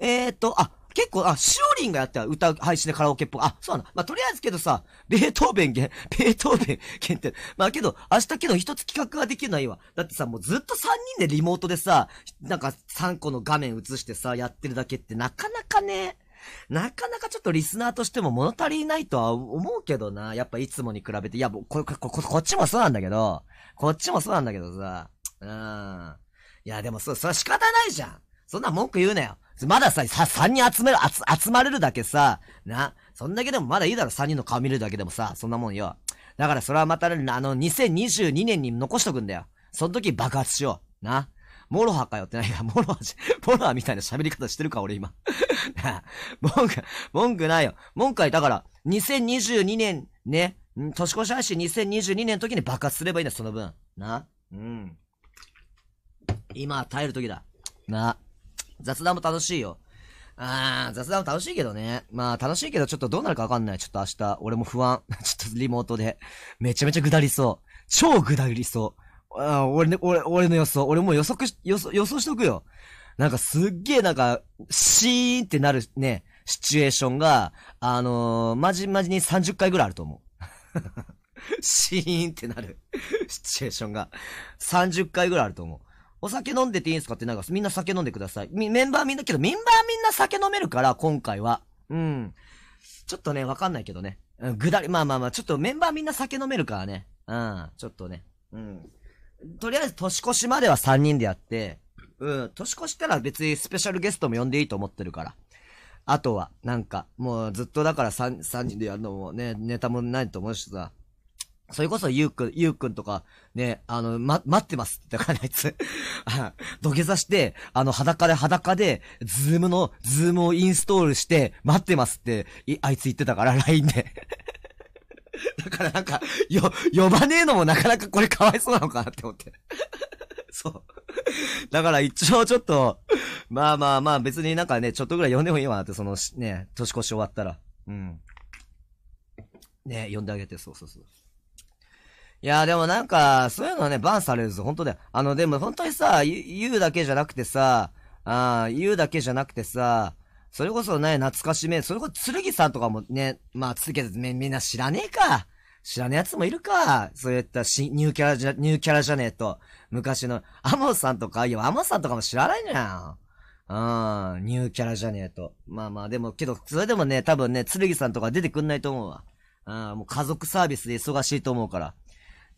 う。えーっと、あ、結構、あ、しおりんがやった歌う、配信でカラオケっぽく。あ、そうなんだ。まあ、とりあえずけどさ、ベートーベンン、ベートーベン限って。まあ、けど、明日けど一つ企画ができるのはいいわ。だってさ、もうずっと3人でリモートでさ、なんか3個の画面映してさ、やってるだけってなかなかね、なかなかちょっとリスナーとしても物足りないとは思うけどな。やっぱいつもに比べて。いや、こ、こ、こ、こっちもそうなんだけど、こっちもそうなんだけどさ。うん。いや、でもそ、そ仕方ないじゃん。そんな文句言うなよ。まださ、さ、三人集める、集、集まれるだけさ、な、そんだけでもまだいいだろ、三人の顔見るだけでもさ、そんなもんよ。だからそれはまた、あの、2022年に残しとくんだよ。その時爆発しよう。な。モロハかよってないや、モロハ、モロハみたいな喋り方してるか、俺今。文句、文句ないよ。文句は、だから、2022年、ね、年越し配信2022年の時に爆発すればいいんだよ、その分。な。うん。今は耐える時だ。な。雑談も楽しいよ。あー、雑談も楽しいけどね。まあ、楽しいけど、ちょっとどうなるかわかんない。ちょっと明日、俺も不安。ちょっとリモートで。めちゃめちゃ下りそう。超下りそう。あ俺ね、俺、俺の予想。俺もう予測予想、予想しとくよ。なんかすっげえなんか、シーンってなるね、シチュエーションが、あのー、まじまじに30回ぐらいあると思う。シーンってなるシチュエーションが、30回ぐらいあると思う。お酒飲んでていいんすかってなんか、みんな酒飲んでください。メンバーみんな、けどメンバーみんな酒飲めるから、今回は。うん。ちょっとね、わかんないけどね。うん、ぐだり、まあまあまあ、ちょっとメンバーみんな酒飲めるからね。うん、ちょっとね。うん。とりあえず、年越しまでは3人でやって、うん、年越したら別にスペシャルゲストも呼んでいいと思ってるから。あとは、なんか、もうずっとだから3、3人でやるのもね、ネタもないと思うしさ、それこそゆうくん、ゆうくんとか、ね、あの、ま、待ってますってから、あいつ。土下座して、あの、裸で裸で、ズームの、ズームをインストールして、待ってますって、い、あいつ言ってたから、LINE で。だからなんか、よ、呼ばねえのもなかなかこれかわいそうなのかなって思って。そう。だから一応ちょっと、まあまあまあ別になんかね、ちょっとぐらい呼んでもいいわなって、そのね、年越し終わったら。うん。ね、呼んであげて、そうそうそう。いや、でもなんか、そういうのね、バンされるぞ、本当だよ。あの、でも本当にさ、言うだけじゃなくてさ、あ言うだけじゃなくてさ、それこそね、懐かしめ、それこそ剣さんとかもね、まあ、つけみ、みんな知らねえか。知らねえ奴もいるか。そういったし、ニューキャラじゃ、ニューキャラじゃねえと、昔の、アモさんとか、いや、アモさんとかも知らないじゃん。うん、ニューキャラじゃねえと。まあまあ、でも、けど、それでもね、多分ね、剣さんとか出てくんないと思うわ。うん、もう家族サービスで忙しいと思うから。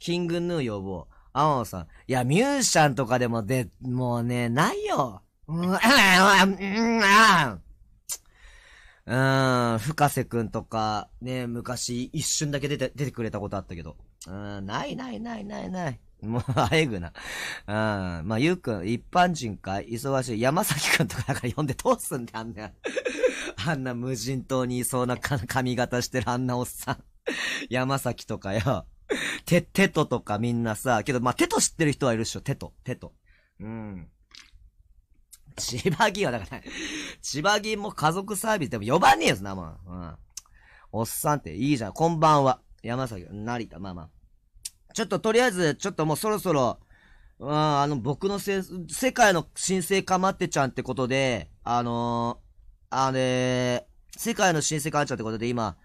キングヌーぼう。天野さん。いや、ミュージシャンとかでもで、もうね、ないよ。うん、うん、うん、うん、うん、深瀬くんとか、ね、昔一瞬だけ出て、出てくれたことあったけど。うん、ないないないないない。もう、あえぐな。うん。まあ、ゆうくん、一般人か忙しい。山崎くんとかだから呼んで通すんだよ、あんな。あんな無人島にいそうな髪型してるあんなおっさん。山崎とかよ。テ、テトとかみんなさ、けど、まあ、テト知ってる人はいるっしょ、テト、テト。うん。千葉銀はだから、千葉銀も家族サービスでも呼ばねえよ、そんなもん。うん。おっさんっていいじゃん。こんばんは。山崎、成田、まあまあ。ちょっととりあえず、ちょっともうそろそろ、うん、あの、僕のせ、世界の新生かまってちゃんってことで、あのー、あれ、世界の新生かまってちゃんってことで今、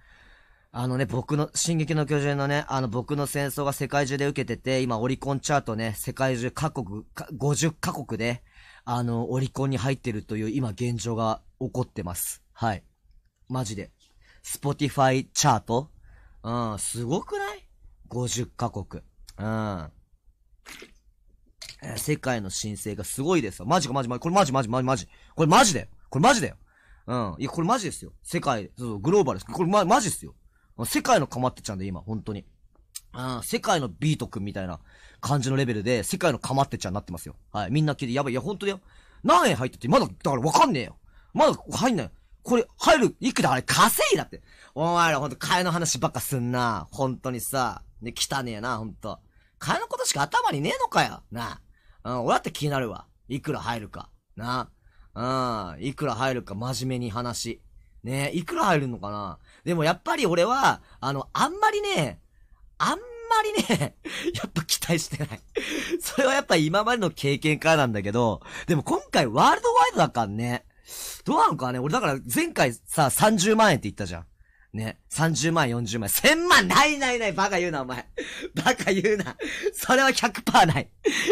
あのね、僕の、進撃の巨人のね、あの僕の戦争が世界中で受けてて、今オリコンチャートね、世界中各国、50カ国で、あの、オリコンに入ってるという今現状が起こってます。はい。マジで。スポティファイチャートうん、すごくない ?50 カ国。うん。世界の申請がすごいですよ。マジかマジマジ。これマジマジマジマジ。これマジだよ。これマジだよ。うん。いや、これマジですよ。世界、そうそうグローバルです。これま、マジですよ。世界のかまってちゃんで今、本当に。うん、世界のビートくんみたいな感じのレベルで、世界のかまってちゃんになってますよ。はい。みんな聞いて、やばい、いや、本当だよ。何円入ってて、まだ、だからわかんねえよ。まだ入んない。これ、入る、いくらあれ稼いだって。お前らほんと、替えの話ばっかすんな。本当にさ。ね、汚ねえな、ほんと。替えのことしか頭にねえのかよ。なあ。うん、俺だって気になるわ。いくら入るか。なあ。うん、いくら入るか、真面目に話。ねえ、いくら入るのかなでもやっぱり俺は、あの、あんまりね、あんまりね、やっぱ期待してない それはやっぱ今までの経験からなんだけど、でも今回ワールドワイドだからね。どうなのかね俺だから前回さ、30万円って言ったじゃん。ね。30万、40万、1000万ないないないバカ言うな、お前。バカ言うな。それは100%ない。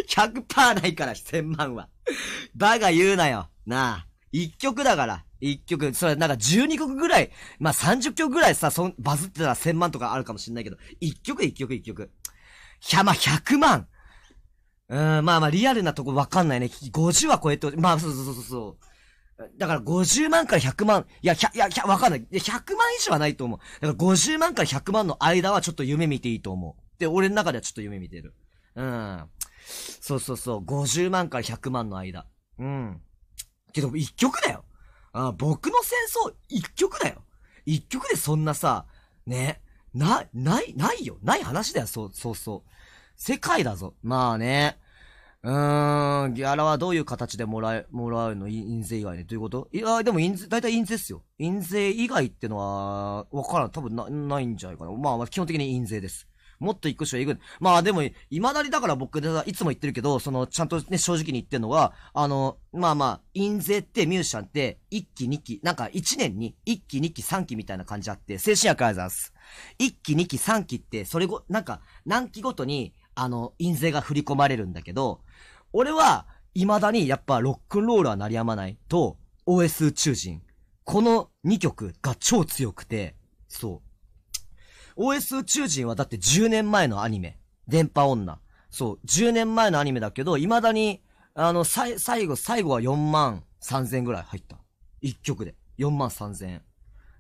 100%ないから、1000万は。バカ言うなよ。なあ。一曲だから。一曲、それなんか12曲ぐらい、まあ、30曲ぐらいさ、そん、バズってたら1000万とかあるかもしんないけど、一曲一曲一曲。ひゃ、まあ、100万うん、まあまあ、リアルなとこわかんないね。50は超えて、まあ、そうそうそうそう。だから50万から100万、いや、ひゃ、いや、1わかんない。いや、100万以上はないと思う。だから50万から100万の間はちょっと夢見ていいと思う。で、俺の中ではちょっと夢見てる。うん。そうそうそう。50万から100万の間。うん。けど、一曲だよ。あ僕の戦争、一曲だよ。一曲でそんなさ、ね、な、ない、ないよ。ない話だよ、そう、そうそう。世界だぞ。まあね。うーん、ギャラはどういう形でもらえ、もらうの印税以外に、ということいや、でも印税、たい印税っすよ。印税以外ってのは、わからん。多分な、ないんじゃないかな。まあ、まあ、基本的に印税です。もっと行く人は行く。まあでも、未だにだから僕でいつも言ってるけど、その、ちゃんとね、正直に言ってるのは、あの、まあまあ、印税ってミュージシャンって、1期2期、なんか1年に1期2期3期みたいな感じあって、精神薬ありがとうございます。1期2期3期って、それご、なんか、何期ごとに、あの、印税が振り込まれるんだけど、俺は、未だにやっぱロックンロールは鳴りやまないと、OS 宇宙人。この2曲が超強くて、そう。OS 宇宙人はだって10年前のアニメ。電波女。そう、10年前のアニメだけど、未だに、あの、さい、最後、最後は4万3000円ぐらい入った。1曲で。4万3000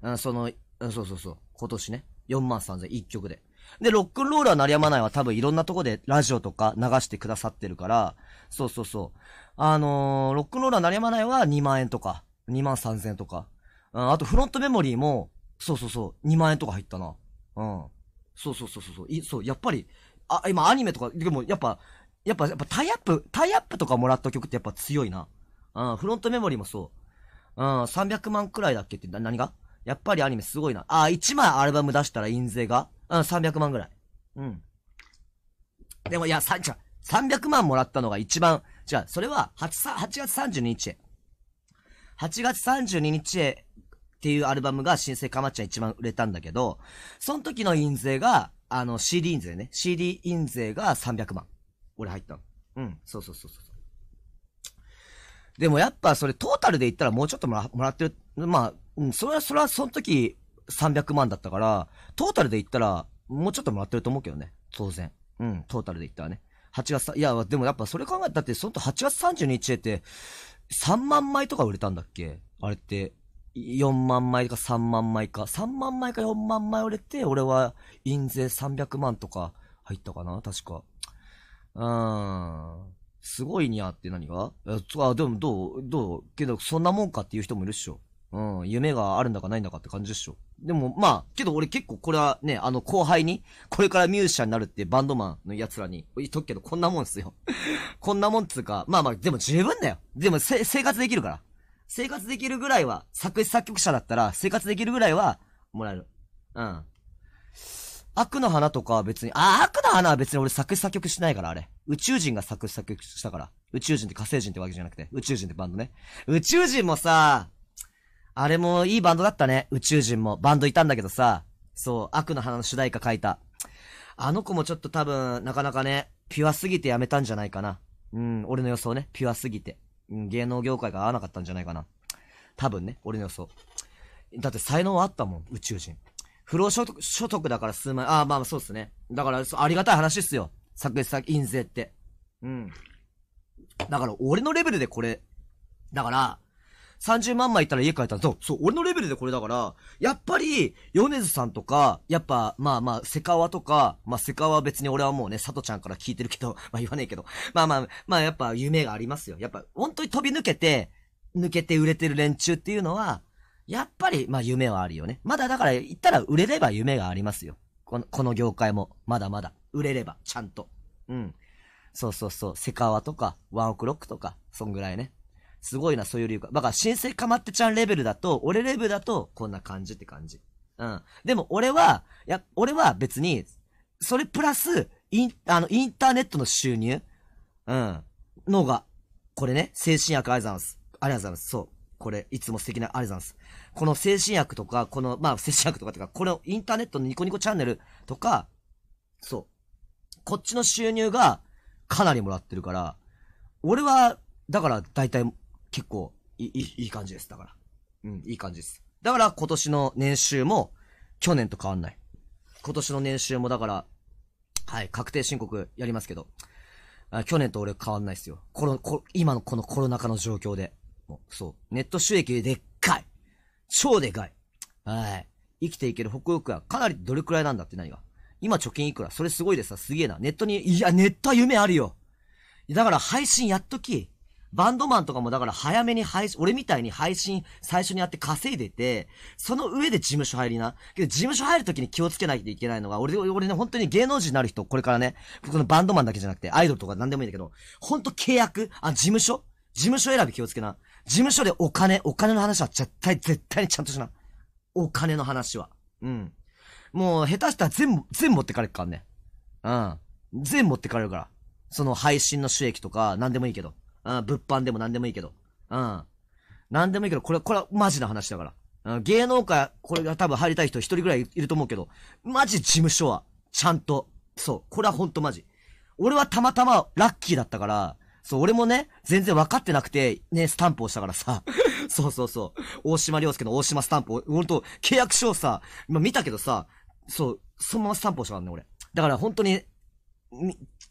円。その、そうそうそう。今年ね。4万3000円、1曲で。で、ロックンローラー鳴りやまないは多分いろんなとこでラジオとか流してくださってるから、そうそうそう。あのー、ロックンローラー鳴りやまないは2万円とか、2万3000円とか。うん、あとフロントメモリーも、そうそうそう、2万円とか入ったな。うん。そうそうそうそう。いそう、やっぱり、あ、今アニメとか、でもやっぱ、やっぱ、やっぱタイアップ、タイアップとかもらった曲ってやっぱ強いな。うん、フロントメモリーもそう。うん、300万くらいだっけって、な、何がやっぱりアニメすごいな。あ、1枚アルバム出したら印税がうん、300万くらい。うん。でも、いや、さ、じゃ300万もらったのが一番、じゃあ、それは、8、8月32日へ。8月32日へ、っていうアルバムが新生かまっちゃん一番売れたんだけど、その時の印税が、あの CD 印税ね。CD 印税が300万。俺入ったの。うん、そうそうそうそう。でもやっぱそれトータルで言ったらもうちょっともらもらってる。まあ、うん、それは、それはその時300万だったから、トータルで言ったらもうちょっともらってると思うけどね。当然。うん、トータルで言ったらね。8月、いや、でもやっぱそれ考えたって、その8月30日って、3万枚とか売れたんだっけあれって、4万枚か3万枚か、3万枚か4万枚売れて、俺は印税300万とか入ったかな確か。うーん。すごいにゃって何があ、でもどうどうけど、そんなもんかっていう人もいるっしょ。うん、夢があるんだかないんだかって感じでしょ。でも、まあ、けど俺結構これはね、あの後輩に、これからミュージシャンになるってバンドマンの奴らに言っとくけど、こんなもんっすよ。こんなもんっつうか、まあまあ、でも十分だよ。でもせ、生活できるから。生活できるぐらいは、作詞作曲者だったら、生活できるぐらいは、もらえる。うん。悪の花とかは別に、あ、悪の花は別に俺作詞作曲しないから、あれ。宇宙人が作詞作曲したから。宇宙人って火星人ってわけじゃなくて、宇宙人ってバンドね。宇宙人もさ、あれもいいバンドだったね。宇宙人も。バンドいたんだけどさ、そう、悪の花の主題歌書いた。あの子もちょっと多分、なかなかね、ピュアすぎてやめたんじゃないかな。うん、俺の予想ね、ピュアすぎて。芸能業界が合わなかったんじゃないかな。多分ね、俺の予想。だって才能はあったもん、宇宙人。不労所得だから数万、ああ、まあそうっすね。だから、ありがたい話っすよ。作詞作、印税って。うん。だから、俺のレベルでこれ。だから、30万枚いったら家帰ったそう、そう、俺のレベルでこれだから、やっぱり、米津さんとか、やっぱ、まあまあ、セカワとか、まあセカワは別に俺はもうね、サトちゃんから聞いてるけど、まあ言わねえけど、まあまあ、まあやっぱ夢がありますよ。やっぱ、本当に飛び抜けて、抜けて売れてる連中っていうのは、やっぱり、まあ夢はあるよね。まだだから、言ったら売れれば夢がありますよ。この、この業界も、まだまだ。売れれば、ちゃんと。うん。そうそうそう、セカワとか、ワンオクロックとか、そんぐらいね。すごいな、そういう理由が。だから、新生かまってちゃんレベルだと、俺レベルだと、こんな感じって感じ。うん。でも、俺は、いや、俺は別に、それプラス、イン、あの、インターネットの収入うん。のが、これね、精神薬ありがとうございます。ありがとうございます。そう。これ、いつも素敵なありがとうございます。この精神薬とか、この、まあ、精神薬とかっていうか、このインターネットのニコニコチャンネルとか、そう。こっちの収入が、かなりもらってるから、俺は、だから、大体、結構、いい、いい感じです。だから。うん、いい感じです。だから今年の年収も、去年と変わんない。今年の年収もだから、はい、確定申告やりますけど、あ去年と俺変わんないっすよ。この、こ、今のこのコロナ禍の状況で。もう、そう。ネット収益でっかい超でかいはい。生きていける北欧はかなりどれくらいなんだって何が。今貯金いくらそれすごいでさ、すげえな。ネットに、いや、ネットは夢あるよだから配信やっとき、バンドマンとかもだから早めに配信、俺みたいに配信最初にやって稼いでて、その上で事務所入りな。けど事務所入るときに気をつけないといけないのが、俺、俺ね、本当に芸能人になる人、これからね、僕のバンドマンだけじゃなくて、アイドルとか何でもいいんだけど、ほんと契約あ、事務所事務所選び気をつけな。事務所でお金、お金の話は絶対、絶対にちゃんとしな。お金の話は。うん。もう、下手したら全部、全部持ってかれるからね。うん。全部持ってかれるから。その配信の収益とか、何でもいいけど。うん、物販でも何でもいいけど。うん。何でもいいけど、これ、これはマジな話だから。うん、芸能界、これが多分入りたい人一人ぐらいいると思うけど、マジ事務所は、ちゃんと。そう、これはほんとマジ。俺はたまたまラッキーだったから、そう、俺もね、全然分かってなくて、ね、スタンプをしたからさ。そうそうそう。大島良介の大島スタンプを、俺と契約書をさ、今見たけどさ、そう、そのままスタンプをしたからね、俺。だから本当に、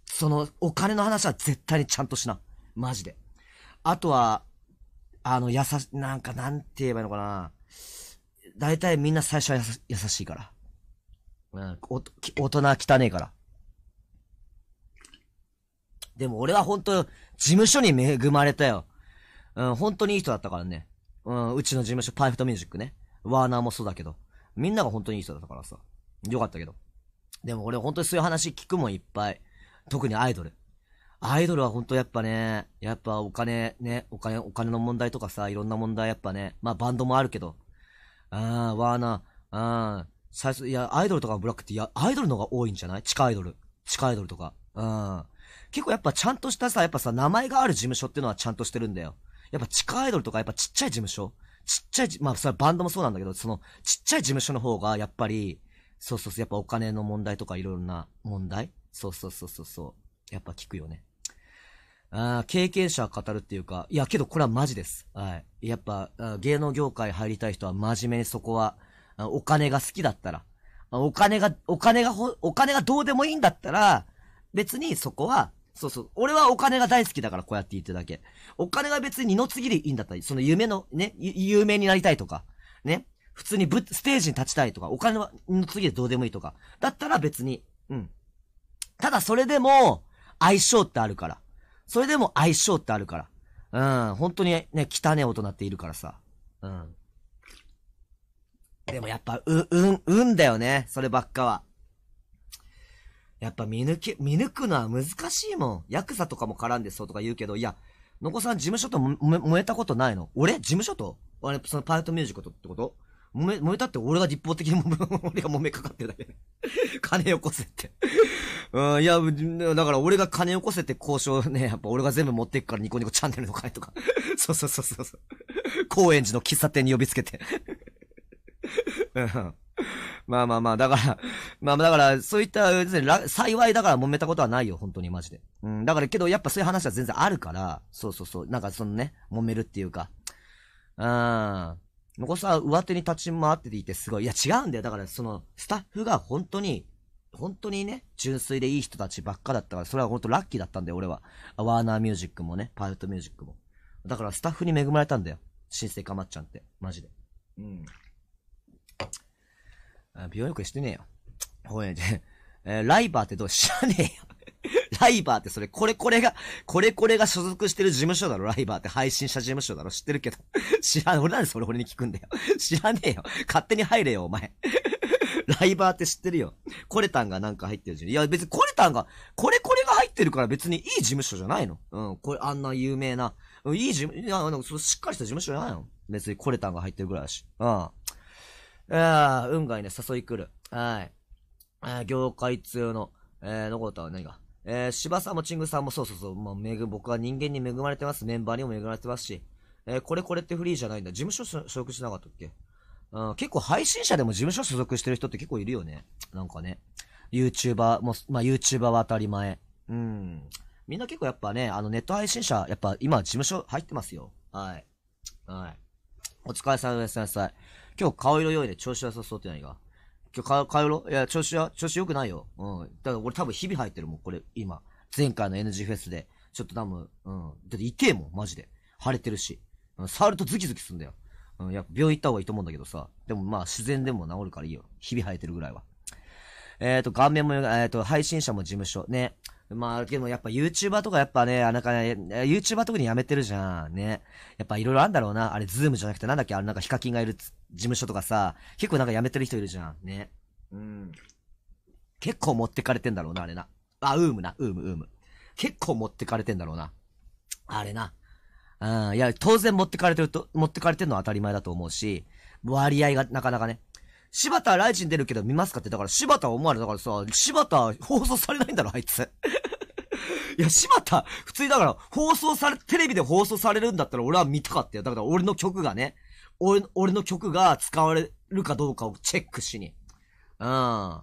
その、お金の話は絶対にちゃんとしな。マジで。あとは、あの、優し、なんか、なんて言えばいいのかな。大体みんな最初は優しいから。うん、お、大人汚えから。でも俺は本当、事務所に恵まれたよ。うん、本当にいい人だったからね。うん、うちの事務所、パイフトミュージックね。ワーナーもそうだけど。みんなが本当にいい人だったからさ。よかったけど。でも俺本当にそういう話聞くもんいっぱい。特にアイドル。アイドルは本当やっぱね、やっぱお金ね、お金、お金の問題とかさ、いろんな問題やっぱね、まあバンドもあるけど、うー、ワーナー、うん、最初、いや、アイドルとかブラックって、いや、アイドルの方が多いんじゃない地下アイドル。地下アイドルとか。うん。結構やっぱちゃんとしたさ、やっぱさ、名前がある事務所っていうのはちゃんとしてるんだよ。やっぱ地下アイドルとかやっぱちっちゃい事務所ちっちゃい、まあそれバンドもそうなんだけど、その、ちっちゃい事務所の方がやっぱり、そうそうそう、やっぱお金の問題とかいろんな問題そうそうそうそうそう。やっぱ聞くよね。あ経験者語るっていうか、いや、けどこれはマジです。はい。やっぱ、芸能業界入りたい人は真面目にそこは、お金が好きだったら、お金が、お金がほ、お金がどうでもいいんだったら、別にそこは、そうそう。俺はお金が大好きだからこうやって言ってるだけ。お金が別に二の次でいいんだったら、その夢の、ね、有名になりたいとか、ね。普通にぶ、ステージに立ちたいとか、お金は二の次でどうでもいいとか。だったら別に、うん。ただそれでも、相性ってあるから。それでも相性ってあるから。うん、本当にね、汚ね大人っているからさ。うん。でもやっぱ、う、うん、うんだよね。そればっかは。やっぱ見抜け、見抜くのは難しいもん。ヤクザとかも絡んでそうとか言うけど、いや、のこさん事務所とも燃えたことないの俺事務所と俺、そのパイロットミュージックとってこと揉め、揉めたって俺が実法的に揉め、俺が揉めかかってるだけ 金よこせって うん、いや、だから俺が金よこせって交渉ね、やっぱ俺が全部持っていくからニコニコチャンネルの会とか。そうそうそうそう高円寺の喫茶店に呼びつけてうん。まあまあまあ、だから、まあだから、そういった、幸いだから揉めたことはないよ、本当にマジで。うん、だからけど、やっぱそういう話は全然あるから、そうそうそう、なんかそのね、揉めるっていうか。うん。のこさ上手に立ち回ってていてすごい。いや違うんだよ。だからその、スタッフが本当に、本当にね、純粋でいい人たちばっかだったから、それは本当ラッキーだったんだよ、俺は。ワーナーミュージックもね、パーフェトミュージックも。だからスタッフに恵まれたんだよ。新生かまっちゃんって。マジで。うん。美容よくしてねえよ。ほえで。えー、ライバーってどう知らねえよ。ライバーってそれ、これこれが、これこれが所属してる事務所だろ、ライバーって配信者事務所だろ、知ってるけど。知らん、俺なんでそれ俺に聞くんだよ。知らねえよ。勝手に入れよ、お前。ライバーって知ってるよ。コレタンがなんか入ってるじゃん。いや、別にコレタンが、これこれが入ってるから別にいい事務所じゃないの。うん、これ、あんな有名な。うん、いい事務、いや、なんか、しっかりした事務所じゃないの。別にコレタンが入ってるぐらいだし。うん。ああ、運がいいね、誘い来る。はい。え業界通の、えー、のことは何か。えー、芝さんもチングさんもそうそうそう、まあ、めぐ、僕は人間に恵まれてます。メンバーにも恵まれてますし、えー、これこれってフリーじゃないんだ。事務所所属してなかったっけうん、結構配信者でも事務所所属してる人って結構いるよね。なんかね。YouTuber も、まあ、YouTuber は当たり前。うん。みんな結構やっぱね、あのネット配信者、やっぱ今事務所入ってますよ。はい。はい。お疲れ様です、今日顔色良いで調子良さそうって何が今日帰ろういや、調子は、調子良くないよ。うん。だから俺多分日々入ってるもん、これ、今。前回の NG フェスで。ちょっと多分、うん。だって痛えもん、マジで。腫れてるし。うん、触るとズキズキすんだよ。うん、やっぱ病院行った方がいいと思うんだけどさ。でもまあ、自然でも治るからいいよ。日々生えてるぐらいは。えっ、ー、と、顔面も、えっ、ー、と、配信者も事務所。ね。まあ、でもやっぱ YouTuber とかやっぱね、あなんかね、YouTuber 特にやめてるじゃん。ね。やっぱいろいろあんだろうな。あれ、ズームじゃなくてなんだっけあれなんかヒカキンがいる事務所とかさ、結構なんかやめてる人いるじゃん。ね。うん。結構持ってかれてんだろうな、あれな。あ、ウームな、ウーム、ウーム。結構持ってかれてんだろうな。あれな。うん、いや、当然持ってかれてると、持ってかれてるのは当たり前だと思うし、割合がなかなかね、柴田ライチン出るけど見ますかって、だから柴田思われだからさ、柴田放送されないんだろ、あいつ。いや、柴田、普通にだから、放送され、テレビで放送されるんだったら俺は見たかったよ。だから俺の曲がね、俺、俺の曲が使われるかどうかをチェックしに。うん。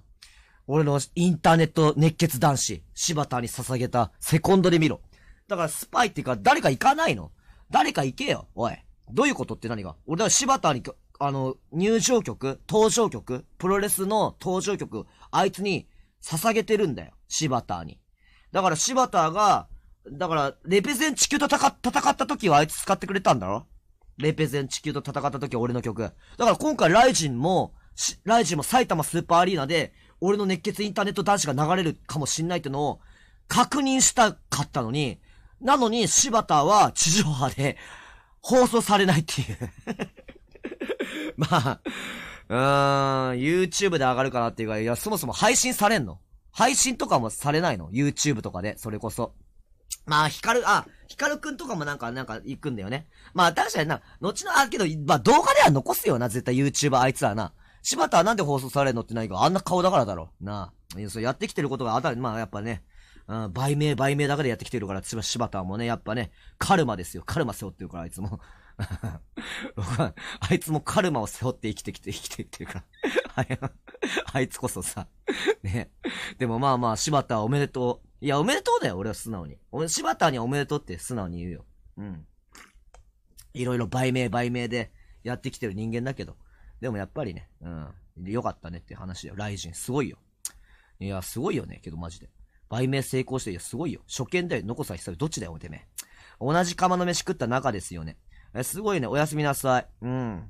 俺のインターネット熱血男子、柴田に捧げたセコンドで見ろ。だからスパイっていうか、誰か行かないの誰か行けよ、おい。どういうことって何が俺だから柴田に、あの、入場曲、登場曲、プロレスの登場曲、あいつに捧げてるんだよ。柴田に。だから柴田が、だから、レペゼン地球と戦った時はあいつ使ってくれたんだろレペゼン地球と戦った時は俺の曲。だから今回ライジンも、ライジンも埼玉スーパーアリーナで、俺の熱血インターネット男子が流れるかもしんないってのを、確認したかったのに、なのに柴田は地上波で放送されないっていう まあ、うーん、YouTube で上がるかなっていうか、いや、そもそも配信されんの配信とかもされないの ?YouTube とかで、それこそ。まあ、ヒカル、あ、ヒカルくんとかもなんか、なんか行くんだよね。まあ、確かにな、後の、あ、けど、まあ動画では残すよな、絶対 YouTuber あいつはな。柴田はなんで放送されるのってないか、あんな顔だからだろ。なあ。いや、そうやってきてることが、あた、まあやっぱね、うん、売名、売名だけでやってきてるから、柴田もね、やっぱね、カルマですよ。カルマ背負ってるから、あいつも。僕は、あいつもカルマを背負って生きてきて、生きてっていうか あいつこそさ、ね。でもまあまあ、柴田おめでとう。いや、おめでとうだよ、俺は素直に。俺、柴田におめでとうって素直に言うよ。うん。いろいろ売名売名でやってきてる人間だけど。でもやっぱりね、うん。よかったねって話だよ。ライジン、すごいよ。いや、すごいよね、けどマジで。売名成功して、いや、すごいよ。初見だよ、残さ久々、どっちだよ、おてめえ。同じ釜の飯食った中ですよね。えすごいね。おやすみなさい。うん。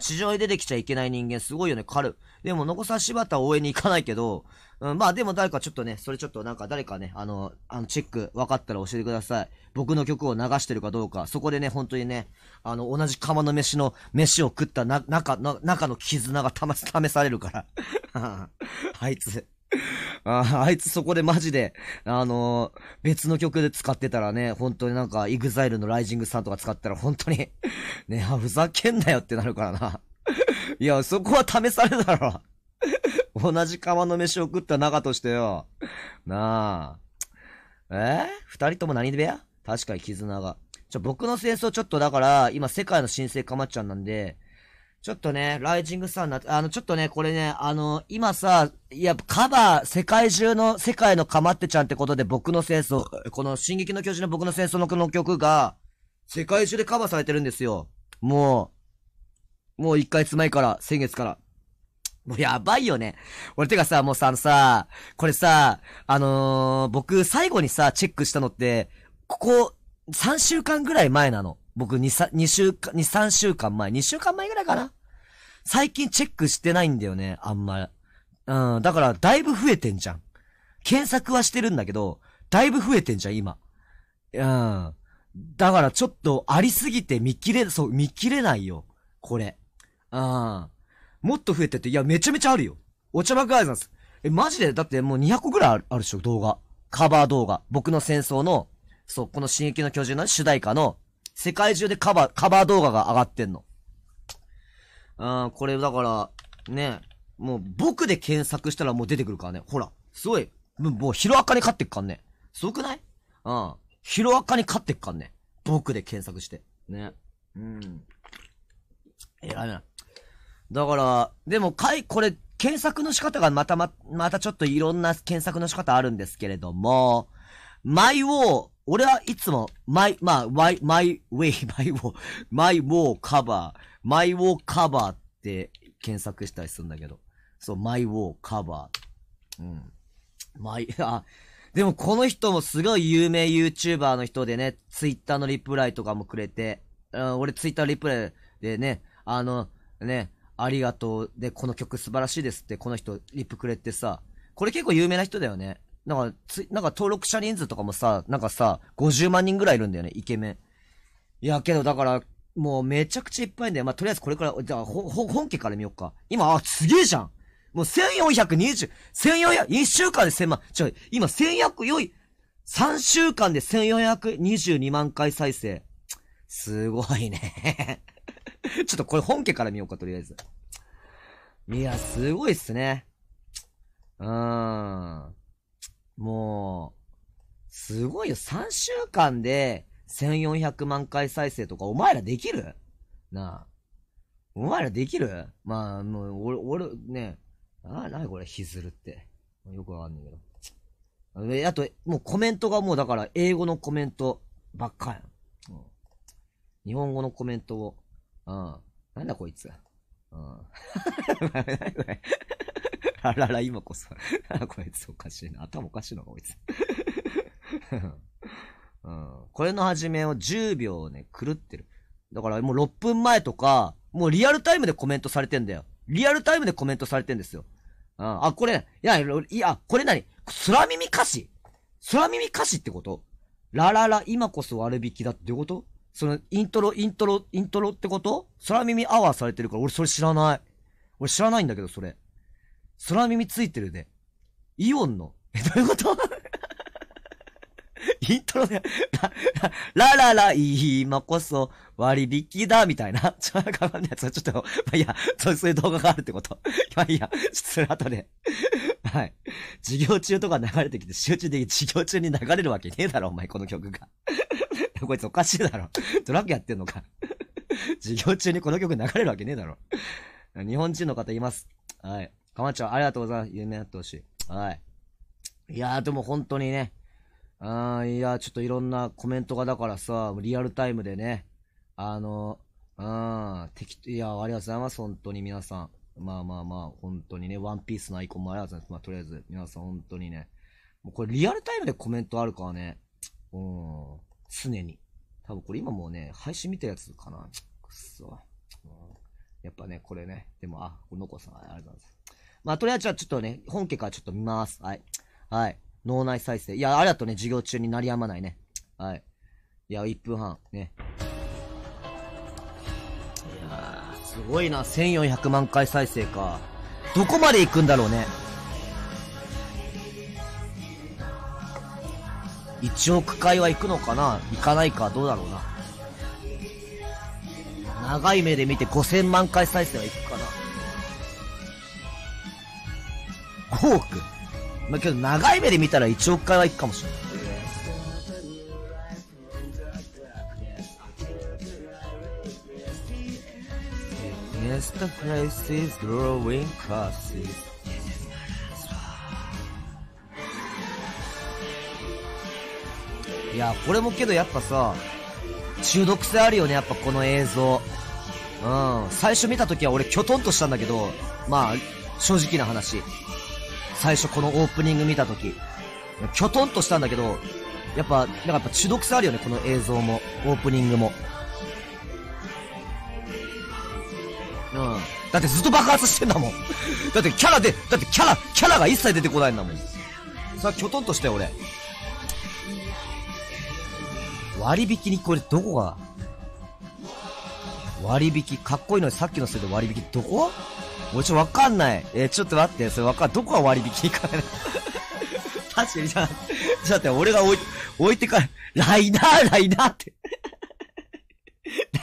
市場に出てきちゃいけない人間、すごいよね、狩る。でも、残さ柴田応援に行かないけど、うん、まあでも誰かちょっとね、それちょっとなんか誰かね、あの、あの、チェック分かったら教えてください。僕の曲を流してるかどうか、そこでね、本当にね、あの、同じ釜の飯の、飯を食ったな、中、な中の絆がたま、試されるから。あいつ。ああいつそこでマジで、あのー、別の曲で使ってたらね、本当になんか、exile のライジングさんとか使ったら本当に ね、ふざけんなよってなるからな いや、そこは試されだろ同じ釜の飯を食った仲としてよ。なあ。えー、二人とも何部屋確かに絆が。ちょ、僕の戦争ちょっとだから、今世界の新生かまっちゃんなんで、ちょっとね、ライジングスターになって、あの、ちょっとね、これね、あの、今さ、いや、カバー、世界中の、世界のかまってちゃんってことで僕の戦争、この、進撃の巨人の僕の戦争のこの曲が、世界中でカバーされてるんですよ。もう、もう1つまいから、先月から。もうやばいよね。俺てかさ、もうさ、あのさ、これさ、あのー、僕最後にさ、チェックしたのって、ここ、3週間ぐらい前なの。僕2、2週間、2、3週間前、2週間前ぐらいかな最近チェックしてないんだよね、あんま。り。うん、だから、だいぶ増えてんじゃん。検索はしてるんだけど、だいぶ増えてんじゃん、今。うん。だからちょっとありすぎて見切れ、そう、見切れないよ。これ。うん。もっと増えてて、いや、めちゃめちゃあるよ。お茶爆アイザンす。え、マジでだってもう200個ぐらいあるあるでしょ、動画。カバー動画。僕の戦争の、そう、この進撃の巨人の主題歌の、世界中でカバー、カバー動画が上がってんの。うん、これだから、ね、もう僕で検索したらもう出てくるからね。ほら、すごい、もうヒロアカに勝ってっかんね。すごくないうん。ヒロアカに勝ってっかんね。僕で検索して。ね。うん。えらいな。だから、でも、かい、これ、検索の仕方がまたま、またちょっといろんな検索の仕方あるんですけれども、前を俺はいつも、マイ、まあ、マイ、マイウェイ、マイウォー、マイウォーカバー、マイウォーカバーって検索したりするんだけど。そう、マイウォーカバー。うん。マイ、あ、でもこの人もすごい有名 YouTuber の人でね、Twitter のリプライとかもくれて、うん、俺 Twitter リプライでね、あの、ね、ありがとうで、この曲素晴らしいですって、この人リップくれてさ、これ結構有名な人だよね。なんか、つ、なんか登録者人数とかもさ、なんかさ、50万人ぐらいいるんだよね、イケメン。いや、けどだから、もうめちゃくちゃいっぱいんだよ。まあ、とりあえずこれから、じゃあ、ほ、ほ、本家から見よっか。今、あ、すげえじゃんもう1420、1400、1週間で1000万。ちょ、今1100、よい、3週間で1422万回再生。すごいね ちょっとこれ本家から見ようか、とりあえず。いや、すごいっすね。うーん。もう、すごいよ。3週間で1400万回再生とか、お前らできるなあ。お前らできるまあ、もう、俺、俺、ね、あ、なにこれ、ひずるって。よくわかんないけど。あと、もうコメントがもうだから、英語のコメントばっかやん。うん、日本語のコメントを。うん。なんだこいつ。うん。あらら、今こそ こいつおかしいな。頭おかしいのか、こいつ。うん、これの始めを10秒ね、狂ってる。だからもう6分前とか、もうリアルタイムでコメントされてんだよ。リアルタイムでコメントされてんですよ。うん、あ、これ、いや、いや、これ何空耳歌詞空耳歌詞ってことラララ、今こそ割引だってことその、イントロ、イントロ、イントロってこと空耳アワーされてるから、俺それ知らない。俺知らないんだけど、それ。空耳ついてるで、イオンの、え、どういうこと イントロで、ラ、ラララ、今こそ割引だ、みたいな。ちょ、なんかわかんないやつちょっと、まあ、いや、そうそういう動画があるってこと。まあ、いや、ちょっとそ後で。はい。授業中とか流れてきて集中でき授業中に流れるわけねえだろ、お前、この曲が。こいつおかしいだろ。ドラッグやってんのか。授業中にこの曲流れるわけねえだろ。日本人の方います。はい。かまちゃん、ありがとうございます。有名になってほしい。はい。いやー、でも本当にね、うーいやー、ちょっといろんなコメントがだからさ、リアルタイムでね、あの、うん、適当、いやー、ありがとうございます。本当に皆さん。まあまあまあ、本当にね、ワンピースのアイコンもありがとうございます。まあ、とりあえず、皆さん本当にね、もうこれリアルタイムでコメントあるからね、うん、常に。多分これ今もうね、配信見たやつかな。くっそ。うん、やっぱね、これね、でも、あ、この子さん、ありがとうございます。まあ、とりあえずはちょっとね、本家からちょっと見ます。はい。はい。脳内再生。いや、あれだとね、授業中になりやまないね。はい。いや、1分半。ね。いやー、すごいな。1400万回再生か。どこまで行くんだろうね。1億回は行くのかな行かないかどうだろうな。長い目で見て5000万回再生は行く5億。まあ、けど長い目で見たら1億回はいくかもしれない。いや、これもけどやっぱさ、中毒性あるよね、やっぱこの映像。うん、最初見た時は俺キョトンとしたんだけど、まあ、正直な話。最初このオープニング見た時。きョトンとしたんだけど、やっぱ、なんかやっぱ中毒性あるよね、この映像も、オープニングも。うん。だってずっと爆発してんだもん。だってキャラで、だってキャラ、キャラが一切出てこないんだもん。さあ、キョトンとして俺。割引にこれどこが割引、かっこいいのにさっきのせいで割引どこもうちょ、わかんない。えー、ちょっと待って、それわかん、どこが割引に変ない 確かに、じゃあ、ちょっと待って、俺が置い、置いてから、ライナー、ライナーって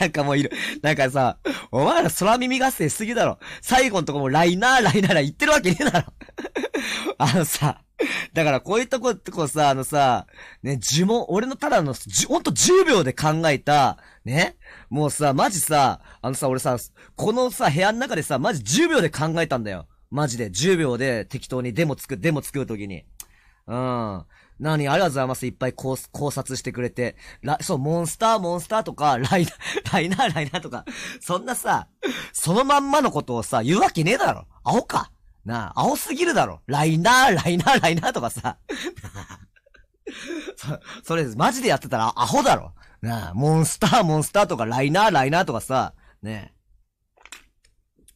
なんかもういる。なんかさ、お前ら空耳合戦しすぎだろ。最後のとこもライナー、ライナー、ラ言ってるわけねえだろ。あのさ、だからこういうとこってこうさ、あのさ、ね、呪文、俺のただの、ほんと10秒で考えた、ね、もうさ、マジさ、あのさ、俺さ、このさ、部屋の中でさ、マジ10秒で考えたんだよ。マジで。10秒で適当にデモ作、デモ作るときに。うん。なに、ありがとうございます。いっぱい考考察してくれて。ら、そう、モンスター、モンスターとか、ライナー、ライナー、ライナーとか。そんなさ、そのまんまのことをさ、言うわけねえだろ。青か。なあ、青すぎるだろ。ライナー、ライナー、ライナーとかさ。そ、それ、マジでやってたらアホだろ。なあ、モンスター、モンスターとか、ライナー、ライナーとかさ、ね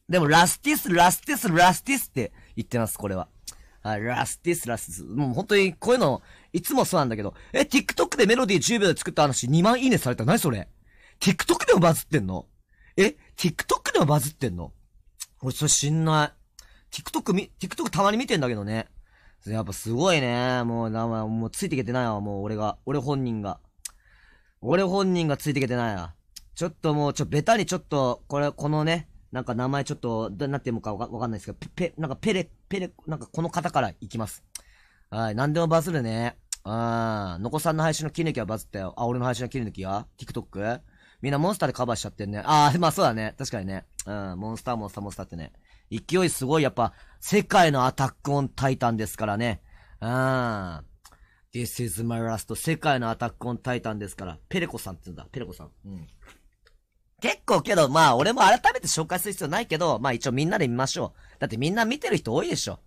でも、ラスティス、ラスティス、ラスティスって言ってます、これは。はい、ラスティス、ラスティス。もう本当に、こういうの、いつもそうなんだけど、え、TikTok でメロディー10秒で作った話2万いいねされた。何それ ?TikTok でもバズってんのえ ?TikTok でもバズってんの俺、それ知んない。TikTok み、TikTok たまに見てんだけどね。やっぱすごいね。もう、な、もうついていけてないわ、もう俺が。俺本人が。俺本人がついてきてないな。ちょっともう、ちょ、ベタにちょっと、これ、このね、なんか名前ちょっと、どうなってもかわかんないですけど、ペ、ペなんかペレ、ペレ、なんかこの方からいきます。はい、なんでもバズるね。あー、のこさんの配信の切り抜きはバズったよ。あ、俺の配信の切り抜きは ?TikTok? みんなモンスターでカバーしちゃってんね。あー、まあそうだね。確かにね。うん、モンスター、モンスター、モンスターってね。勢いすごい、やっぱ、世界のアタックオンタイタンですからね。うん。This is my last 世界のアタックオンタイタンですから、ペレコさんって言うんだ、ペレコさん。うん。結構けど、まあ俺も改めて紹介する必要ないけど、まあ一応みんなで見ましょう。だってみんな見てる人多いでしょ。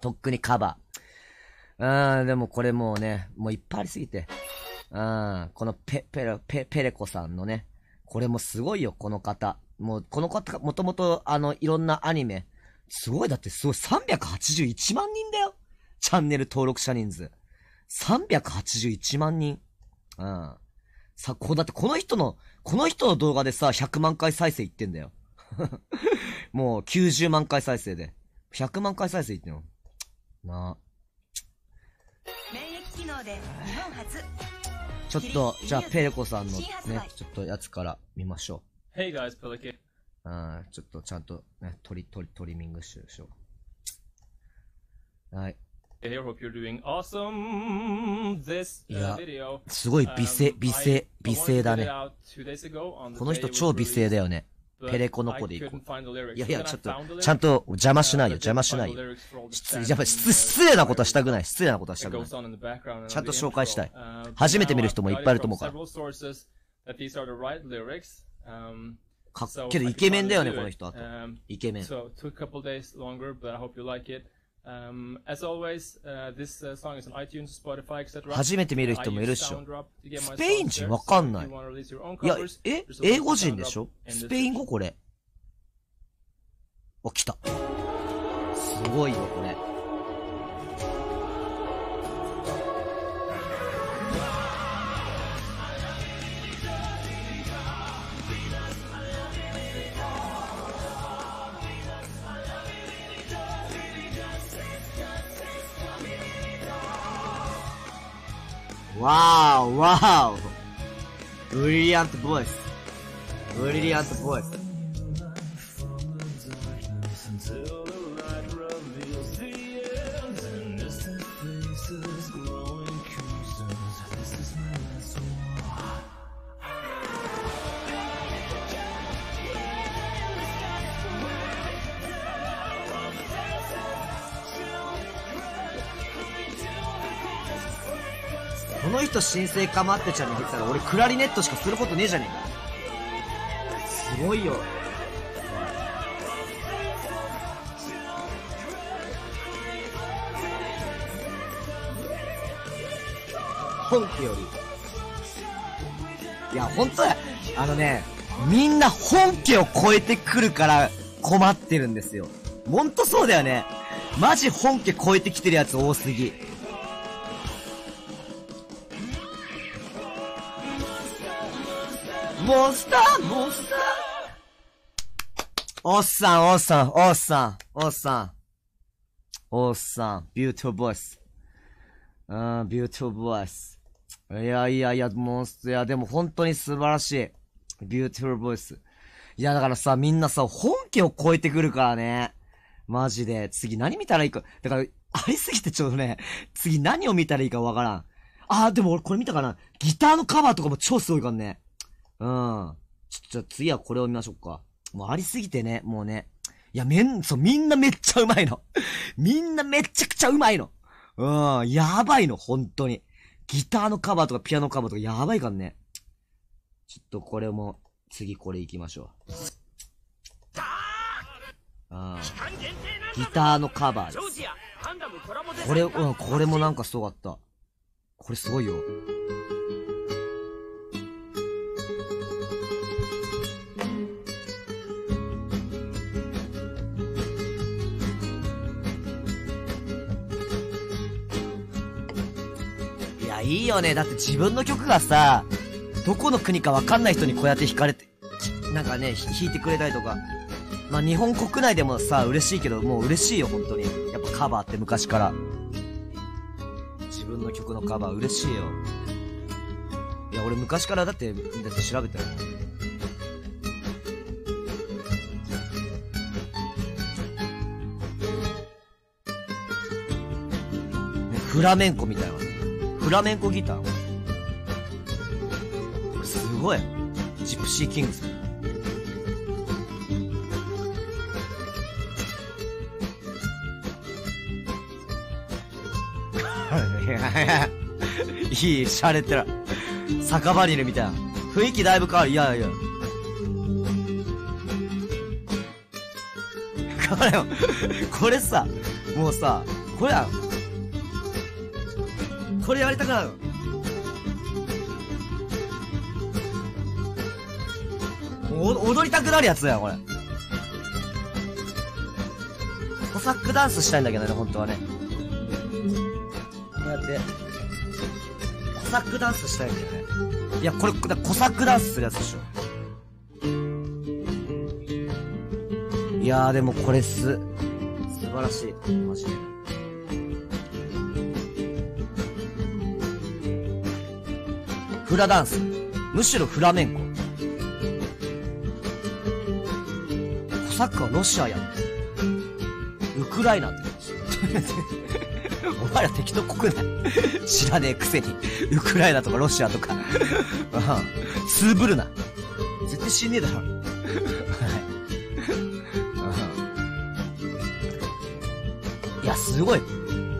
とっくにカバー。うん、でもこれもうね、もういっぱいありすぎて。うん、このペ、ペレ、ペ、ペレコさんのね、これもすごいよ、この方。もう、この方、もともと、あの、いろんなアニメ。すごい、だってすごい、381万人だよ。チャンネル登録者人数。381万人。うん。さ、こうだってこの人の、この人の動画でさ、100万回再生いってんだよ。もう90万回再生で。100万回再生いってんの。なあ。免疫機能で日本初。ちょっと、じゃあ、ペレコさんのね、ちょっとやつから見ましょう。Hey guys, Pelican. うん、ちょっとちゃんとね、トリ、トリ、トリミングしよう。はい。いや、すごい美声、美声、美声だね。この人超美声だよね。ペレコの子で行こう。いやいや、ちょっと、ちゃんと邪魔しないよ、邪魔しないよ。失礼、失礼なことはしたくない、失礼なことはしたくない。ちゃんと紹介したい。初めて見る人もいっぱいいると思うから。かっけどイケメンだよね、この人。イケメン。初めて見る人もいるっしょ。スペイン人わかんない。いや、え英語人でしょスペイン語これ。あ、来た。すごいよ、これ。Wow, wow. Brilliant boss. Brilliant boss. ト新かまってちゃんに入ってたら俺クラリネットしかすることねえじゃねえかすごいよ本家よりいや本当やあのねみんな本家を超えてくるから困ってるんですよほんとそうだよねマジ本家超えてきてるやつ多すぎ。ボスターボスターおっさん、おっさん、おっさん、おっさん。おっさん、ビューティーボイス。うん、ビューティーボイス。いやいやいや、モンスト、いや、でも本当に素晴らしい。ビューティフルボイス。いや、だからさ、みんなさ、本家を超えてくるからね。マジで。次何見たらいいか。だから、ありすぎてちょっとね、次何を見たらいいかわからん。あー、でも俺これ見たかな。ギターのカバーとかも超すごいからね。うん。ちょっとじゃあ次はこれを見ましょうか。もうありすぎてね、もうね。いや、めん、そう、みんなめっちゃうまいの。みんなめっちゃくちゃうまいの。うん、やばいの、本当に。ギターのカバーとかピアノカバーとかやばいからね。ちょっとこれも、次これ行きましょう。ギターのカバーです。これ、うん、これもなんかすごかった。これすごいよ。いいよね。だって自分の曲がさ、どこの国かわかんない人にこうやって弾かれて、なんかね、弾いてくれたりとか。まあ、日本国内でもさ、嬉しいけど、もう嬉しいよ、本当に。やっぱカバーって昔から。自分の曲のカバー嬉しいよ。いや、俺昔からだって、だって調べたよ。フラメンコみたいな。フラメンコギターすごいジプシーキングスいやいやいいしゃれてる酒場にいるみたいな雰囲気だいぶ変わるいやいや これこれさもうさこれんこれやりたかお踊りたくなるやつだよこれコサックダンスしたいんだけどね本当はねこうやってコサックダンスしたいんだよねいやこれコサックダンスするやつでしょいやーでもこれす素晴らしいマジでフラダンスむしろフラメンコサックはロシアやウクライナってお前ら敵の国内知らねえくせにウクライナとかロシアとかスーブルな絶対死ねえだろいやすごい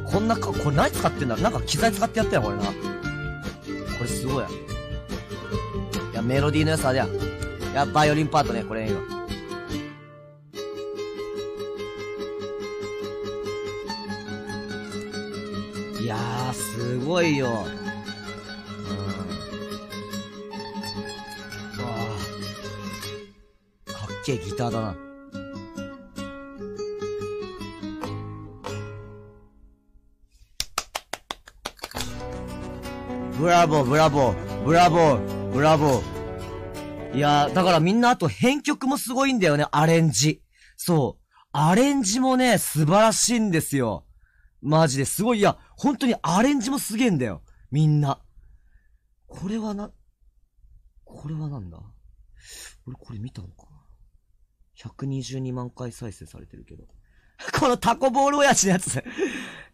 こんなかこれ何使ってんだろなんか機材使ってやったよこれなこれすごいや。いや、メロディーの良さじゃ。いや、バイオリンパートね、これ今。いやー、すごいよ。うん。わあ。かっけえギターだな。ブラボー、ブラボー、ブラボー、ブラボー。いやー、だからみんなあと編曲もすごいんだよね、アレンジ。そう。アレンジもね、素晴らしいんですよ。マジですごい。いや、本当にアレンジもすげえんだよ。みんな。これはな、これはなんだ俺これ見たのかな ?122 万回再生されてるけど。このタコボール親父のやつ。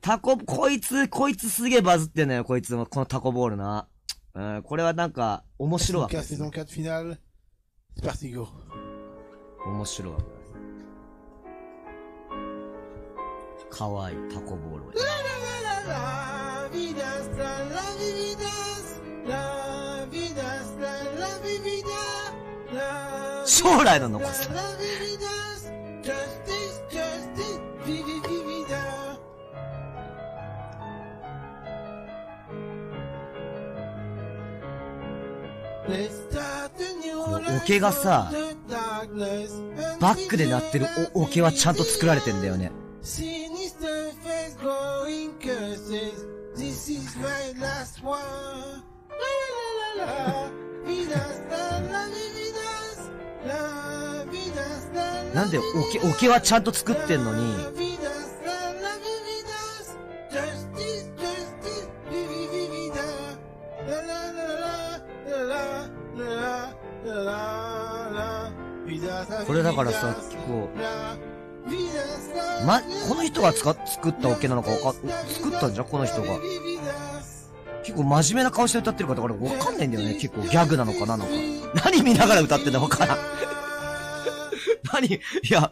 タコ、こいつ、こいつすげえバズってんのよ、こいつも。このタコボールな。うん、これはなんか、面白いわ面白いわかわいいタコボール親父。将来の残す。おけがさ、バックで鳴ってるおけはちゃんと作られてんだよね。なんでおけ、おけはちゃんと作ってんのに、これだからさ、こう、ま、この人が使作ったオケなのかわか、作ったんじゃこの人が。結構真面目な顔して歌ってるかだからわかんないんだよね。結構ギャグなのかなのか。何見ながら歌ってんだわからん。何いや、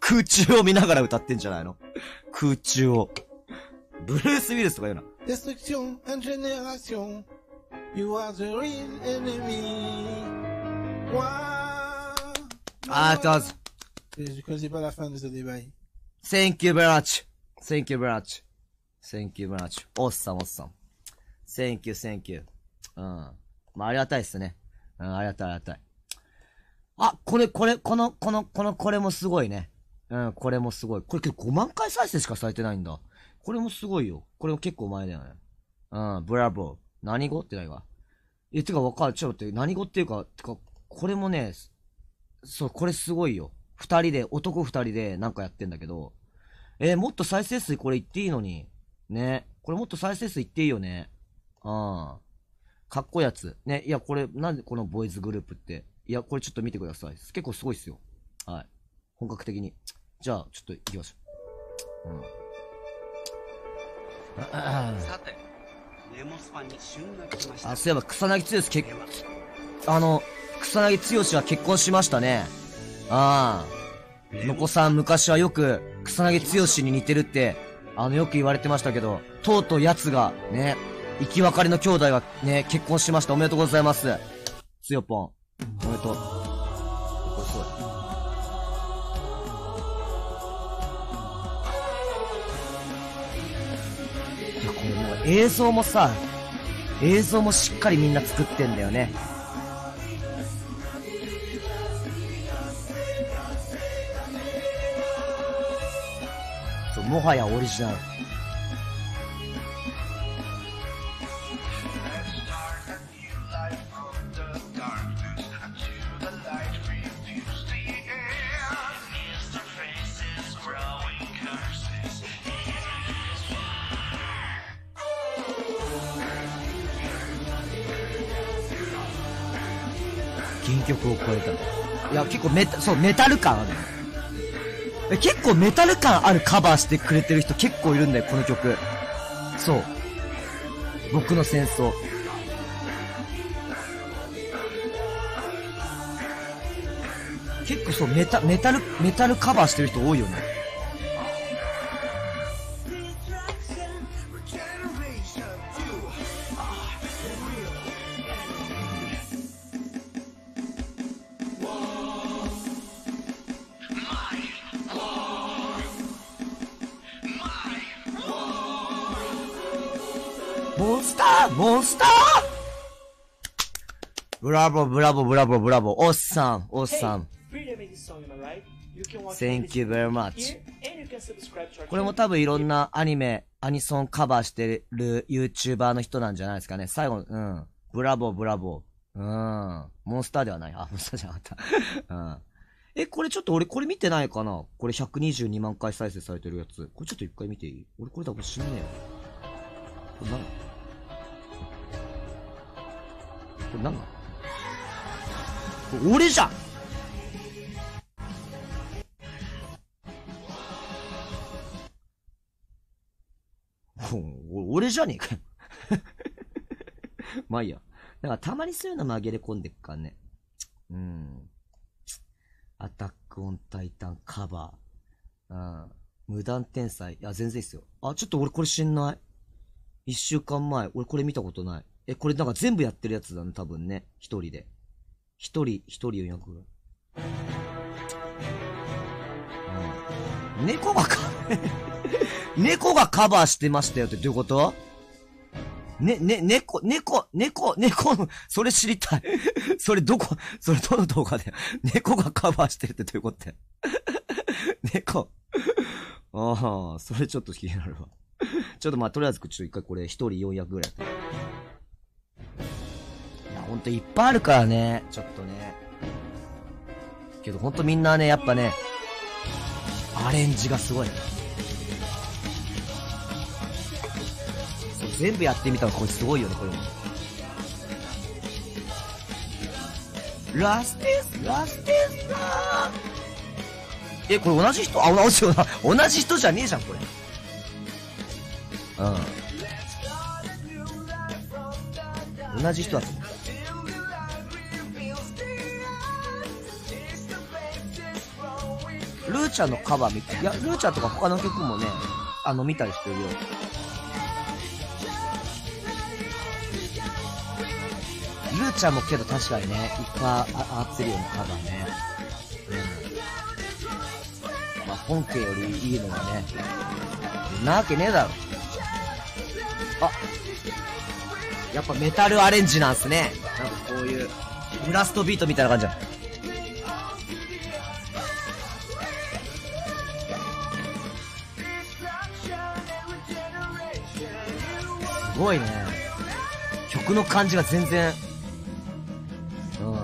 空中を見ながら歌ってんじゃないの空中を。ブルース・ウィルスとか言うな。Destruction and generation, you are the real enemy. Ah, it d s Je connais pas la fin de ce débat. Thank you very much. Thank you very much. Thank you very much. Awesome, awesome. Thank you, thank you. うん。まあ、ありがたいですね。うん、ありがたい、ありがたい。あ、これ、これ、この、この、この、これもすごいね。うん、これもすごい。これ結構5万回再生しかされてないんだ。これもすごいよ。これも結構前だよね。うん、ブラボー。何語ってないわ。え、てかわかる。ちょっと待って、何語っていうか、てか、これもね、そう、これすごいよ。二人で、男二人でなんかやってんだけど、えー、もっと再生数これいっていいのに。ね。これもっと再生数いっていいよね。ああ。かっこいいやつ。ね。いや、これ、なんでこのボーイズグループって。いや、これちょっと見てください。結構すごいっすよ。はい。本格的に。じゃあ、ちょっと行きましょう。うん。さて、ネモスパに旬が来ました。あ、そういえば草薙剛結構、あの、草薙剛は結婚しましたね。ああ。のこさん昔はよく草薙剛に似てるって、あの、よく言われてましたけど、とうとう奴が、ね、生き別れの兄弟がね、結婚しました。おめでとうございます。つよぽん。おめでとう。これすごい。いや、これもう映像もさ、映像もしっかりみんな作ってんだよね。もはやオリジナル原曲を超えたいや結構メタそうメタル感あるね結構メタル感あるカバーしてくれてる人結構いるんだよ、この曲。そう。僕の戦争。結構そう、メタ、メタル、メタルカバーしてる人多いよね。モンスターモンスターブラボーブラボーブラボーブラボーおっさんおっさん Thank you very much これも多分いろんなアニメアニソンカバーしてる YouTuber の人なんじゃないですかね最後うんブラボーブラボーうんモンスターではないあモンスターじゃなかったうんえ、これちょっと俺これ見てないかなこれ122万回再生されてるやつ。これちょっと一回見ていい俺これだ、これ死ぬねえよ。何これ何なの俺じゃん 俺じゃねえかよ まあいいや。だからたまにそういうの紛れ込んでっかね。うん。アタックオンタイタンカバー。うん。無断天才。いや、全然いいっすよ。あ、ちょっと俺これ知んない。一週間前。俺これ見たことない。え、これなんか全部やってるやつだね、多分ね。一人で。一人、一人400うん。猫がか、猫がカバーしてましたよってどういうことね、ね、猫、猫、猫、猫の、それ知りたい。それどこ、それどの動画で、猫がカバーしてるってどういうこと猫。ああ、それちょっと気になるわ。ちょっとまあ、とりあえず、ちょっと一回これ、一人400ぐらいやって。ほんといっぱいあるからね、ちょっとね。けどほんとみんなね、やっぱね、アレンジがすごい。全部やってみたらこれすごいよね、これも。ラステス、ラステスだーえ、これ同じ人あ、同じ人 同じ人じゃねえじゃん、これ。うん。同じ人だとルーちゃんのカバー見て、いや、ルーちゃんとか他の曲もね、あの、見たりしてるよ。ルーちゃんもけど確かにね、いっぱい合ってるよなカバーね。うん。まあ、本家よりいいのがね、なわけねえだろ。あ、やっぱメタルアレンジなんすね。なんかこういう、ブラストビートみたいな感じじゃん。ごいね。曲の感じが全然。うん。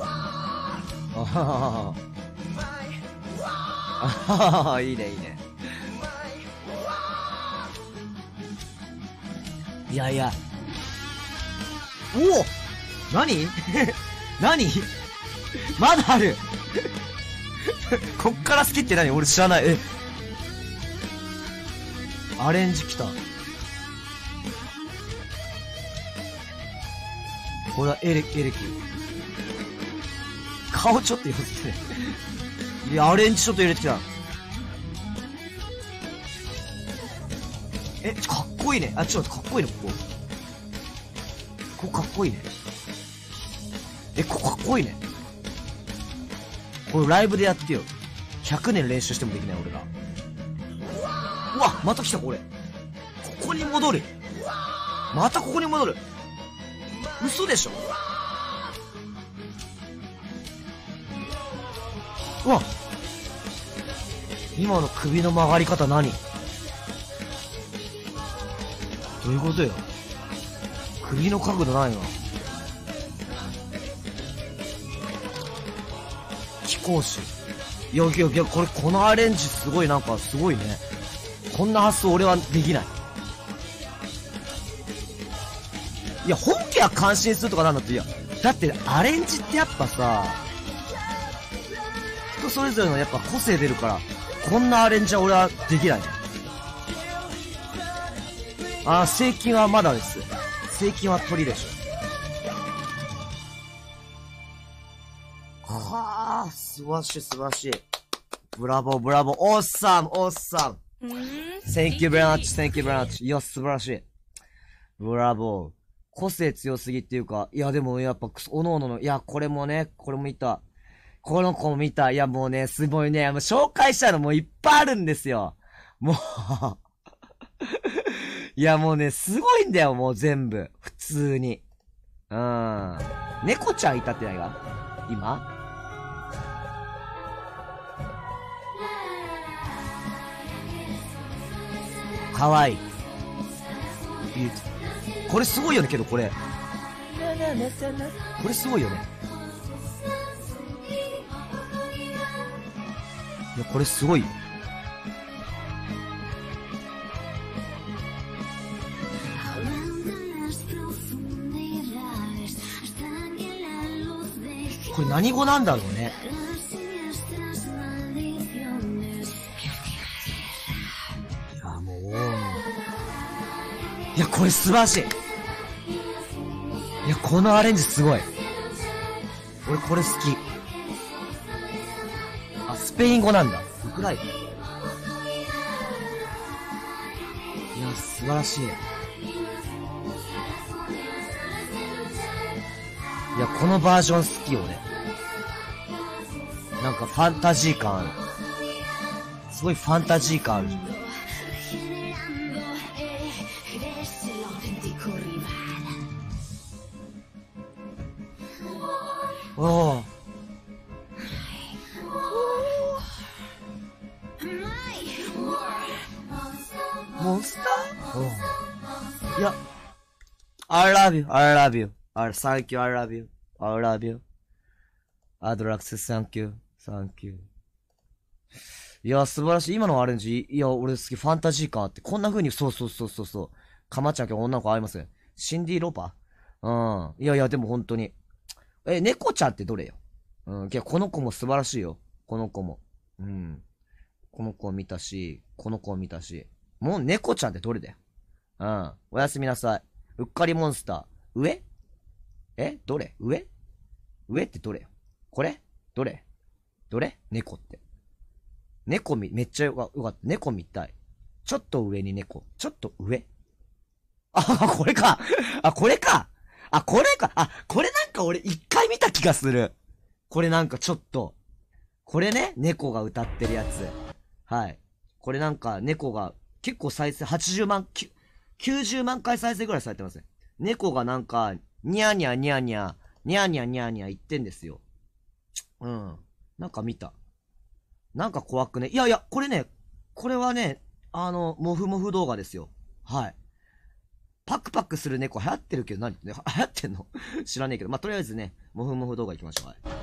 あははは。あははは、いいね、いいね。いやいや。おお何 何まだあるこっから好きって何俺知らない。えアレンジきた。ほら、はエレエレキ。顔ちょっと寄せて。いや、アレンジちょっと入れてきた。え、っかっこいいね。あ、ちょっとかっこいいね、ここ。ここかっこいいね。え、ここかっこいいね。これライブでやってよ。100年練習してもできない、俺が。うわ、また来た、これ。ここに戻る。またここに戻る。嘘でしょうわ今の首の曲がり方何どういうことよ首の角度ないわ貴公子よやよやいやこれこのアレンジすごいなんかすごいねこんな発想俺はできないいや、本家は感心するとかなんだって、いや、だってアレンジってやっぱさ、人それぞれのやっぱ個性出るから、こんなアレンジは俺はできない。あー、正金はまだです。正金は鳥でしょ。はあ、素晴らしい素晴らしい。ブラボーブラボー。オッサムオッサム。Thank you very much, thank you very much. いや、素晴らしい。ブラボー。個性強すぎっていうか、いやでもやっぱ、おのおのの、いや、これもね、これも見た。この子も見た。いや、もうね、すごいね、もう紹介したのもういっぱいあるんですよ。もう いや、もうね、すごいんだよ、もう全部。普通に。うん。猫ちゃんいたってないわ。今かわいい。ビューティこれすごいよねけどこれこれすごいよねいやこれすごいよこれ何語なんだろうねいやもういやこれ素晴らしいこのアレンジすごい俺これ好きあスペイン語なんだウクライナいや素晴らしいいやこのバージョン好き俺なんかファンタジー感あるすごいファンタジー感ある love you, I love you, I thank you, I love you, I love you. I'd like to thank you, thank you. いや、素晴らしい。今のアレンジ、いや、俺好き、ファンタジーかって。こんな風に、そうそうそうそうそう。かまちゃんけ女の子合います。シンディ・ローパーうん。いやいや、でも本当に。え、猫ちゃんってどれようん。いや、この子も素晴らしいよ。この子も。うん。この子を見たし、この子を見たし。もう猫ちゃんってどれだようん。おやすみなさい。うっかりモンスター。上えどれ上上ってどれこれどれどれ猫って。猫み、めっちゃよかった。猫みたい。ちょっと上に猫。ちょっと上。あ、これか。あ、これか。あ、これか。あ、これなんか俺一回見た気がする。これなんかちょっと。これね、猫が歌ってるやつ。はい。これなんか猫が結構再生80万、90万回再生ぐらいされてますね。猫がなんか、ニャーニャーニャーニャ、ー、ニャニャニャニャ言ってんですよ。うん。なんか見た。なんか怖くね。いやいや、これね、これはね、あの、もふもふ動画ですよ。はい。パクパクする猫流行ってるけど何、何流行ってんの 知らねえけど。まあ、とりあえずね、もふもふ動画行きましょう。はい。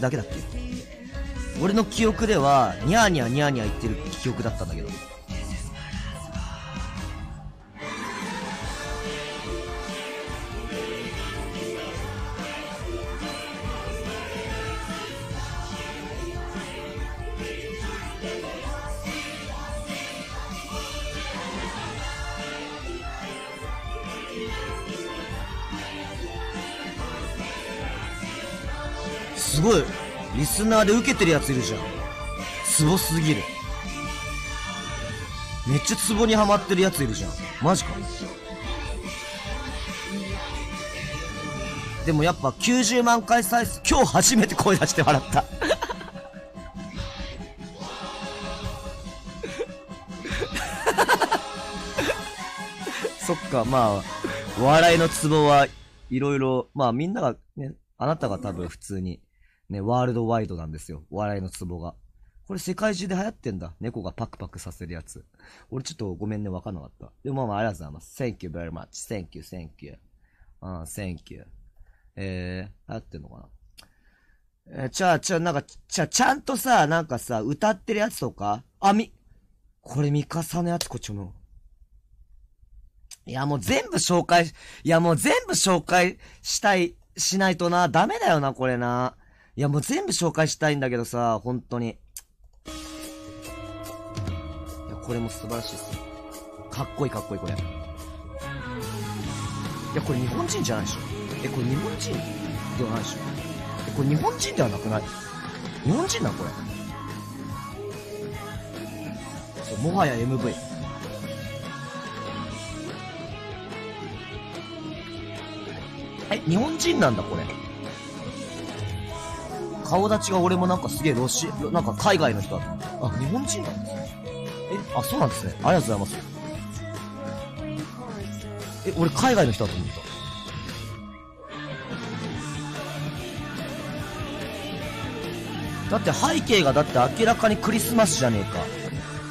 だけだっけ俺の記憶ではニャーニャーニャーニャー言ってる記憶だったんだけどナーで受けてるやついるじゃん。ツボすぎる。めっちゃツボにはまってるやついるじゃん。マジか。でもやっぱ90万回再生、今日初めて声出して笑った。そっか、まあ、笑いのツボはいろいろ、まあみんながね、あなたが多分普通にね、ワールドワイドなんですよ。お笑いのツボが。これ世界中で流行ってんだ。猫がパクパクさせるやつ。俺ちょっとごめんね、わかんなかった。でもまあまあ、ありがとうございます。Thank you very much. Thank you, thank you. あ、thank you. えー、流行ってんのかなえー、ちゃあ、ちゃあ、なんか、ちゃ、ちゃんとさ、なんかさ、歌ってるやつとか、あ、み、これ、ミカサのやつ、こっちも。いや、もう全部紹介、いや、もう全部紹介したい、しないとな、ダメだよな、これな。いや、もう全部紹介したいんだけどさ、本当に。いや、これも素晴らしいっすよ。かっこいいかっこいい、これ。いや、これ日本人じゃないでしょ。え、これ日本人ではないでしょ。え、これ日本人ではなくない日本人なこれ。そう、もはや MV。え、日本人なんだ、これ。顔立ちが俺もなんかすげえロシ、なんか海外の人だと。あ、日本人なんですね。え、あ、そうなんですね。ありがとうございます。え、俺海外の人だと思った。だって背景がだって明らかにクリスマスじゃね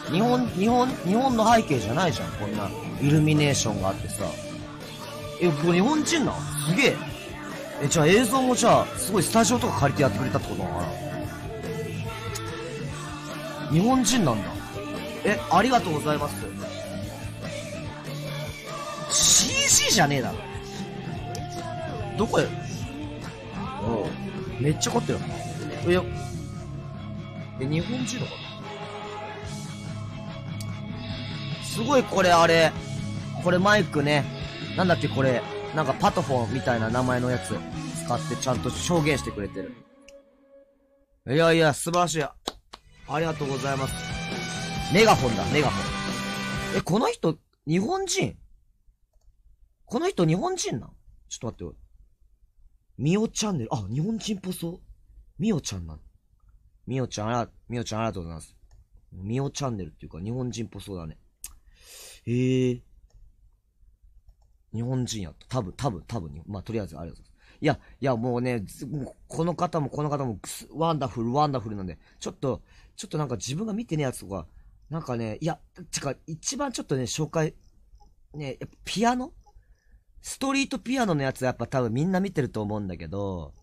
えか。日本、日本、日本の背景じゃないじゃん、こんな。イルミネーションがあってさ。え、これ日本人なん？すげえ。えじゃあ映像もじゃあすごいスタジオとか借りてやってくれたってことなのかな日本人なんだえありがとうございます CG じゃねえだろどこへおうめっちゃ凝ってるいやえ日本人のかなすごいこれあれこれマイクねなんだっけこれなんかパトフォンみたいな名前のやつ使ってちゃんと証言してくれてる。いやいや、素晴らしい。ありがとうございます。メガホンだ、メガホン。え、この人、日本人この人日本人なんちょっと待って、みおチャンネル。あ、日本人っぽそう。みおちゃんなんみおちゃん、あら、みおちゃんありがとうございます。みおチャンネルっていうか日本人っぽそうだね。へえー日本人やった。多分、多分、多分、まあ、とりあえずありがとうございます。いや、いや、もうね、もうこの方もこの方も、ワンダフル、ワンダフルなんで、ちょっと、ちょっとなんか自分が見てねえやつとか、なんかね、いや、てか、一番ちょっとね、紹介、ね、やっぱピアノストリートピアノのやつやっぱ多分みんな見てると思うんだけど、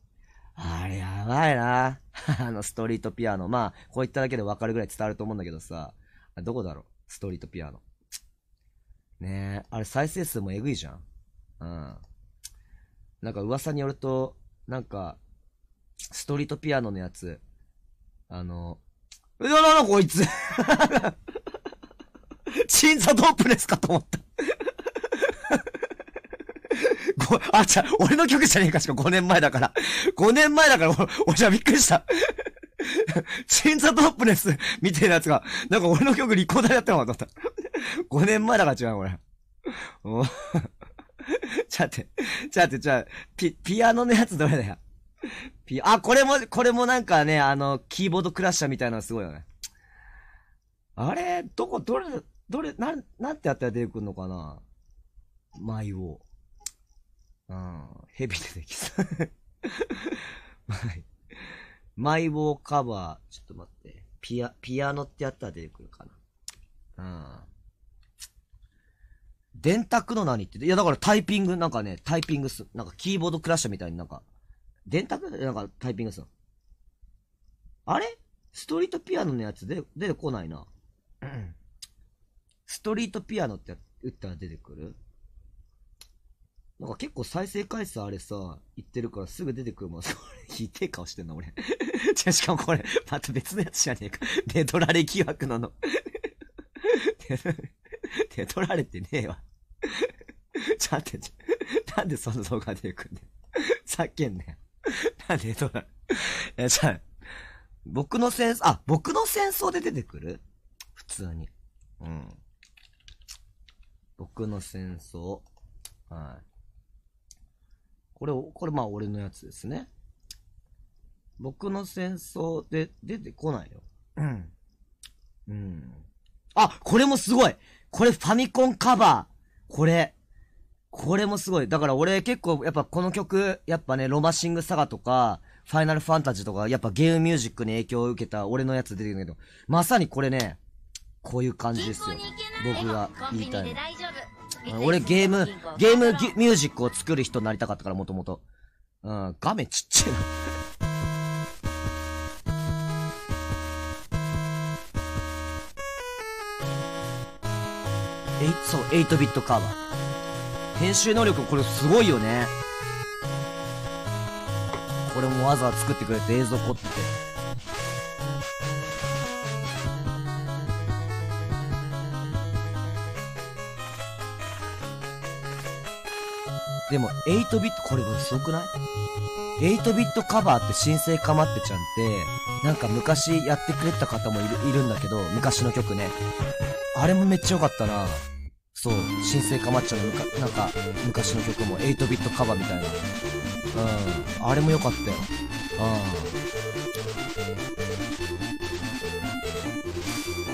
あれやばいな。あの、ストリートピアノ。まあ、こう言っただけでわかるぐらい伝わると思うんだけどさ、どこだろうストリートピアノ。ねえ、あれ再生数もえぐいじゃん。うん。なんか噂によると、なんか、ストリートピアノのやつ、あの、うわなのこいつチンザドープネスかと思った ご、あ、じゃ、俺の曲じゃねえかしか5年前だから。5年前だから、俺、じゃびっくりした。チンザドープネスみたいなやつが、なんか俺の曲リコーダーやってなかった。5 年前だから違う、これ。お ちゃって、ちょっとて、ちょっと、ピ、ピアノのやつどれだよ。ピ、あ、これも、これもなんかね、あの、キーボードクラッシャーみたいなのすごいよね。あれ、どこ、どれ、どれ、なん、なんてやったら出てくんのかな舞を。うん、ヘビ出てきそう。マイォーカバー、ちょっと待って。ピア、ピアノってやったら出てくるかな。うん。電卓の何っていやだからタイピング、なんかね、タイピングす、なんかキーボードクラッシャーみたいになんか、電卓なんかタイピングすあれストリートピアノのやつで出てこないな。ストリートピアノって打ったら出てくるなんか結構再生回数あれさ、言ってるからすぐ出てくるもん。それ、ひでえ顔してんな、俺。じゃ、しかもこれ、また別のやつじゃねえか。デドラレ疑惑なの。手取られてねえわ。ちょ、待って、なんでその動画で行くんだよ。叫んでよ。なんで取られ、え、じゃあ、僕の戦争、あ、僕の戦争で出てくる普通に。うん。僕の戦争。はい。これ、これまあ俺のやつですね。僕の戦争で出てこないよ。うん。うん。あ、これもすごいこれファミコンカバーこれ。これもすごい。だから俺結構やっぱこの曲、やっぱね、ロマシングサガとか、ファイナルファンタジーとか、やっぱゲームミュージックに影響を受けた俺のやつ出てんだけど、まさにこれね、こういう感じですよ。僕が言いたい俺ゲーム、ゲームミュージックを作る人になりたかったからもともと。うん、画面ちっちゃいなえそう8ビットカーバー編集能力これすごいよねこれもわざわざ作ってくれて映像凝っててでも、8ビット、これもすごくない ?8 ビットカバーって新生かまってちゃんって、なんか昔やってくれた方もいる、いるんだけど、昔の曲ね。あれもめっちゃ良かったな。そう、新生かまっちゃうのむか、なんか、昔の曲も8ビットカバーみたいな。うん。あれも良かったよ。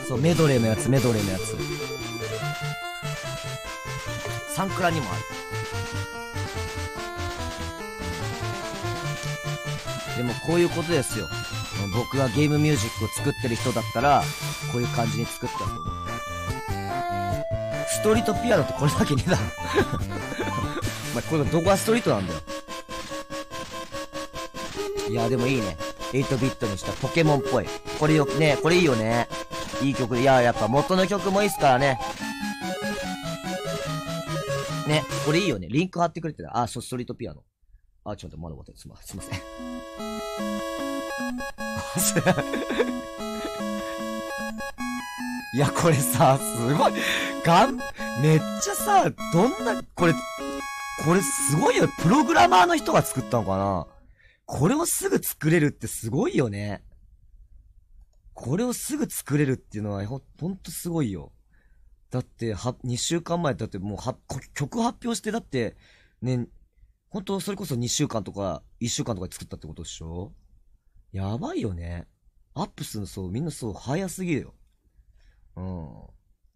うん。そう、メドレーのやつ、メドレーのやつ。サンクラにもある。でもこういうことですよ。僕がゲームミュージックを作ってる人だったら、こういう感じに作ったと思う。て。ストリートピアノってこれだけねえだろ。これどこがストリートなんだよ。いや、でもいいね。8ビットにしたポケモンっぽい。これよ、ねこれいいよね。いい曲。いや、やっぱ元の曲もいいっすからね。ね、これいいよね。リンク貼ってくれてる。あ、そう、ストリートピアノ。あ、ちょっとまだってすみません。いや、これさ、すごい。がん、めっちゃさ、どんな、これ、これすごいよ。プログラマーの人が作ったのかなこれをすぐ作れるってすごいよね。これをすぐ作れるっていうのはほ、ほんとすごいよ。だって、は、2週間前、だってもう、は、曲発表して、だって、ね、本当それこそ2週間とか、1週間とかで作ったってことでしょやばいよね。アップするのそう、みんなそう、早すぎるよ。うん。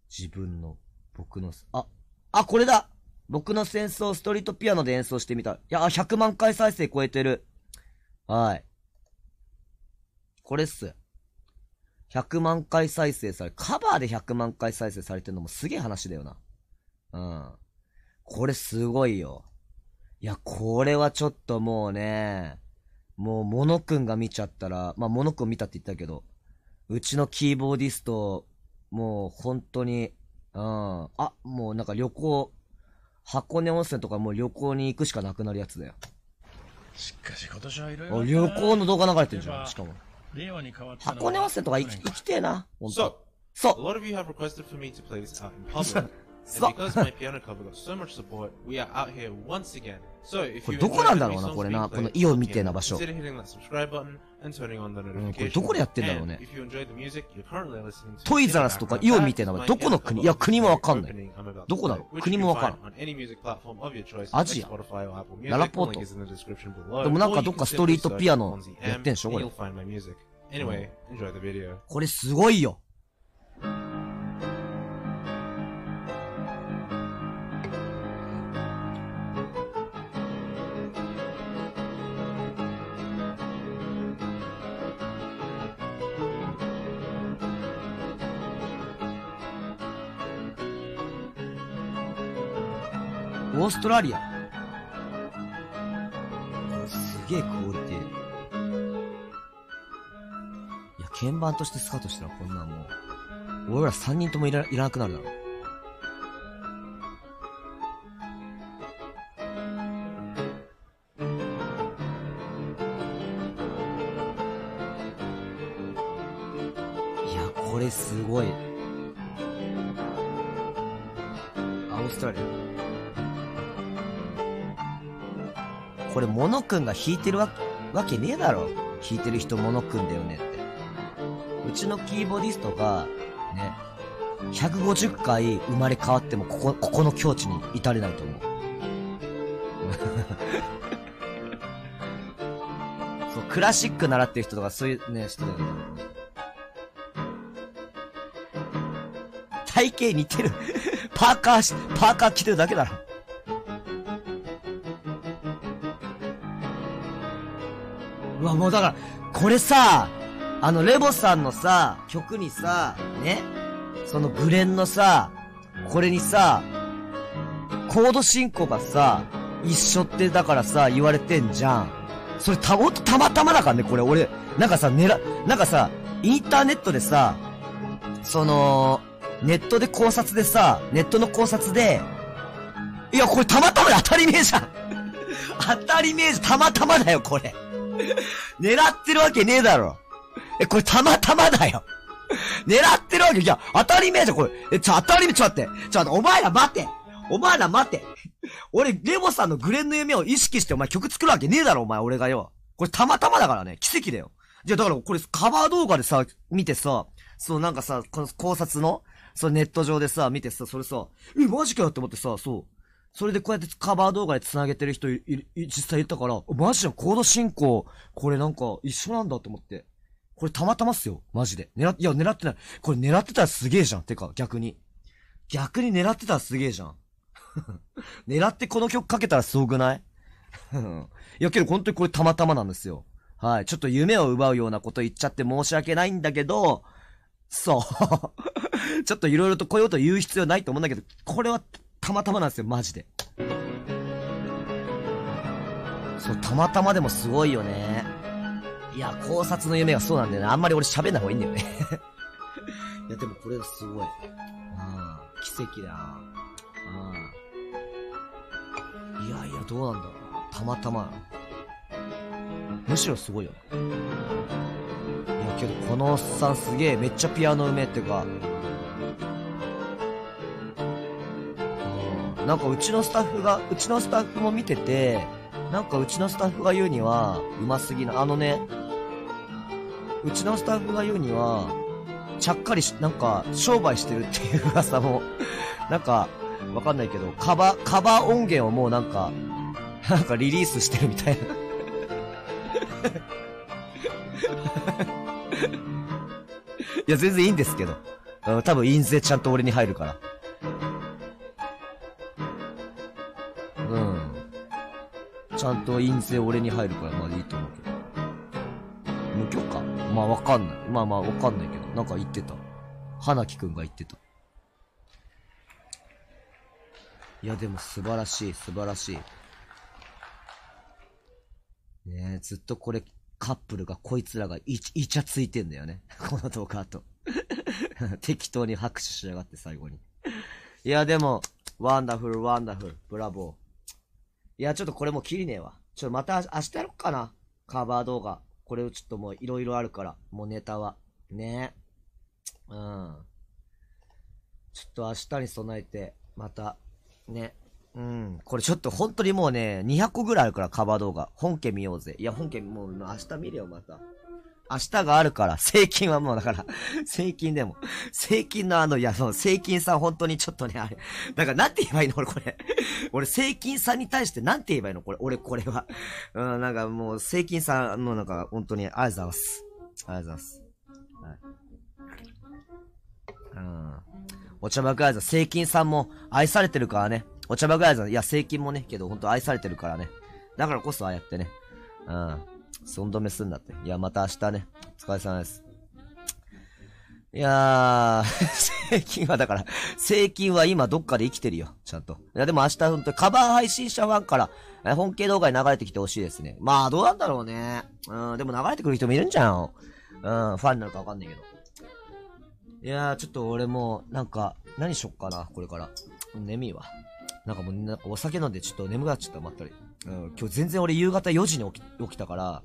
自分の、僕の、あ、あ、これだ僕の戦争ストリートピアノで演奏してみた。いや、100万回再生超えてる。はい。これっす。100万回再生され、カバーで100万回再生されてるのもすげえ話だよな。うん。これすごいよ。いや、これはちょっともうね、もう、モノくんが見ちゃったら、まあ、モノくん見たって言ったけど、うちのキーボーディスト、もう、本当に、うん、あ、もうなんか旅行、箱根温泉とかもう旅行に行くしかなくなるやつだよ。しかし今年はいろいろ。旅行の動画流れてるじゃん、しかも。令和に変わ箱根温泉とか行き行きてえな、本当そう。そう。さこれどこなんだろうな、これな。このイオみてえな場所。うん、これどこでやってんだろうね。トイザラスとかイオみてえな場所。どこの国いや、国もわかんない。どこだろう国もわかんない。アジアララポート。でもなんかどっかストリートピアノやってんでしょこれ。これすごいよ。オーストラリア。すげえクオリティ。いや、鍵盤としてスカートしたらこんなんもう、俺ら3人ともいらいらなくなるだろ。くんが弾いてるわけねえだろ。弾いてる人モノくんだよねって。うちのキーボディストが、ね、150回生まれ変わってもここ、ここの境地に至れないと思う。そう、クラシック習ってる人とかそういうね、人だよね。体型似てる。パーカーし、パーカー着てるだけだろ。わ、もうだから、これさ、あの、レボさんのさ、曲にさ、ね、そのグレンのさ、これにさ、コード進行がさ、一緒ってだからさ、言われてんじゃん。それた、たまたまだからね、これ俺、なんかさ、ねら、なんかさ、インターネットでさ、その、ネットで考察でさ、ネットの考察で、いや、これたまたまで当たり前じゃん 当たり前じゃん、たまたまだよ、これ 狙ってるわけねえだろ。え、これたまたまだよ。狙ってるわけ、いや、当たり前じゃん、これ。え、ちょ、当たり前、ちょ、待って。ちょ、待って、お前ら待て。お前ら待て。俺、レモさんのグレンの夢を意識してお前曲作るわけねえだろ、お前、俺がよ。これたまたまだからね、奇跡だよ。じゃだからこれカバー動画でさ、見てさ、そのなんかさ、この考察の、そのネット上でさ、見てさ、それさ、え、マジかよって思ってさ、そう。それでこうやってカバー動画で繋げてる人実際いたから、マジでコード進行、これなんか一緒なんだと思って。これたまたますよ、マジで。狙っ、いや、狙ってない。これ狙ってたらすげえじゃん。てか、逆に。逆に狙ってたらすげえじゃん。狙ってこの曲かけたらすごくない いや、けど本当にこれたまたまなんですよ。はい。ちょっと夢を奪うようなこと言っちゃって申し訳ないんだけど、そう。ちょっと色々とこういうこと言う必要ないと思うんだけど、これはたまたまなんですよ、マジで。そう、たまたまでもすごいよね。いや、考察の夢がそうなんだよね。あんまり俺喋んない方がいいんだよね いや、でもこれがすごい。ああ、奇跡だ。ああ。いやいや、どうなんだろう。たまたま。むしろすごいよいや、けどこのおっさんすげえ、めっちゃピアノうめえっていうか、なんかうちのスタッフが、うちのスタッフも見てて、なんかうちのスタッフが言うには、うますぎな、あのね、うちのスタッフが言うには、ちゃっかりし、なんか、商売してるっていう噂も、なんか、わかんないけど、カバ、カバー音源をもうなんか、なんかリリースしてるみたいな いや、全然いいんですけど。多分、印税ちゃんと俺に入るから。んと陰性俺に入るからまあいいと思うけど。無許可まあわかんない。まあまあわかんないけど、なんか言ってた。花木くんが言ってた。いやでも素晴らしい、素晴らしい。ねえ、ずっとこれ、カップルが、こいつらがい、いちゃついてんだよね。この動画と。適当に拍手しやがって最後に。いやでも、ワンダフル、ワンダフル、ブラボー。いや、ちょっとこれもう切りねえわ。ちょ、また明日やろっかな。カバー動画。これをちょっともういろいろあるから。もうネタは。ねえ。うん。ちょっと明日に備えて、また、ね。うん。これちょっと本当にもうね、200個ぐらいあるから、カバー動画。本家見ようぜ。いや、本家もう明日見れよ、また。明日があるから、税金はもうだから、税 金でも。税金のあの、いや、そう、税金さん本当にちょっとね、あれ。だからなんて言えばいいの俺これ。俺税金さんに対してなんて言えばいいのこれ、俺これは。うん、なんかもう税金さん、のなんか本当にありがとうございます。ありがとうございます。はい。うん。お茶爆いさん、税金さんも愛されてるからね。お茶爆いさん、いや、税金もね、けど本当愛されてるからね。だからこそああやってね。うん。寸止めすんなって。いや、また明日ね。お疲れ様です。いやー、税 金はだから、税金は今どっかで生きてるよ。ちゃんと。いや、でも明日本当カバー配信者ファンから、本家動画に流れてきてほしいですね。まあ、どうなんだろうね。うん、でも流れてくる人もいるんじゃん。うん、ファンになるかわかんないけど。いやー、ちょっと俺も、なんか、何しよっかな、これから。眠いわ。なんかもう、お酒飲んでちょっと眠くなっちゃった、まったり。うん、今日全然俺夕方4時に起きたから、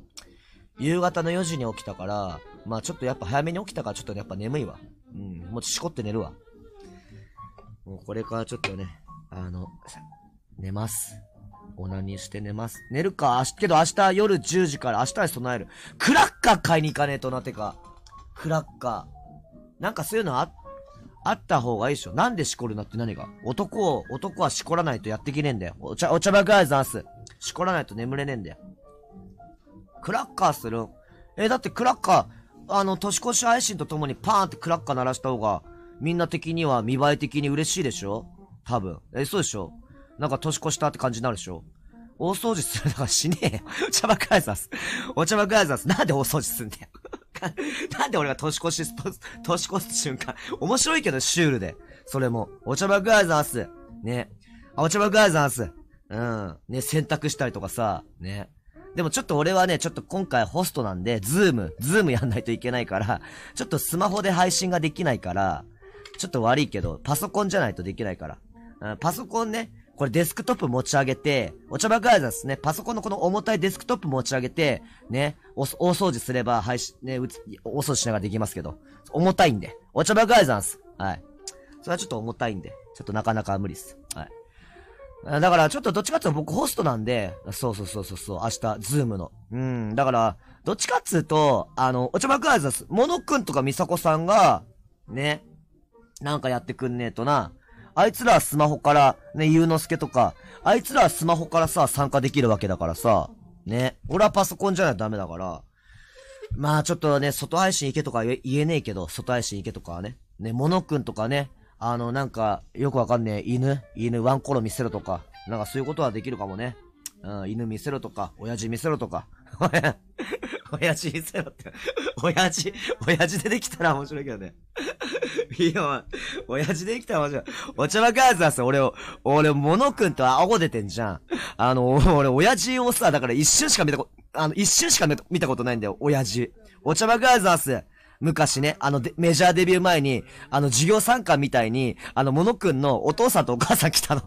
夕方の4時に起きたから、まあちょっとやっぱ早めに起きたからちょっとやっぱ眠いわ。うん、もうしこって寝るわ。もうこれからちょっとね、あの、寝ます。オナニーして寝ます。寝るか、けど明日夜10時から明日に備える。クラッカー買いに行かねえとな、ってか。クラッカー。なんかそういうのあ、あった方がいいでしょ。なんでしこるなって何が。男を、男はしこらないとやってきねえんだよ。お茶、お茶爆くあざんす。しこらないと眠れねえんだよ。クラッカーするえ、だってクラッカー、あの、年越し配信とともにパーンってクラッカー鳴らした方が、みんな的には見栄え的に嬉しいでしょ多分。え、そうでしょなんか年越したって感じになるでしょ大掃除するのがしねえよ。お茶ばアイいさす。お茶ばアイいさす。なんで大掃除すんだよ。なんで俺が年越しスポ年越す瞬間。面白いけど、シュールで。それも。お茶ばくらいざす。ね。あ、お茶ばくらいざす。うん。ね、選択したりとかさ、ね。でもちょっと俺はね、ちょっと今回ホストなんで、ズーム、ズームやんないといけないから、ちょっとスマホで配信ができないから、ちょっと悪いけど、パソコンじゃないとできないから。うん、パソコンね、これデスクトップ持ち上げて、お茶グアイザですね、パソコンのこの重たいデスクトップ持ち上げて、ね、お、大掃除すれば配信、ね、うつ、お掃除しながらできますけど、重たいんで。お茶ばガーザンはい。それはちょっと重たいんで、ちょっとなかなか無理っす。だからちょっとどっちかっていうと僕ホストなんで、そうそうそうそうそう、明日、ズームの。うん、だから、どっちかっつうと、あの、おちょまくあいざす、モノくんとかミサコさんが、ね、なんかやってくんねえとな、あいつらはスマホから、ね、ゆうのすけとか、あいつらはスマホからさ、参加できるわけだからさ、ね、俺はパソコンじゃないとダメだから、まあちょっとね、外配信行けとか言えねえけど、外配信行けとかはね、ね、モノくんとかね、あの、なんか、よくわかんねえ、犬犬ワンコロ見せろとか、なんかそういうことはできるかもね。うん、犬見せろとか、親父見せろとか。親父見せろって。親父、親父出てきたら面白いけどね。いや、親父出てきたら面白い。お茶ばかずはさ、俺を、俺、モノくんと顎出てんじゃん。あの、俺、親父をさ、だから一瞬しか見たこあの、一瞬しか見たことないんだよ、親父。お茶ばかずはさ、昔ね、あので、メジャーデビュー前に、あの、授業参観みたいに、あの、モノくんのお父さんとお母さん来たの。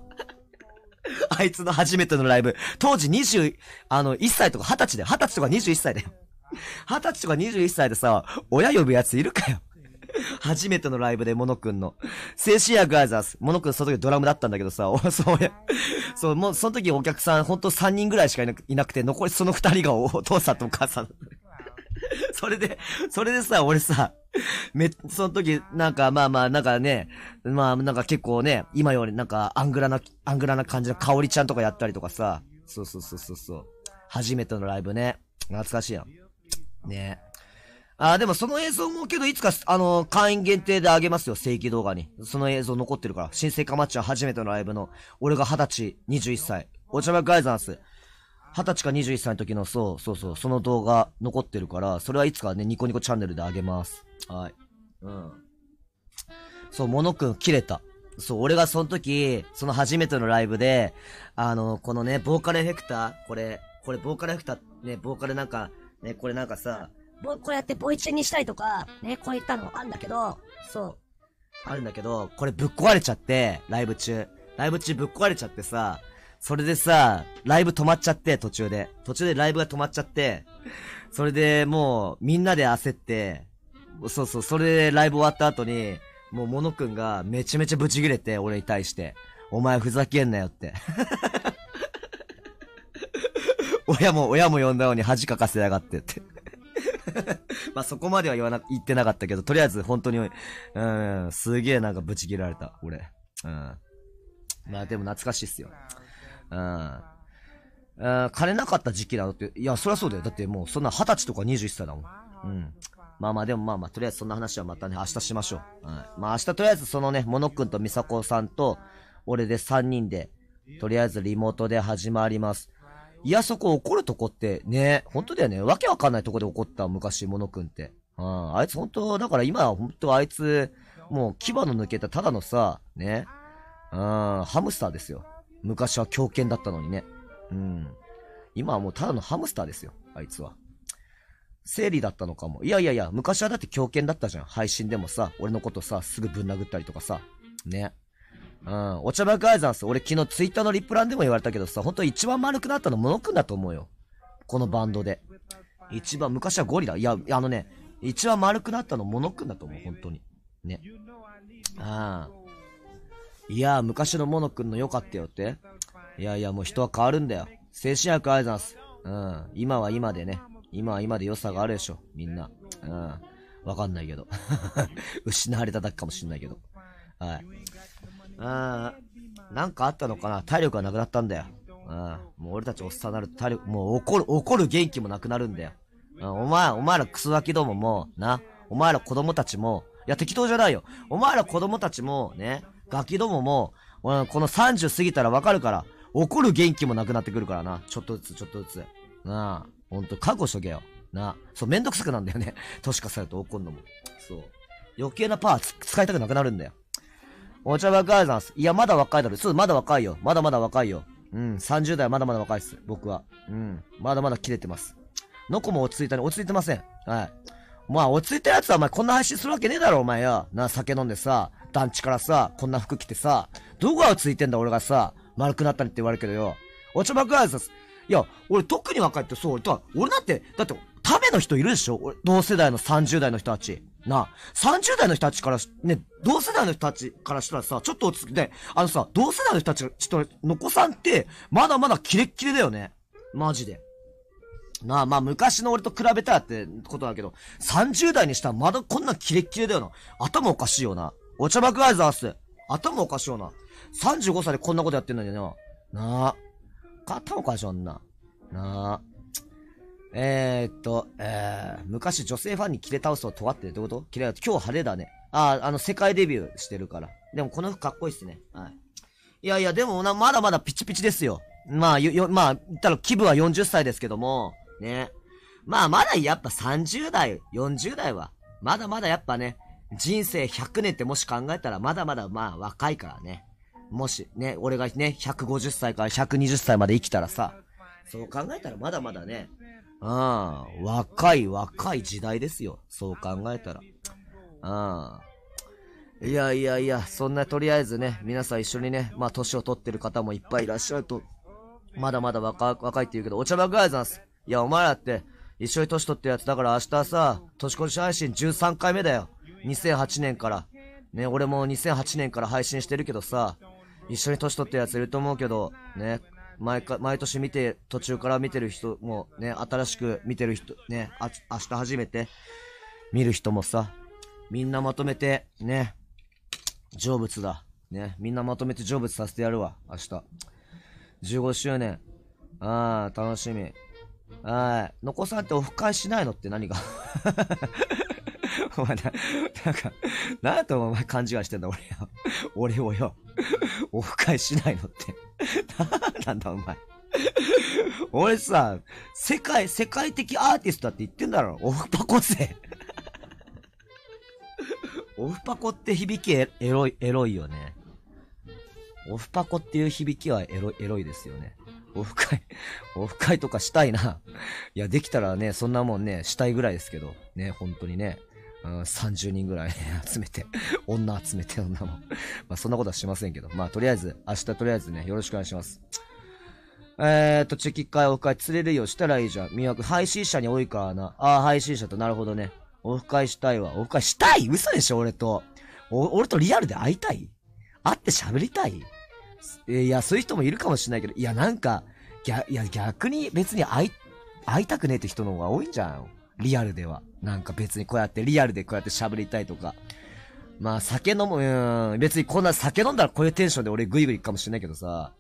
あいつの初めてのライブ。当時20、あの、1歳とか20歳で、20歳とか21歳だよ。20歳とか21歳でさ、親呼ぶやついるかよ。初めてのライブで、モノくんの。静止薬アザース。モノくんその時ドラムだったんだけどさ、そうそう、もうその時お客さんほんと3人ぐらいしかいなくて、残りその2人がお父さんとお母さん。それで、それでさ、俺さ、め、その時、なんか、まあまあ、なんかね、まあ、なんか結構ね、今よりなんか、アングラな、アングラな感じの香りちゃんとかやったりとかさ、そうそうそうそうそう。初めてのライブね。懐かしいやん。ねあ、でもその映像もけど、いつか、あの、会員限定であげますよ、正規動画に。その映像残ってるから。新生かまっちゃん初めてのライブの、俺が20歳、21歳、お茶目ガイザンス。二十歳か21歳の時の、そう、そうそう、その動画残ってるから、それはいつかね、ニコニコチャンネルであげます。はい。うん。そう、モノくん切れた。そう、俺がその時、その初めてのライブで、あの、このね、ボーカルエフェクター、これ、これボーカルエフェクター、ね、ボーカルなんか、ね、これなんかさ、こうやってボイチェンにしたいとか、ね、こういったのあるんだけど、そう。あるんだけど、これぶっ壊れちゃって、ライブ中。ライブ中ぶっ壊れちゃってさ、それでさ、ライブ止まっちゃって、途中で。途中でライブが止まっちゃって、それでもう、みんなで焦って、そうそう、それでライブ終わった後に、もうモノくんがめちゃめちゃブチギレて、俺に対して。お前ふざけんなよって 親も、親も呼んだように恥かかせやがってって まあそこまでは言わな、言ってなかったけど、とりあえず本当に、うん、すげえなんかブチ切られた、俺。うん。まあでも懐かしいっすよ。うん。なかった時期だろって。いや、そりゃそうだよ。だってもう、そんな二十歳とか21歳だもん。うん。まあまあ、でもまあまあ、とりあえずそんな話はまたね、明日しましょう。うん。まあ明日とりあえずそのね、モノくんとミサコさんと、俺で3人で、とりあえずリモートで始まります。いや、そこ怒るとこって、ね、本当だよね。わけわかんないとこで怒った昔、モノくんって。うん。あいつ本当、だから今は本当あいつ、もう牙の抜けたただのさ、ね、うん、ハムスターですよ。昔は狂犬だったのにね。うん。今はもうただのハムスターですよ、あいつは。生理だったのかも。いやいやいや、昔はだって狂犬だったじゃん。配信でもさ、俺のことさ、すぐぶん殴ったりとかさ。ね。うん。お茶爆アイザンス、俺昨日ツイッターのリプランでも言われたけどさ、ほんと一番丸くなったのモノくんだと思うよ。このバンドで。一番、昔はゴリラ。いや、あのね、一番丸くなったのモノくんだと思う、本当に。ね。ああ。いやー、昔のモノ君の良かったよって。いやいや、もう人は変わるんだよ。精神薬ありがとうございます。うん。今は今でね。今は今で良さがあるでしょ。みんな。うん。わかんないけど。失われただけかもしんないけど。はい。うん。なんかあったのかな体力がなくなったんだよ。うん。もう俺たちおっさんになると体力、もう怒る、怒る元気もなくなるんだよ。うん。お前、お前らクソガキどもも、な。お前ら子供たちも、いや適当じゃないよ。お前ら子供たちも、ね。ガキどもも、俺、この30過ぎたらわかるから、怒る元気もなくなってくるからな。ちょっとずつ、ちょっとずつ。なあ、ほんと、覚悟しとけよ。なあ。そう、めんどくさくなんだよね。年重ねると怒るのも。そう。余計なパワー使いたくなくなるんだよ。お茶ばかりなんす。いや、まだ若いだろ。そう、まだ若いよ。まだまだ若いよ。うん、30代はまだまだ若いっす。僕は。うん、まだまだ切れてます。ノこも落ち着いたね。落ち着いてません。はい。まあ、落ち着いたやつはお前こんな配信するわけねえだろ、お前よ。な、酒飲んでさ、団地からさ、こんな服着てさ、どこがついてんだ俺がさ、丸くなったりって言われるけどよ。おちょばくはす。いや、俺特に若いってそう、俺と俺だって、だって、ための人いるでしょ俺、同世代の30代の人たち。な30代の人たちから、ね、同世代の人たちからしたらさ、ちょっと落ち着くて、あのさ、同世代の人たち、ちょっと、残さんって、まだまだキレッキレだよね。マジで。なあ、まあ昔の俺と比べたらってことだけど、30代にしたらまだこんなキレッキレだよな。頭おかしいよな。お茶爆いざーす。頭おかしよな。35歳でこんなことやってんのにな。なあ。頭おかしよんな。なあ。えー、っと、えー、昔女性ファンに切れ倒すを尖ってるってこと嫌いだ今日晴れだね。ああ、あの、世界デビューしてるから。でもこの服かっこいいっすね。はい。いやいや、でもな、まだまだピチピチですよ。まあ、よ、よまあ、言ったら、気分は40歳ですけども、ね。まあ、まだやっぱ30代、40代は、まだまだやっぱね、人生100年ってもし考えたらまだまだまあ若いからね。もしね、俺がね、150歳から120歳まで生きたらさ、そう考えたらまだまだね、うん、若い若い時代ですよ。そう考えたら。うん。いやいやいや、そんなとりあえずね、皆さん一緒にね、まあ年を取ってる方もいっぱいいらっしゃると、まだまだ若若いって言うけど、お茶番くイいざんす。いや、お前らって、一緒に年取ってるやつだから明日さ、年越し配信13回目だよ。2008年から、ね、俺も2008年から配信してるけどさ、一緒に年取ってるやついると思うけど、ね、毎か毎年見て、途中から見てる人も、ね、新しく見てる人、ね、あ明日初めて見る人もさ、みんなまとめて、ね、成仏だ。ね、みんなまとめて成仏させてやるわ、明日。15周年。ああ、楽しみ。はい。残されてオフ会しないのって何が お前な、なんか、なんとお前勘違いしてんだ、俺よ。俺をよ、オフ会しないのって。なんなんだ、お前。俺さ、世界、世界的アーティストだって言ってんだろ。オフパコ生。オフパコって響きエロい、エロいよね。オフパコっていう響きはエロエロいですよね。オフ会、オフ会とかしたいな。いや、できたらね、そんなもんね、したいぐらいですけど。ね、本当にね。うん、30人ぐらい 集めて、女集めて、女もまあ、そんなことはしませんけど。まあ、とりあえず、明日とりあえずね、よろしくお願いします。えーと、チェキ会、オフ会、釣れるよしたらいいじゃん。魅惑、配信者に多いからな。ああ、配信者と、なるほどね。オフ会したいわ。オフ会したい嘘でしょ、俺と。俺とリアルで会いたい会って喋りたいいや、そういう人もいるかもしれないけど、いや、なんか、いや、逆に別に会い、会いたくねえって人の方が多いんじゃん。リアルでは。なんか別にこうやってリアルでこうやって喋りたいとか。まあ酒飲む、うん、別にこんな酒飲んだらこういうテンションで俺グイグイかもしれないけどさ、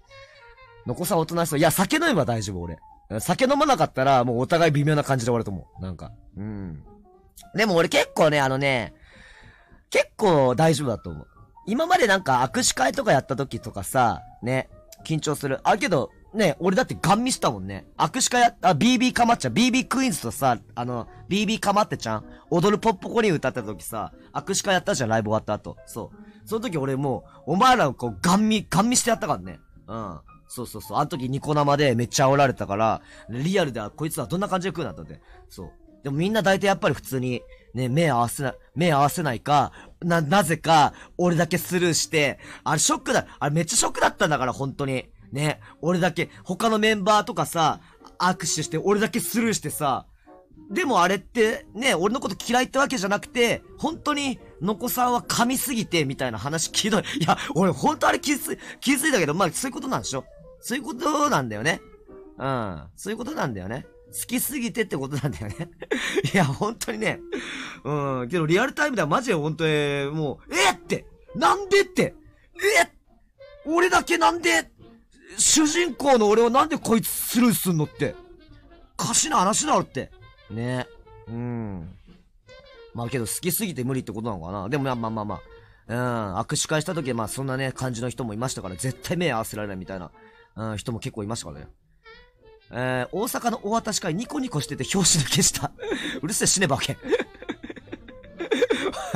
残さ大人そう。いや酒飲めば大丈夫俺。酒飲まなかったらもうお互い微妙な感じで終わると思う。なんか。うん。でも俺結構ね、あのね、結構大丈夫だと思う。今までなんか握手会とかやった時とかさ、ね、緊張する。あ、けど、ね、俺だってガン見したもんね。握手会やった、BB かまっちゃん、BB クイーンズとさ、あの、BB かまってちゃん、踊るポッポコリン歌った時さ、握手会やったじゃん、ライブ終わった後。そう。その時俺もう、お前らこう、ガン見、ガン見してやったからね。うん。そうそうそう。あの時ニコ生でめっちゃ煽られたから、リアルではこいつはどんな感じで食うなったって。そう。でもみんな大体やっぱり普通に、ね、目合わせな、目合わせないか、な、なぜか、俺だけスルーして、あれショックだ、あれめっちゃショックだったんだから、本当に。ね、俺だけ、他のメンバーとかさ、握手して、俺だけスルーしてさ、でもあれって、ね、俺のこと嫌いってわけじゃなくて、本当に、のこさんは噛みすぎて、みたいな話聞いた。いや、俺本当あれ気づ、気づいたけど、まあそういうことなんでしょそういうことなんだよね。うん。そういうことなんだよね。好きすぎてってことなんだよね いや、本当にね。うん。けど、リアルタイムではマジで本当に、もう、えー、ってなんでってえー、俺だけなんで主人公の俺をなんでこいつスルーすんのって。歌かしな話だろって。ね。うん。まあけど好きすぎて無理ってことなのかな。でもまあまあまあまあ。うん。握手会した時はまあそんなね、感じの人もいましたから、絶対目合わせられないみたいな、うん、人も結構いましたからね。えー、大阪のお渡し会ニコニコしてて表紙抜けした。うるせえ死ねばけ。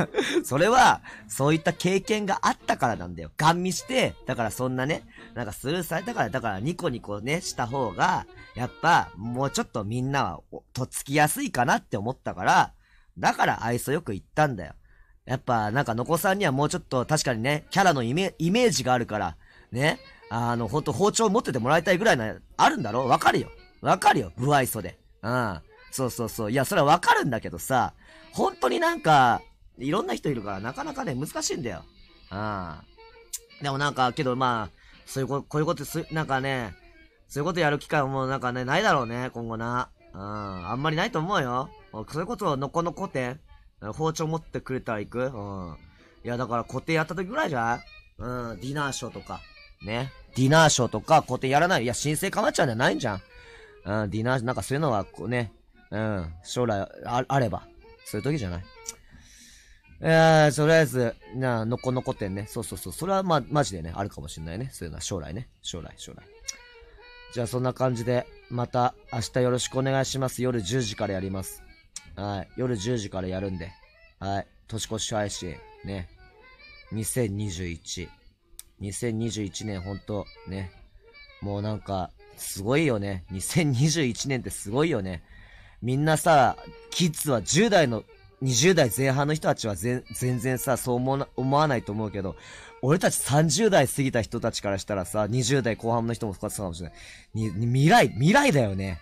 それは、そういった経験があったからなんだよ。ガン見して、だからそんなね、なんかスルーされたから、だからニコニコね、した方が、やっぱ、もうちょっとみんなは、とっつきやすいかなって思ったから、だから愛想よく言ったんだよ。やっぱ、なんか、のこさんにはもうちょっと、確かにね、キャラのイメージがあるから、ね、あの、ほんと包丁持っててもらいたいぐらいな、あるんだろわかるよ。わかるよ。不愛想で。うん。そうそうそう。いや、それはわかるんだけどさ、本当になんか、いろんな人いるから、なかなかね、難しいんだよ。うん。でもなんか、けどまあ、そういうこ、こういうことす、なんかね、そういうことやる機会もなんかね、ないだろうね、今後な。うん、あんまりないと思うよ。そういうことをのこのこて、包丁持ってくれたら行くうん。いや、だから固定やった時ぐらいじゃんうん、ディナーショーとか。ね。ディナーショーとか固定やらない。いや、申請かまっちゃうんじゃないんじゃん。うん、ディナー、なんかそういうのは、こうね、うん、将来あ、あれば、そういう時じゃない。えとりあえず、な、のこのこてんね。そうそうそう。それはま、マジでね、あるかもしんないね。そういうのは将来ね。将来、将来。じゃあそんな感じで、また明日よろしくお願いします。夜10時からやります。はい。夜10時からやるんで。はい。年越し配信。ね。2021。2021年ほんと、ね。もうなんか、すごいよね。2021年ってすごいよね。みんなさ、キッズは10代の20代前半の人たちは全然さ、そう思思わないと思うけど、俺たち30代過ぎた人たちからしたらさ、20代後半の人も使ってたかもしれない。に、未来、未来だよね。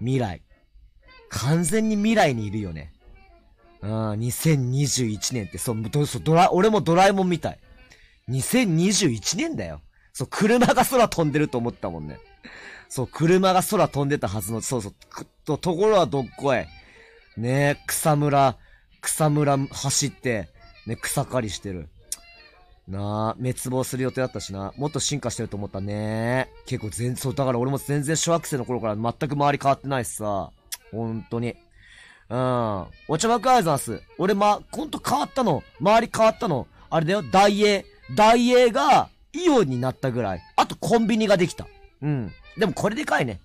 未来。完全に未来にいるよね。うん、2021年って、そう、そうドラ、俺もドラえもんみたい。2021年だよ。そう、車が空飛んでると思ったもんね。そう、車が空飛んでたはずの、そうそう、と、ところはどっこい。ねえ、草むら、草むら走って、ね、草刈りしてる。なあ、滅亡する予定だったしな。もっと進化してると思ったね。結構全、そう、だから俺も全然小学生の頃から全く周り変わってないしさ。ほんとに。うん。お茶クアイザース。俺ま、ほんと変わったの。周り変わったの。あれだよ、ダイエー。ダイエーが、イオンになったぐらい。あとコンビニができた。うん。でもこれでかいね。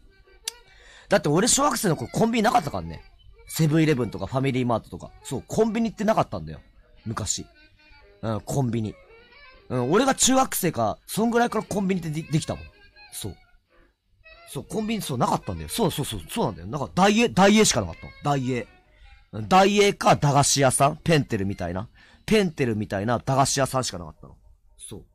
だって俺小学生の頃コンビニなかったからね。セブンイレブンとかファミリーマートとか。そう、コンビニってなかったんだよ。昔。うん、コンビニ。うん、俺が中学生か、そんぐらいからコンビニってでできたもん。そう。そう、コンビニ、そう、なかったんだよ。そうそうそう、そうなんだよ。なんか、ダイエ、ダイエしかなかったの。エ。ダイエか駄菓子屋さんペンテルみたいな。ペンテルみたいな駄菓子屋さんしかなかったの。そ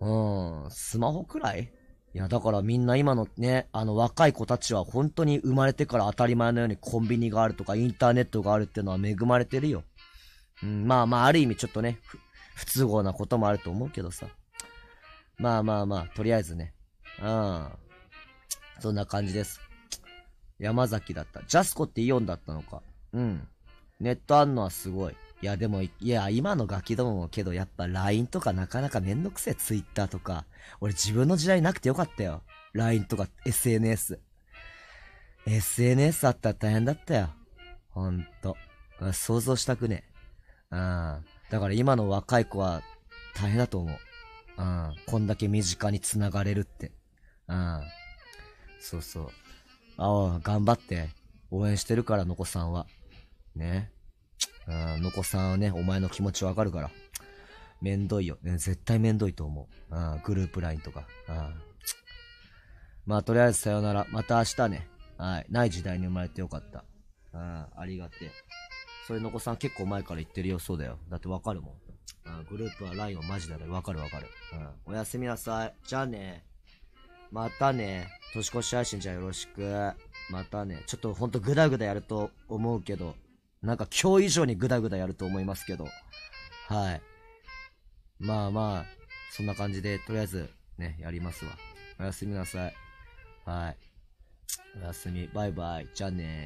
う。うん、スマホくらいいや、だからみんな今のね、あの若い子たちは本当に生まれてから当たり前のようにコンビニがあるとかインターネットがあるっていうのは恵まれてるよ。うん、まあまあある意味ちょっとね、不都合なこともあると思うけどさ。まあまあまあ、とりあえずね。うん。そんな感じです。山崎だった。ジャスコってイオンだったのか。うん。ネットあんのはすごい。いや、でも、いや、今のガキどももけど、やっぱ LINE とかなかなかめんどくせえ、Twitter とか。俺自分の時代なくてよかったよ。LINE とか SNS。SNS あったら大変だったよ。ほんと。想像したくねえ。うん。だから今の若い子は大変だと思う。うん。こんだけ身近に繋がれるって。うん。そうそう。ああ、頑張って。応援してるから、のこさんは。ね。うん、のこさんはね、お前の気持ちわかるから。めんどいよ。ね、絶対めんどいと思う。うん、グループ LINE とか。うん。まあ、とりあえずさよなら。また明日ね。はい。ない時代に生まれてよかった。うん、ありがてえ。それのこさん結構前から言ってるよ、そうだよ。だってわかるもん。うん、グループは LINE をマジだね。わかるわかる。うん。おやすみなさい。じゃあね。またね。年越し配信じゃよろしく。またね。ちょっとほんとグダグダやると思うけど。なんか今日以上にグダグダやると思いますけど。はい。まあまあ、そんな感じで、とりあえず、ね、やりますわ。おやすみなさい。はい。おやすみ。バイバイ。じゃあね